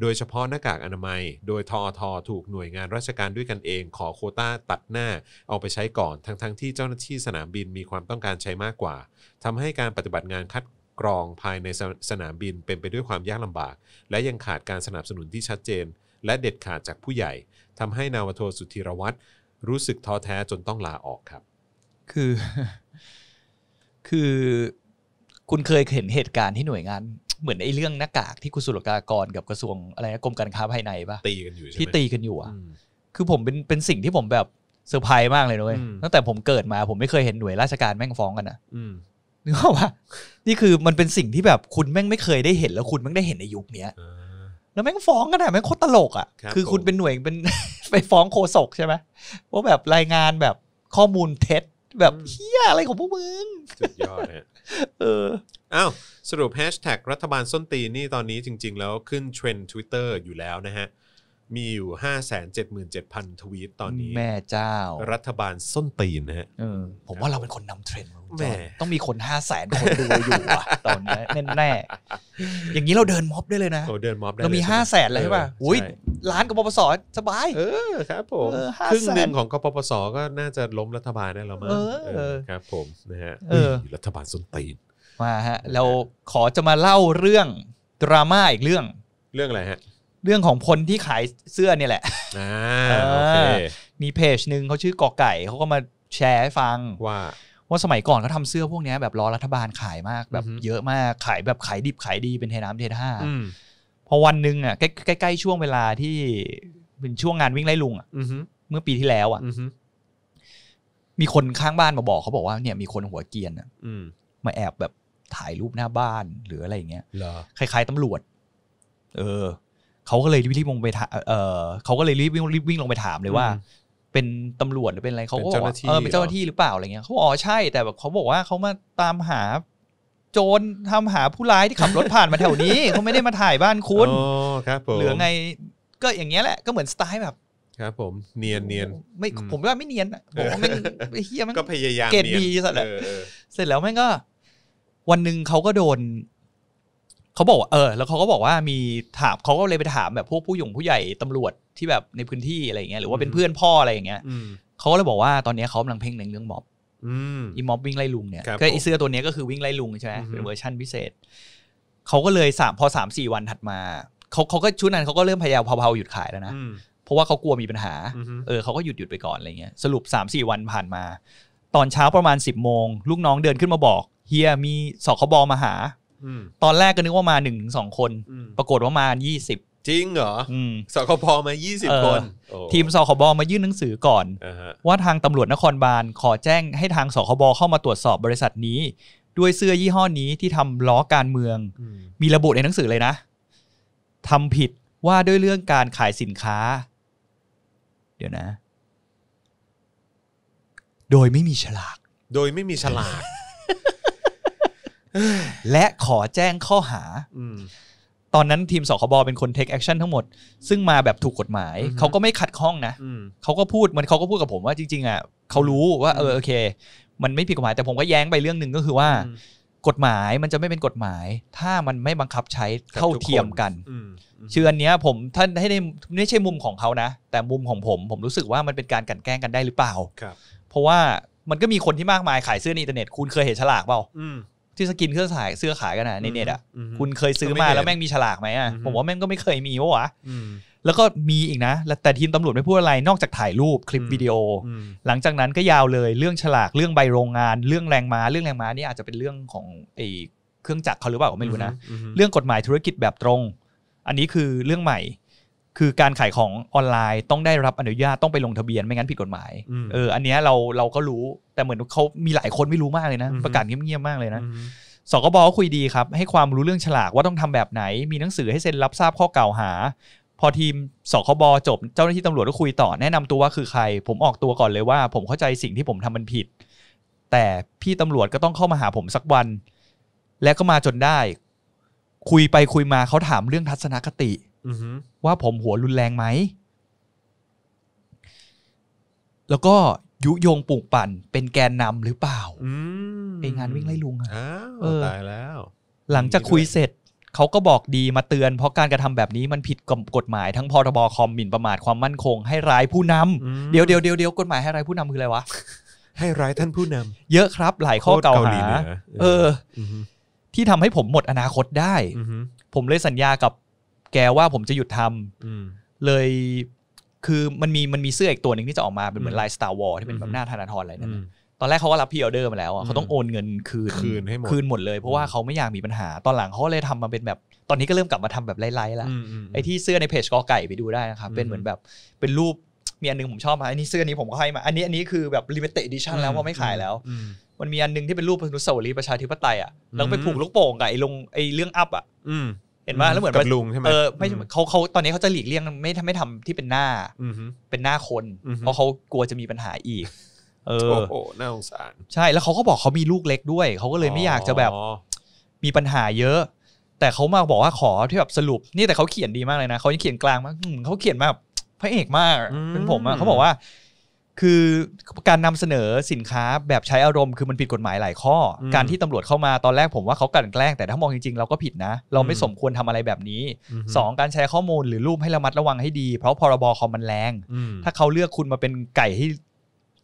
โดยเฉพาะหน้ากากอนามัย โดยทอทถูกหน่วยงานราชการด้วยกันเองขอโคต้าตัดหน้าเอาไปใช้ก่อนทั้งๆทที่เจ้าหน้าที่สนามบินมีความต้องการใช้มากกว่า ทำให้การปฏิบัติงานคัดกรองภายในสสนามบินเป็นไปด้วยความยากลำบาก และยังขาดการสนับสนุนที่ชัดเจน และเด็ดขาดจากผู้ใหญ่ ทำให้นาวโทสุธีรวัตรรู้สึกท้อแท้จนต้องลาออกครับ คือ คือ คุณเคยเห็นเหตุการณ์ที่หน่วยงานเหมือนไอ้เรื่องหน้ากากที่กระทรวงกากรกับกระทรวงอะไรกรมการค้าภายในปะตีกันอยู่ใช่ที่ตีกันอยู่อ่ะคือผมเป็นเป็นสิ่งที่ผมแบบเซอร์ไพรส์มากเลยนุ้ยตั้งแต่ผมเกิดมา ผมไม่เคยเห็นหน่วยราชการแม่งฟ้องกันนะอนึกออกปะนี่คือมันเป็นสิ่งที่แบบคุณแม่งไม่เคยได้เห็นแล้วคุณแม่งได้เห็นในยุคเนี้ยแล้วแม่งฟ้องกันอ่ะแม่งโคตรตลกอ่ะคือคุณเป็นหน่วยเป็นไปฟ้องโคศกใช่ไหมว่าแบบรายงานแบบข้อมูลเท็จ แบบเฮียอะไรของพวกมึงสุดยอดเนเอออ้าวสรุปแฮชแท็กรัฐบาลส้นตีนนี่ตอนนี้จริงๆ แล้วขึ้นเทรนด์ทวิตเตอร์อยู่แล้วนะฮะ มีอยู่ 577,000 ทวีตตอนนี้ แม่เจ้า รัฐบาลส้นตีนนะฮะผมว่าเราเป็นคนนำเทรนด์แหมต้องมีคนห้าแสนคนดูอยู่อะตอนนี้แน่ๆ อย่างนี้เราเดินม็อบได้เลยนะเราเดินม็อบได้เรามี 5 0ห้าแสนเลยใช่ป่ะอุ้ยล้านกับปปสสบายเออครับผมครึ่งหนึ่งของกปปสก็น่าจะล้มรัฐบาลได้แล้วมั้งครับผมนะฮะรัฐบาลส้นตีนมาฮะเราขอจะมาเล่าเรื่องดราม่าอีกเรื่องเรื่องอะไรฮะ เรื่องของคนที่ขายเสื้อเนี่ยแหละ่เมีเพจหนึ่งเขาชื่อกอไก่เขาก็มาแชร์ให้ฟังว่าว่าสมัยก่อนเขาทาเสื้อพวกนี้แบบรอรัฐบาลขายมากแบบ เยอะมากขายแบบขายดิบขายดีเป็นเทน้ำเทท่าพอวันหนึ่งอ่ะใกล้ๆช่วงเวลาที่เป็นช่วงงานวิ่งไล่ลุง อ่ะเมื่อปีที่แล้วอ่ะมีคนข้างบ้านมาบอกเขาบอกว่าเนี่ยมีคนหัวเกียนอ่ะมาแอบแบบถ่ายรูปหน้าบ้านหรืออะไรอย่างเงี้ยคล้ายๆตำรวจ เออเขาก็เลยรีบลงไปถามเออเขาก็เลยรีบวิ่งรีบวิ่งลงไปถามเลยว่า เป็นตำรวจหรือเป็นอะไรเขาก็บอกว่า เออเป็นเจ้าหน้าที่หรือเปล่าอะไรเงี้ยเขาอ๋อใช่แต่แบบเขาบอกว่าเขามาตามหาโจรทำหาผู้ร้ายที่ขับรถผ่านมาแถวนี้เขาไม่ได้มาถ่ายบ้านคุณเหรือไงก็อย่างเงี้ยแหละก็เหมือนสไตล์แบบ ครับ ผม เนียนเนียนไม่ผมว่าไม่เนียนผมว่าม่เฮียมันก็พยายามเกตดีสัตว์ลเสร็จแล้วแม่งก็วันหนึ่งเขาก็โดนเขาบอกเออ แล้วเขาก็บอกว่ามีถามเขาก็เลยไปถามแบบพวกผู้หยงผู้ใหญ่ตำรวจที่แบบในพื้นที่อะไรอย่างเงี้ย หรือว่าเป็นเพื่อนพ่ออะไรอย่างเงี้ยเขาก็เลยบอกว่าตอนนี้เขากำลังเพ่งเน็งเรื่องม็อบอีม็อบวิ่งไล่ลุงเนี่ยก็ไอเสื้อตัวนี้ก็คือวิ่งไล่ลุงใช่ไหมเป็นเวอร์ชั่นพิเศษเขาก็เลยสามพอสามสี่วันถัดมาเขาเขาก็ชุดนั้นเขาก็เริ่มพยายามเผาๆหยุดขายแล้วนะเพราะว่าเขากลัวมีปัญหาเออเขาก็หยุดหยุดไปก่อนอะไรเงี้ยสรุปสามสี่วันผ่านมา ตอนเช้าประมาณสิบโมงลูกน้องเดินขึ้นมาบอกเฮียมีสคบมาหาตอนแรกก็นึกว่ามาหนึ่งถึงสองคน ปรากฏว่ามายี่สิบ จริงเหรอสคบมายี่สิบคน ทีมสคบมายื่นหนังสือก่อนว่าทางตำรวจนครบาลขอแจ้งให้ทางสคบเข้ามาตรวจสอบบริษัทนี้ ด้วยเสื้อยี่ห้อนี้ที่ทำล้อการเมือง มีระบุในหนังสือเลยนะทำผิดว่าด้วยเรื่องการขายสินค้า เดี๋ยวนะ โดยไม่มีฉลาก โดยไม่มีฉลากและขอแจ้งข้อหา ตอนนั้นทีมสคบเป็นคนเทคแอคชั่นทั้งหมด ซึ่งมาแบบถูกกฎหมาย เขาก็ไม่ขัดข้องนะ เขาก็พูดมันเขาก็พูดกับผมว่าจริงๆอ่ะเขารู้ว่าเออโอเค มันไม่ผิดกฎหมายแต่ผมก็แย้งไปเรื่องหนึ่งก็คือว่า กฎหมายมันจะไม่เป็นกฎหมาย ถ้ามันไม่บังคับใช้เข้าเทียมกัน เชื่ออันเนี้ยผมท่านให้ในไม่ใช่มุมของเขานะ แต่มุมของผม ผมรู้สึกว่ามันเป็นการกันแกล้งกันได้หรือเปล่าเพราะว่ามันก็มีคนที่มากมายขายเสื้อในอินเทอร์เน็ต คุณเคยเห็นฉลากเปล่าที่สกินเครื่องสายเสื้อขายกันนะในเน็ตอ่ะคุณเคยซื้อมาแล้วแม่งมีฉลากไหมอ่ะผมว่าแม่งก็ไม่เคยมีวะแล้วก็มีอีกนะแต่ทีมตำรวจไม่พูดอะไรนอกจากถ่ายรูปคลิปวิดีโอ หลังจากนั้นก็ยาวเลยเรื่องฉลากเรื่องใบโรงงาน เรื่องแรงม้าเรื่องแรงม้านี่อาจจะเป็นเรื่องของไอ้เครื่องจักรเขาหรือเปล่าไม่รู้นะ เรื่องกฎหมายธุรกิจแบบตรง อันนี้คือเรื่องใหม่ คือการขายของออนไลน์ต้องได้รับอนุญาตต้องไปลงทะเบียนไม่งั้นผิดกฎหมาย เออ อันนี้เราเราก็รู้แต่เหมือนเขามีหลายคนไม่รู้มากเลยนะประกาศเงียบๆมากเลยนะสกบก็คุยดีครับ ให้ความรู้เรื่องฉลากว่าต้องทำแบบไหน มีหนังสือให้เซ็นรับทราบข้อกล่าวหา พอทีมสคบจบ เจ้าหน้าที่ตำรวจก็คุยต่อแนะนำตัวว่าคือใคร ผมออกตัวก่อนเลยว่า ผมเข้าใจสิ่งที่ผมทำมันผิด แต่พี่ตำรวจก็ต้องเข้ามาหาผมสักวัน และก็มาจนได้ คุยไปคุยมาเขาถามเรื่องทัศนคติว่าผมหัวรุนแรงไหมแล้วก็ยุยงปลูกปั่นเป็นแกนนำหรือเปล่าไองานวิ่งไล่ลุงอะตายแล้ว หลังจากคุยเสร็จเขาก็บอกดีมาเตือนเพราะการกระทำแบบนี้มันผิดกฎหมายทั้งพรบคอมมินประมาทความมั่นคงให้ร้ายผู้นำเดี๋ยวเดี๋ยวเดี๋ยวเดี๋ยวกฎหมายให้ร้ายผู้นำคืออะไรวะ ให้ร้ายท่านผู้นำ เยอะครับ หลายข้อเก่าหาเออ ที่ทำให้ผมหมดอนาคตได้ผมเลยสัญญากับ แกว่าผมจะหยุดทำเลยคือมันมีมันมีเสื้ออีกตัวหนึ่งที่จะออกมาเป็นเหมือนลายสตาร์วอลที่เป็นแบบหน้าธนาธรอะไรนั่นตอนแรกเขาก็รับพี่ออเดอร์มาแล้วอ่ะเขาต้องโอนเงินคืนคืนให้หมดคืนหมดเลยเพราะว่าเขาไม่อยากมีปัญหา ตอนหลังเขาเลยทำมาเป็นแบบตอนนี้ก็เริ่มกลับมาทำแบบไล่ๆแล้วไอ้ที่เสื้อในเพจกอไก่ไปดูได้นะครับเป็นเหมือนแบบเป็นรูปมีอันนึงผมชอบมาอันนี้เสื้อนี้ผมก็ให้มาอันนี้อันนี้คือแบบลิมิเต็ดดิชั่นแล้วว่าไม่ขายแล้วมันมีอันนึงที่เป็นรูปพนุสาวรีประชาธิปไตยอ่ะแล้วไปผูกลูกโป่งกับไอ้ลงไอ้เรื่องอัพอ่ะเห็นว่าแล้วเหมือนกับลุงใช่ไหมเออไม่เขาเขาตอนนี้เขาจะหลีกเลี่ยงไม่ทำไม่ทำที่เป็นหน้าเป็นหน้าคนเพราะเขากลัวจะมีปัญหาอีก เออโอ้โหน่าสงสารใช่แล้วเขาก็บอกเขามีลูกเล็กด้วยเขาก็เลยไม่อยากจะแบบมีปัญหาเยอะ แต่เขามาบอกว่าขอที่แบบสรุป นี่แต่เขาเขียนดีมากเลยนะเขาเขียนกลางมากเขาเขียนมาพระเอกมากเป็นผมอะเขาบอกว่าคือการนำเสนอสินค้าแบบใช้อารมณ์คือมันผิดกฎหมายหลายข้อ การที่ตำรวจเข้ามาตอนแรกผมว่าเขากันแกล้งแต่ถ้ามองจริงๆ เราก็ผิดนะ เราไม่สมควรทำอะไรแบบนี้ 2 การแชร์ข้อมูลหรือรูปให้ระมัดระวังให้ดี เพราะพรบคอมมันแรง ถ้าเขาเลือกคุณมาเป็นไก่ให้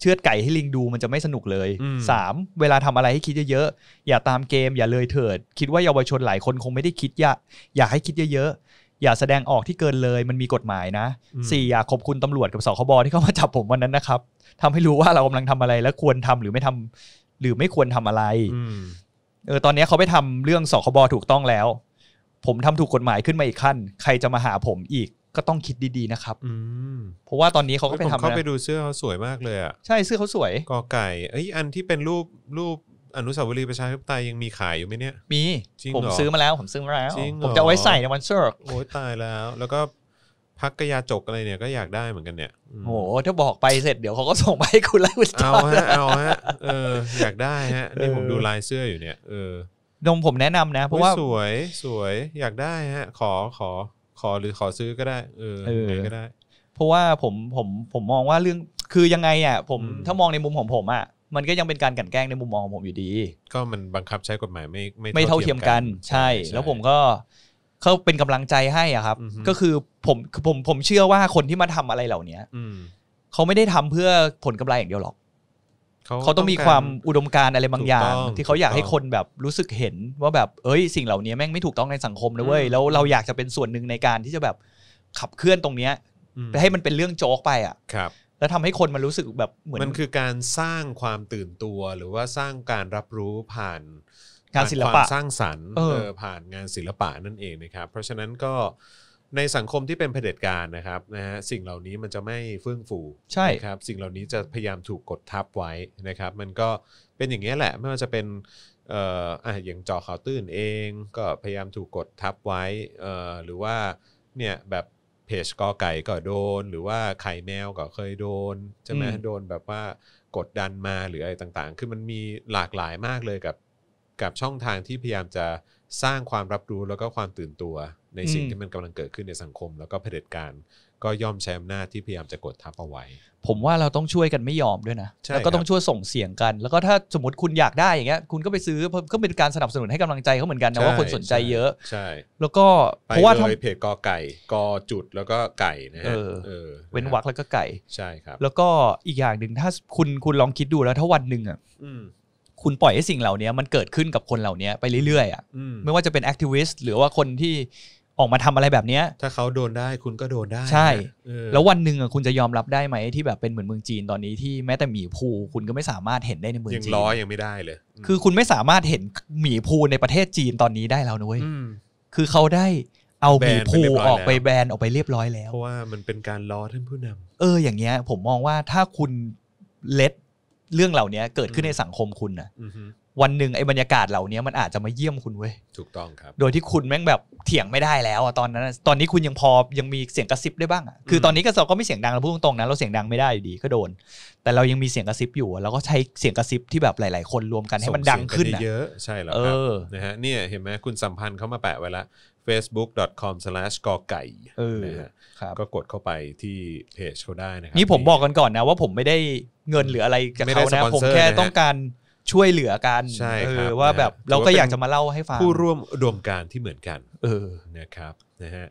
เชือดไก่ให้ลิงดูมันจะไม่สนุกเลย 3. เวลาทำอะไรให้คิดเยอะๆอย่าตามเกมอย่าเลยเถิด คิดว่าเยาวชนหลายคนคงไม่ได้คิดอยากอยากให้คิดเยอะๆอย่าแสดงออกที่เกินเลยมันมีกฎหมายนะสี่อย่าขอบคุณตำรวจกับสคบที่เข้ามาจับผมวันนั้นนะครับ ทำให้รู้ว่าเรากำลังทำอะไร และควรทำหรือไม่ทำ หรือไม่ควรทำอะไรเออตอนนี้เขาไปทำเรื่องสคบถูกต้องแล้ว ผมทำถูกกฎหมายขึ้นมาอีกขั้น ใครจะมาหาผมอีกก็ต้องคิดดีๆนะครับ อืเพราะว่าตอนนี้เขาก็ไปทำเขาไปดูเสื้อเขาสวยมากเลยอ่ะใช่เสื้อเขาสวยกอไก่เอ้ยอันที่เป็นรูปรูปอนุสาวรีย์ประชาธิปไตยยังมีขายอยู่ไหมเนี่ย มีจริงเหรอผมซื้อมาแล้วผมซื้อมาแล้วจริงเหรอผมจะเอาไว้ใส่ในวันเสาร์โอ้ยตายแล้วแล้วก็พักกระยาจกอะไรเนี่ยก็อยากได้เหมือนกันเนี่ยโอ้โหถ้าบอกไปเสร็จเดี๋ยวเขาก็ส่งมาให้คุณแล้วคุณจเอาฮะเอาฮะเอออยากได้ฮะนี่ผมดูลายเสื้ออยู่เนี่ยเออนมผมแนะนำนะเพราะว่าสวยสวยอยากได้ฮะ ขอขอขอหรือขอซื้อก็ได้ เออเไหนก็ได้เพราะว่าผมผมผมมองว่าเรื่องคือยังไงอ่ะผมถ้ามองในมุมของผมอ่ะมันก็ยังเป็นการกันแกล้งในมุมมองของผมอยู่ดี ก็มันบังคับใช้กฎหมายไม่ไม่เท่าเทียมกัน ใช่ แล้วผมก็เขาเป็นกำลังใจให้อ่ะครับ ก็คือผมผมผมเชื่อว่าคนที่มาทำอะไรเหล่าเนี้ยเขาไม่ได้ทำเพื่อผลกำไรอย่างเดียวหรอกเขาต้องมีความอุดมการอะไรบางอย่าง ที่เขาอยากให้คนแบบรู้สึกเห็นว่าแบบเอ้ยสิ่งเหล่านี้แม่งไม่ถูกต้องในสังคมนะเว้ยแล้วเราอยากจะเป็นส่วนหนึ่งในการที่จะแบบขับเคลื่อนตรงเนี้ยให้มันเป็นเรื่องโจ๊กไปอ่ะครับแล้วทำให้คนมันรู้สึกแบบเหมือนมันคือการสร้างความตื่นตัว หรือว่าสร้างการรับรู้ผ่านงานศิลปะสร้างสรรค์ผ่านงานศิลปะนั่นเองนะครับ เพราะฉะนั้นก็ในสังคมที่เป็นเผด็จการนะครับนะฮะสิ่งเหล่านี้มันจะไม่เฟื่องฟูใช่ครับ สิ่งเหล่านี้จะพยายามถูกกดทับไว้นะครับ มันก็เป็นอย่างนี้แหละ ไม่ว่าจะเป็นเอ่ออ่ะอย่างจอข่าวตื่นเอง ก็พยายามถูกกดทับไว้เอ่อหรือว่าเนี่ยแบบเพจกอไก่ก็โดน หรือว่าไข่แมวก็เคยโดนใช่ไหมโดนแบบว่ากดดันมาหรืออะไรต่างๆ คือมันมีหลากหลายมากเลยกับ กับช่องทางที่พยายามจะสร้างความรับรู้แล้วก็ความตื่นตัว ในสิ่งที่มันกำลังเกิดขึ้นในสังคมแล้วก็เผด็จการก็ย่อมใช้อำนาจที่พยายามจะกดทับเอาไว้ ผมว่าเราต้องช่วยกันไม่ยอมด้วยนะแล้วก็ต้องช่วยส่งเสียงกัน แล้วก็ถ้าสมมติคุณอยากได้อย่างเงี้ย คุณก็ไปซื้อเพก็เป็นการสนับสนุนให้กำลังใจเขาเหมือนกันนะว่าคนสนใจเยอะ ใช่ แล้วก็เพราะว่าทำเพจกอไก่กอจุดแล้วก็ไก่นะฮะเว้นวักแล้วก็ไก่ ใช่ครับ แล้วก็อีกอย่างหนึ่งถ้าคุณคุณลองคิดดูแล้วถ้าวันหนึ่งอ่ะคุณปล่อยให้สิ่งเหล่านี้มันเกิดขึ้นกับคนเหล่านี้ไปเรื่อยๆอ่ะ ไม่ว่าจะเป็นแอคทิวิสต์หรือว่าคนที่ออกมาทำอะไรแบบเนี้ยถ้าเขาโดนได้คุณก็โดนได้ ใช่แล้ววันหนึ่งอ่ะคุณจะยอมรับได้ไหมที่แบบเป็นเหมือนเมืองจีนตอนนี้ที่แม้แต่หมีภูคุณก็ไม่สามารถเห็นได้ในเมืองจีนยังร้อยยังไม่ได้เลย คือคุณไม่สามารถเห็นหมีภูในประเทศจีนตอนนี้ได้แล้วนุ้ยคือเขาได้เอาหมีภูออกไปแบนออกไปเรียบร้อยแล้วเพราะว่ามันเป็นการล้อท่านผู้นำ เอออย่างเงี้ยผมมองว่าถ้าคุณเล็ดเรื่องเหล่านี้เกิดขึ้นในสังคมคุณนะวันหนึ่งไอ้บรรยากาศเหล่านี้มันอาจจะมาเยี่ยมคุณเว้ยถูกต้องครับ โดยที่คุณแม่งแบบเถียงไม่ได้แล้วอะตอนนั้น ตอนนี้คุณยังพอยังมีเสียงกระซิบได้บ้างอะคือตอนนี้กระซิบก็ไม่เสียงดังเราพูดตรงๆนะเราเสียงดังไม่ได้อยู่ดีก็โดน แต่เรายังมีเสียงกระซิบอยู่เราก็ใช้เสียงกระซิบที่แบบหลายๆคนรวมกันให้มันดังขึ้นอะเยอะใช่แล้วครับนะฮะเนี่ยเห็นไหมคุณสัมพันธ์เข้ามาแปะไว้ละ facebook.com slash กอไก่ครับก็กดเข้าไปที่เพจเขาได้นะครับนี่ผมบอกกันก่อนนะว่าผมไม่ได้เงินหรืออะไรจากเขานะผมแค่ต้องการช่วยเหลือกันใช่ว่าแบบเราก็อยากจะมาเล่าให้ฟัง ผู้ร่วมรวมการที่เหมือนกัน เออนะครับนะฮะ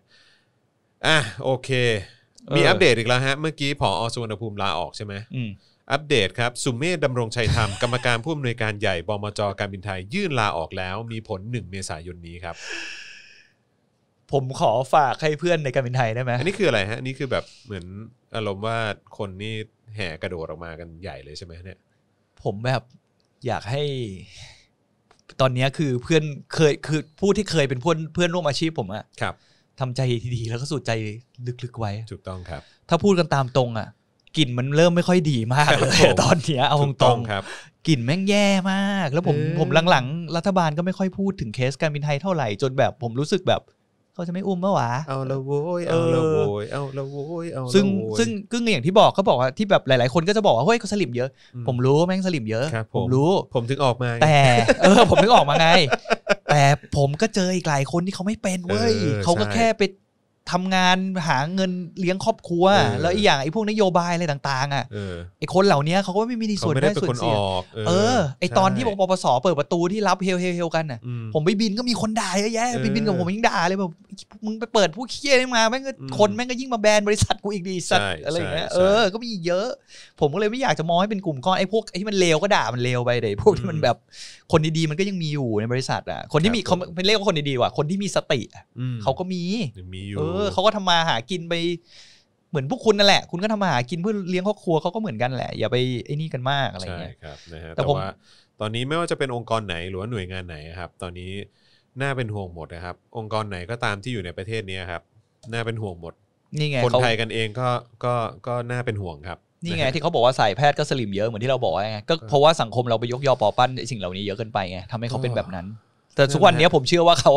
อ่ะ โอเค มีอัปเดตอีกแล้วฮะ เมื่อกี้ผอสุวรรณภูมิลาออกใช่ไหมอัปเดตครับ สุมเมธดำรงชัยธรรม กรรมการผู้อำนวยการใหญ่บมจการบินไทยยื่นลาออกแล้ว มีผลหนึ่งเมษายนนี้ครับ ผมขอฝากให้เพื่อนในการบินไทยได้ไหมอันนี้คืออะไรฮะอันนี่คือแบบเหมือนอารมณ์ว่าคนนี่แห่กระโดดออกมากันใหญ่เลยใช่ไหมเนี่ยผมแบบอยากให้ตอนนี้คือเพื่อนเคยคือผู้ที่เคยเป็นเพื่อนเพื่อนร่วมอาชีพผมอะครับทำใจดีๆแล้วก็สูดใจลึกๆไว้ถูกต้องครับ ถ้าพูดกันตามตรงอะกลิ่นมันเริ่มไม่ค่อยดีมากเลยตอนเนี้ยเอาตรงครับกลิ่นแม่งแย่มาก แล้วผมผมหลังๆรัฐบาลก็ไม่ค่อยพูดถึงเคสการบินไทยเท่าไหร่จนแบบผมรู้สึกแบบเขาจะไม่อุ้มเมื่อวะ เอาละโว้ยเอาละโว้ยเอาละโว้ยเอาซึ่งซึ่งกึ่งอย่างที่บอกเขาบอกว่าที่แบบหลาย ๆคนก็จะบอกว่าเฮ้ยเขาสลิมเยอะ ผมรู้แม่งสลิมเยอะ ผมรู้ ผมถึงออกมา แต่เออผมถึงออกมาไง แต่ผมก็เจออีกหลายคนที่เขาไม่เป็นเว้ยเขาก็แค่ไปทำงานหาเงินเลี้ยงครอบครัวแล้วอีกอย่างไอ้พวกนโยบายอะไรต่าง ๆอ่ะไอ้คนเหล่านี้เขาก็ไม่มีส่วนได้ส่วนเสียเออไอ้ตอนที่ปปสเปิดประตูที่รับเฮลเฮลเฮลกันอ่ะ ผมไปบินก็มีคนด่าเยอะแยะไปบินกับผมยิ่งด่าเลยแบบมึงไปเปิดผู้เคี้ยนี้มาแม่งก็คนแม่งก็ยิ่งมาแบนบริษัทกูอีกดีสัตว์อะไรเงี้ยเออก็มีเยอะ ผมก็เลยไม่อยากจะมองให้เป็นกลุ่มก้อนไอ้พวกไอ้ที่มันเลว ก็ด่ามันเลวไปเดยพวกที่มันแบบคนดีๆ มันก็ยังมีอยู่ในบริษัทอ่ะคนที่มีเขาเป็นเรียกว่าคนดีๆว่ะคนที่มีสติเขาก็มีมีอยู่อเขาก็ทำมาหากินไปเหมือนพวกคุณนั่นแหละ คุณก็ทำมาหากินเพื่อเลี้ยงครอบครัวเขาก็เหมือนกันแหละอย่าไปไอ้นี่กันมากอะไรเงี้ยใช่ครับนะฮะแต่ว่าตอนนี้ไม่ว่าจะเป็นองค์กรไหนหรือว่าหน่วยงานไหนครับ ตอนนี้น่าเป็นห่วงหมดนะครับ องค์กรไหนก็ตามที่อยู่ในประเทศนี้ครับ น่าเป็นห่วงหมดนี่ไงคนไทยกันเองก็ก็ก็น่าเป็นห่วงครับนี่ไง ที่เขาบอกว่าสายแพทย์ก็สลิมเยอะเหมือนที่เราบอกไงก็เพราะว่าสังคมเราไปยกยอปอปั้นสิ่งเหล่านี้เยอะเกินไปไงทำให้เขาเป็นแบบนั้น แต่ทุกวันนี้ผมเชื่อว่าเขา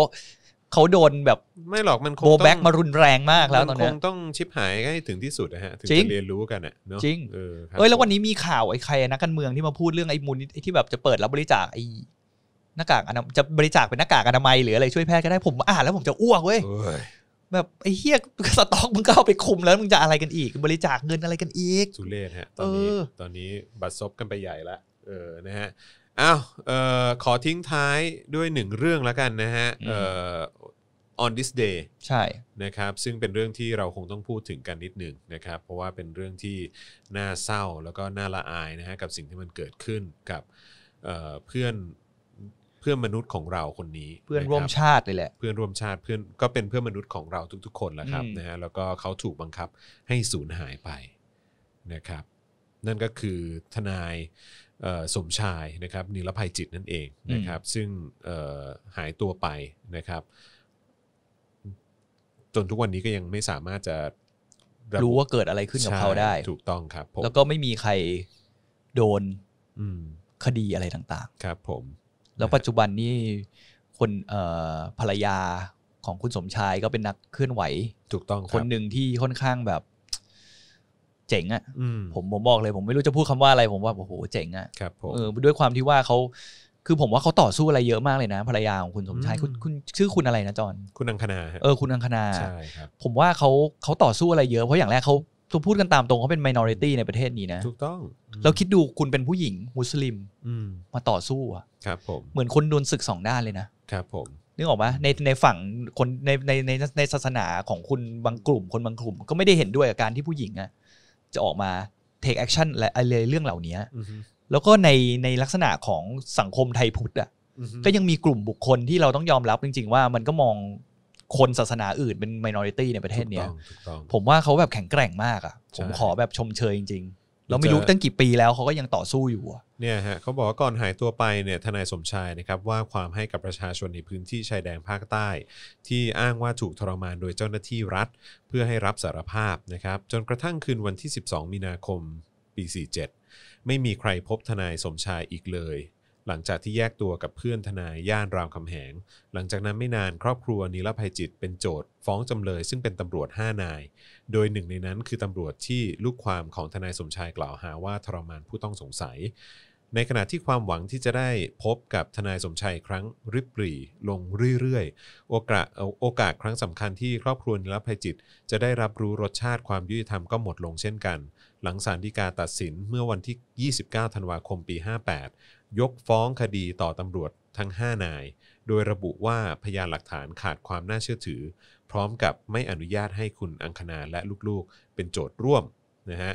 เขาโดนแบบไม่หรอกมันคงโบแบ็กมารุนแรงมากแล้วตอนนี้คงต้องชิปหายให้ถึงที่สุดนะฮะถึงจะเรียนรู้กันอ่ะจริงเออเอ้ยแล้ววันนี้มีข่าวไอ้ใครนักการเมืองที่มาพูดเรื่องไอ้มูลที่แบบจะเปิดรับบริจาคไอ้หน้ากากอนาจะบริจาคเป็นหน้ากากอนามัยหรืออะไรช่วยแพทย์ก็ได้ผมอ่านแล้วผมจะอ้วกเว้ยแบบไอ้เฮียสต็อกมึงก็เอาไปคุมแล้วมึงจะอะไรกันอีกบริจาคเงินอะไรกันอีกสุเรศฮะตอนนี้ตอนนี้บัตรซบกันไปใหญ่ละเออนะฮะอ้าวขอทิ้งท้ายด้วยหนึ่งเรื่องแล้วกันนะฮะอ on this day ใช่ นะครับ ซึ่งเป็นเรื่องที่เราคงต้องพูดถึงกันนิดหนึ่งนะครับ เพราะว่าเป็นเรื่องที่น่าเศร้าแล้วก็น่าละอายนะฮะกับสิ่งที่มันเกิดขึ้นกับเเพื่อนเพื่อนมนุษย์ของเราคนนี้ เพื่อนร่วมชาติเลยแหละ เพื่อนร่วมชาติเพื่อนก็เป็นเพื่อนมนุษย์ของเราทุกๆคนแหละครับนะฮะ แล้วก็เขาถูกบังคับให้สูญหายไปนะครับ นั่นก็คือทนายสมชายนะครับนิรภัยจิตนั่นเองนะครับ ซึ่งหายตัวไปนะครับ จนทุกวันนี้ก็ยังไม่สามารถจะรู้ว่าเกิดอะไรขึ้นกับเขาได้ ถูกต้องครับแล้วก็ไม่มีใครโดนคดีอะไรต่าง ๆ ครับผม แล้วปัจจุบันนี่คนภรรยาของคุณสมชายก็เป็นนักเคลื่อนไหว ถูกต้องคนหนึ่งที่ค่อนข้างแบบเจ๋งอะ่ะผมผมบอกเลยผมไม่รู้จะพูดคำว่าอะไรผมว่าโอ้โหเจ๋งอะ่ะเออด้วยความที่ว่าเขาคือผมว่าเขาต่อสู้อะไรเยอะมากเลยนะ ภรรยาของคุณสมชายคุณคุณชื่อคุณอะไรนะจอนคุณอังคณาเออคุณอังคณาใช่ครับผมว่าเขาเขาต่อสู้อะไรเยอะเพราะอย่างแรกเขาถ้าพูดกันตามตรงเขาเป็นมินอริตี้ในประเทศนี้นะถูกต้องเราคิดดูคุณเป็นผู้หญิงมุสลิมมาต่อสู้อ่ะครับผมเหมือนคนโดนศึกสองด้านเลยนะ ครับผมนึกออกปะในในฝั่งคนในในในในศาสนาของคุณบางกลุ่ม คนบางกลุ่มก็ไม่ได้เห็นด้วยกับการที่ผู้หญิงอ่ะจะออกมา take action และอะไรเรื่องเหล่านี้ แล้วก็ในในลักษณะของสังคมไทยพุทธอ่ะ ก็ยังมีกลุ่มบุคคลที่เราต้องยอมรับจริงๆว่ามันก็มองคนศาสนาอื่นเป็นมิน o ร i ตีในประเทศเนี้ยผมว่าเขาแบบแข็งแกร่งมากอ่ะ ผมขอแบบชมเชยจริงๆเราไม่รู้ตั้งกี่ปีแล้วเขาก็ยังต่อสู้อยู่เนี่ยฮะเขาบอกว่าก่อนหายตัวไปเนี่ยทนายสมชายนะครับ ว่าความให้กับประชาชนในพื้นที่ชายแดนภาคใต้ ที่อ้างว่าถูกทรมานโดยเจ้าหน้าที่รัฐเพื่อให้รับสารภาพนะครับ จนกระทั่งคืนวันที่ 12มีนาคมปี47 ไม่มีใครพบทนายสมชายอีกเลย หลังจากที่แยกตัวกับเพื่อนทนายย่านรามคำแหง หลังจากนั้นไม่นานครอบครัวนิรภัยจิตเป็นโจทฟ้องจำเลย ซึ่งเป็นตำรวจ5นายโดยหนึ่งในนั้นคือตำรวจที่ลูกความของทนายสมชายกล่าวหาว่าทรมานผู้ต้องสงสัย ในขณะที่ความหวังที่จะได้พบกับทนายสมชายครั้งริบหรี่ลงเรื่อยๆโอกาสโอกาสครั้งสำคัญที่ครอบครัวนิรภัยจิต จะได้รับรู้รสชาติความยุติธรรมก็หมดลงเช่นกัน หลังสารฎีกาตัดสินเมื่อวันที่ 29 ธันวาคมปี 58 ยกฟ้องคดีต่อตำรวจทั้ง 5 นาย โดยระบุว่าพยานหลักฐานขาดความน่าเชื่อถือพร้อมกับไม่อนุญาตให้คุณอังคณาและลูกๆเป็นโจทย์ร่วมนะฮะ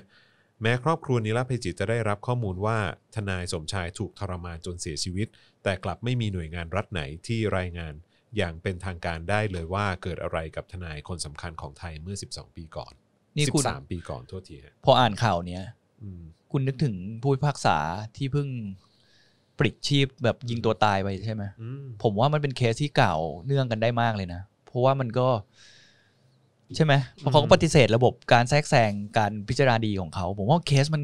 แม้ครอบครัวนิรภัยจิตจะได้รับข้อมูลว่าทนายสมชายถูกทรมานจนเสียชีวิต แต่กลับไม่มีหน่วยงานรัฐไหนที่รายงานอย่างเป็นทางการได้เลยว่าเกิดอะไรกับทนายคนสำคัญของไทยเมื่อ 12 ปีก่อน นี่คุณสปีก่อนั่วทีฮะพออ่านข่าวเนี้ยอคุณนึกถึงผู้พิพากษาที่เพิ่งปลิดชีพแบบยิงตัวตายไปใช่ไหมมผมว่ามันเป็นเคสที่เก่าเนื่องกันได้มากเลยนะราะว่ามันก็ ใช่ไหมเพราะเขาปฏิเสธระบบการแทรกแซงการพิจารณาดีของเขา ผมว่าเคสมัน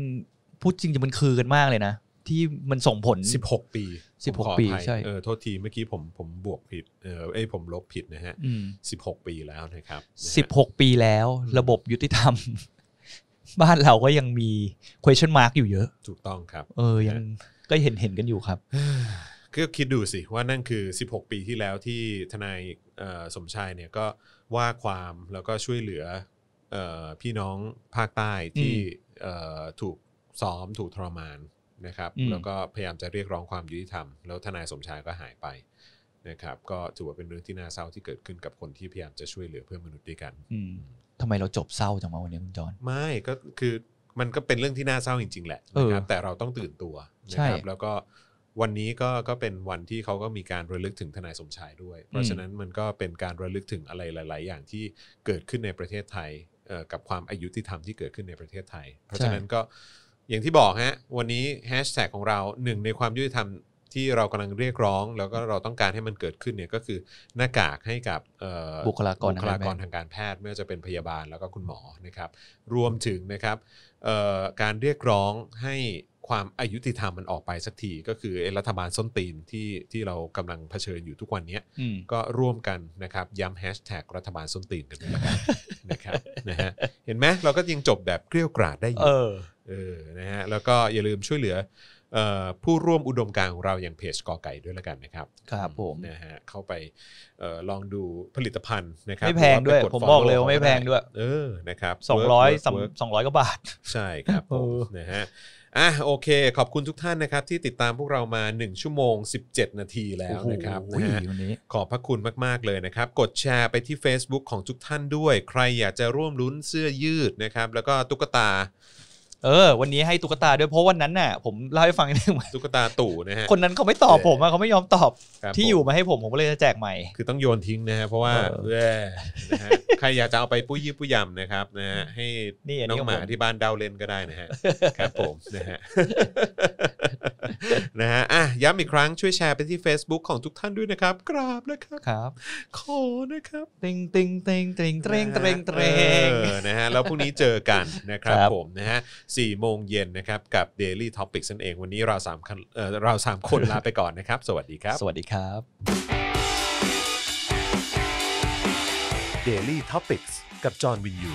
พูดจริงจะมันคือกันมากเลยนะ ที่มันส่งผล 16 ปี 16 ปี ใช่ เออโทษทีเมื่อกี้ผมผมบวกผิด เออไอผมลบผิดนะฮะ 16 ปีแล้วนะครับ 16 ปีแล้ว ระบบยุติธรรม บ้านเราก็ยังมี question mark อยู่เยอะ ถูกต้องครับ เออยังก็เห็นเห็นกันอยู่ครับก็คิดดูสิว่านั่นคือ 16 ปีที่แล้วที่ทนายสมชายเนี่ยก็ ว่าความแล้วก็ช่วยเหลือพี่น้องภาคใต้ที่ถูกซ้อมถูกทรมานนะครับ แล้วก็พยายามจะเรียกร้องความยุติธรรม แล้วทนายสมชายก็หายไป นะครับ ก็ถือว่าเป็นเรื่องที่น่าเศร้าที่เกิดขึ้นกับคนที่พยายามจะช่วยเหลือเพื่อนมนุษย์ด้วยกันทำไมเราจบเศร้าจังวะวันนี้คุณจอนไม่ก็คือมันก็เป็นเรื่องที่น่าเศร้าจริง ๆ แหละนะครับแต่เราต้องตื่นตัวนะครับแล้วก็วันนี้ก็ก็เป็นวันที่เขาก็มีการระลึกถึงทนายสมชายด้วย เพราะฉะนั้นมันก็เป็นการระลึกถึงอะไรหลาย ๆ อย่างที่เกิดขึ้นในประเทศไทย กับความอายุตีธรรมที่เกิดขึ้นในประเทศไทย เพราะฉะนั้นก็อย่างที่บอกฮะวันนี้แฮชแท็กของเราหนึ่ง ในความยุติธรรมที่เรากำลังเรียกร้อง แล้วก็เราต้องการให้มันเกิดขึ้นเนี่ยก็คือหน้ากากให้กับบุคลากรบุคลากรทางการแพทย์ไม่ว่าจะเป็นพยาบาลแล้วก็คุณหมอนะครับ รวมถึงนะครับการเรียกร้องให้ความอายุติธรรมมันออกไปสักทีก็คือรัฐบาลส้นตีนที่ที่เรากำลังเผชิญอยู่ทุกวันนี้ก็ร่วมกันนะครับย้ำแฮชแท็กรัฐบาลส้นตีนกันด้วยนะครับนะฮะเห็นไหมเราก็ยังจบแบบเกลี้ยกล่อมได้อยู่เออนะฮะแล้วก็อย่าลืมช่วยเหลือผู้ร่วมอุดมการของเราอย่างเพจกอไก่ด้วยแล้วกันนะครับ ครับผมนะฮะเข้าไปลองดูผลิตภัณฑ์นะครับไม่แพงด้วยผมบอกเลยว่าไม่แพงด้วยเออนะครับสองร้อยสองร้อยกว่าบาท ใช่ครับนะฮะอ่ะโอเค ขอบคุณทุกท่านนะครับ ที่ติดตามพวกเรามา 1 ชั่วโมง 17 นาทีแล้วนะครับนะขอบพระคุณมาก ๆ เลยนะครับ กดแชร์ไปที่ Facebook ของทุกท่านด้วย ใครอยากจะร่วมลุ้นเสื้อยืดนะครับ แล้วก็ตุ๊กตาเออวันนี้ให้ตุ๊กตา ด้วยเพราะวันนั้นน่ะผมเล่าให้ฟังนิดนึงตุ๊กตาตู่นะฮะ คนนั้นเขาไม่ตอบผมอะเขาไม่ยอมตอบ ที่อยู่มาให้ผมผมก็เลยจะแจกใหม่คือต้องโยนทิ้งนะฮะเพราะว่านะฮะใครอยากจะเอาไปปุ้ยยี่ปุ้ยยำนะครับนะฮะให้น้องหมาที่บ้านดาวเล่นก็ได้นะฮะครับผมนะฮะนะฮะอ่ะย้ำอีกครั้งช่วยแชร์ไปที่ Facebook ของทุกท่านด้วยนะครับกราบนะครับครับขอนะครับเต็งเต็งเต็งเต็งเต็งเต็งเต็งนะฮะแล้วพรุ่งนี้เจอกันนะครับ ผมนะฮะ4โมงเย็นนะครับ กับ Daily Topics นั่นเองวันนี้เราสามคนเเราสามคนลาไปก่อนนะครับสวัสดีครับ สวัสดีครับ Daily Topics กับ จอห์นวินยู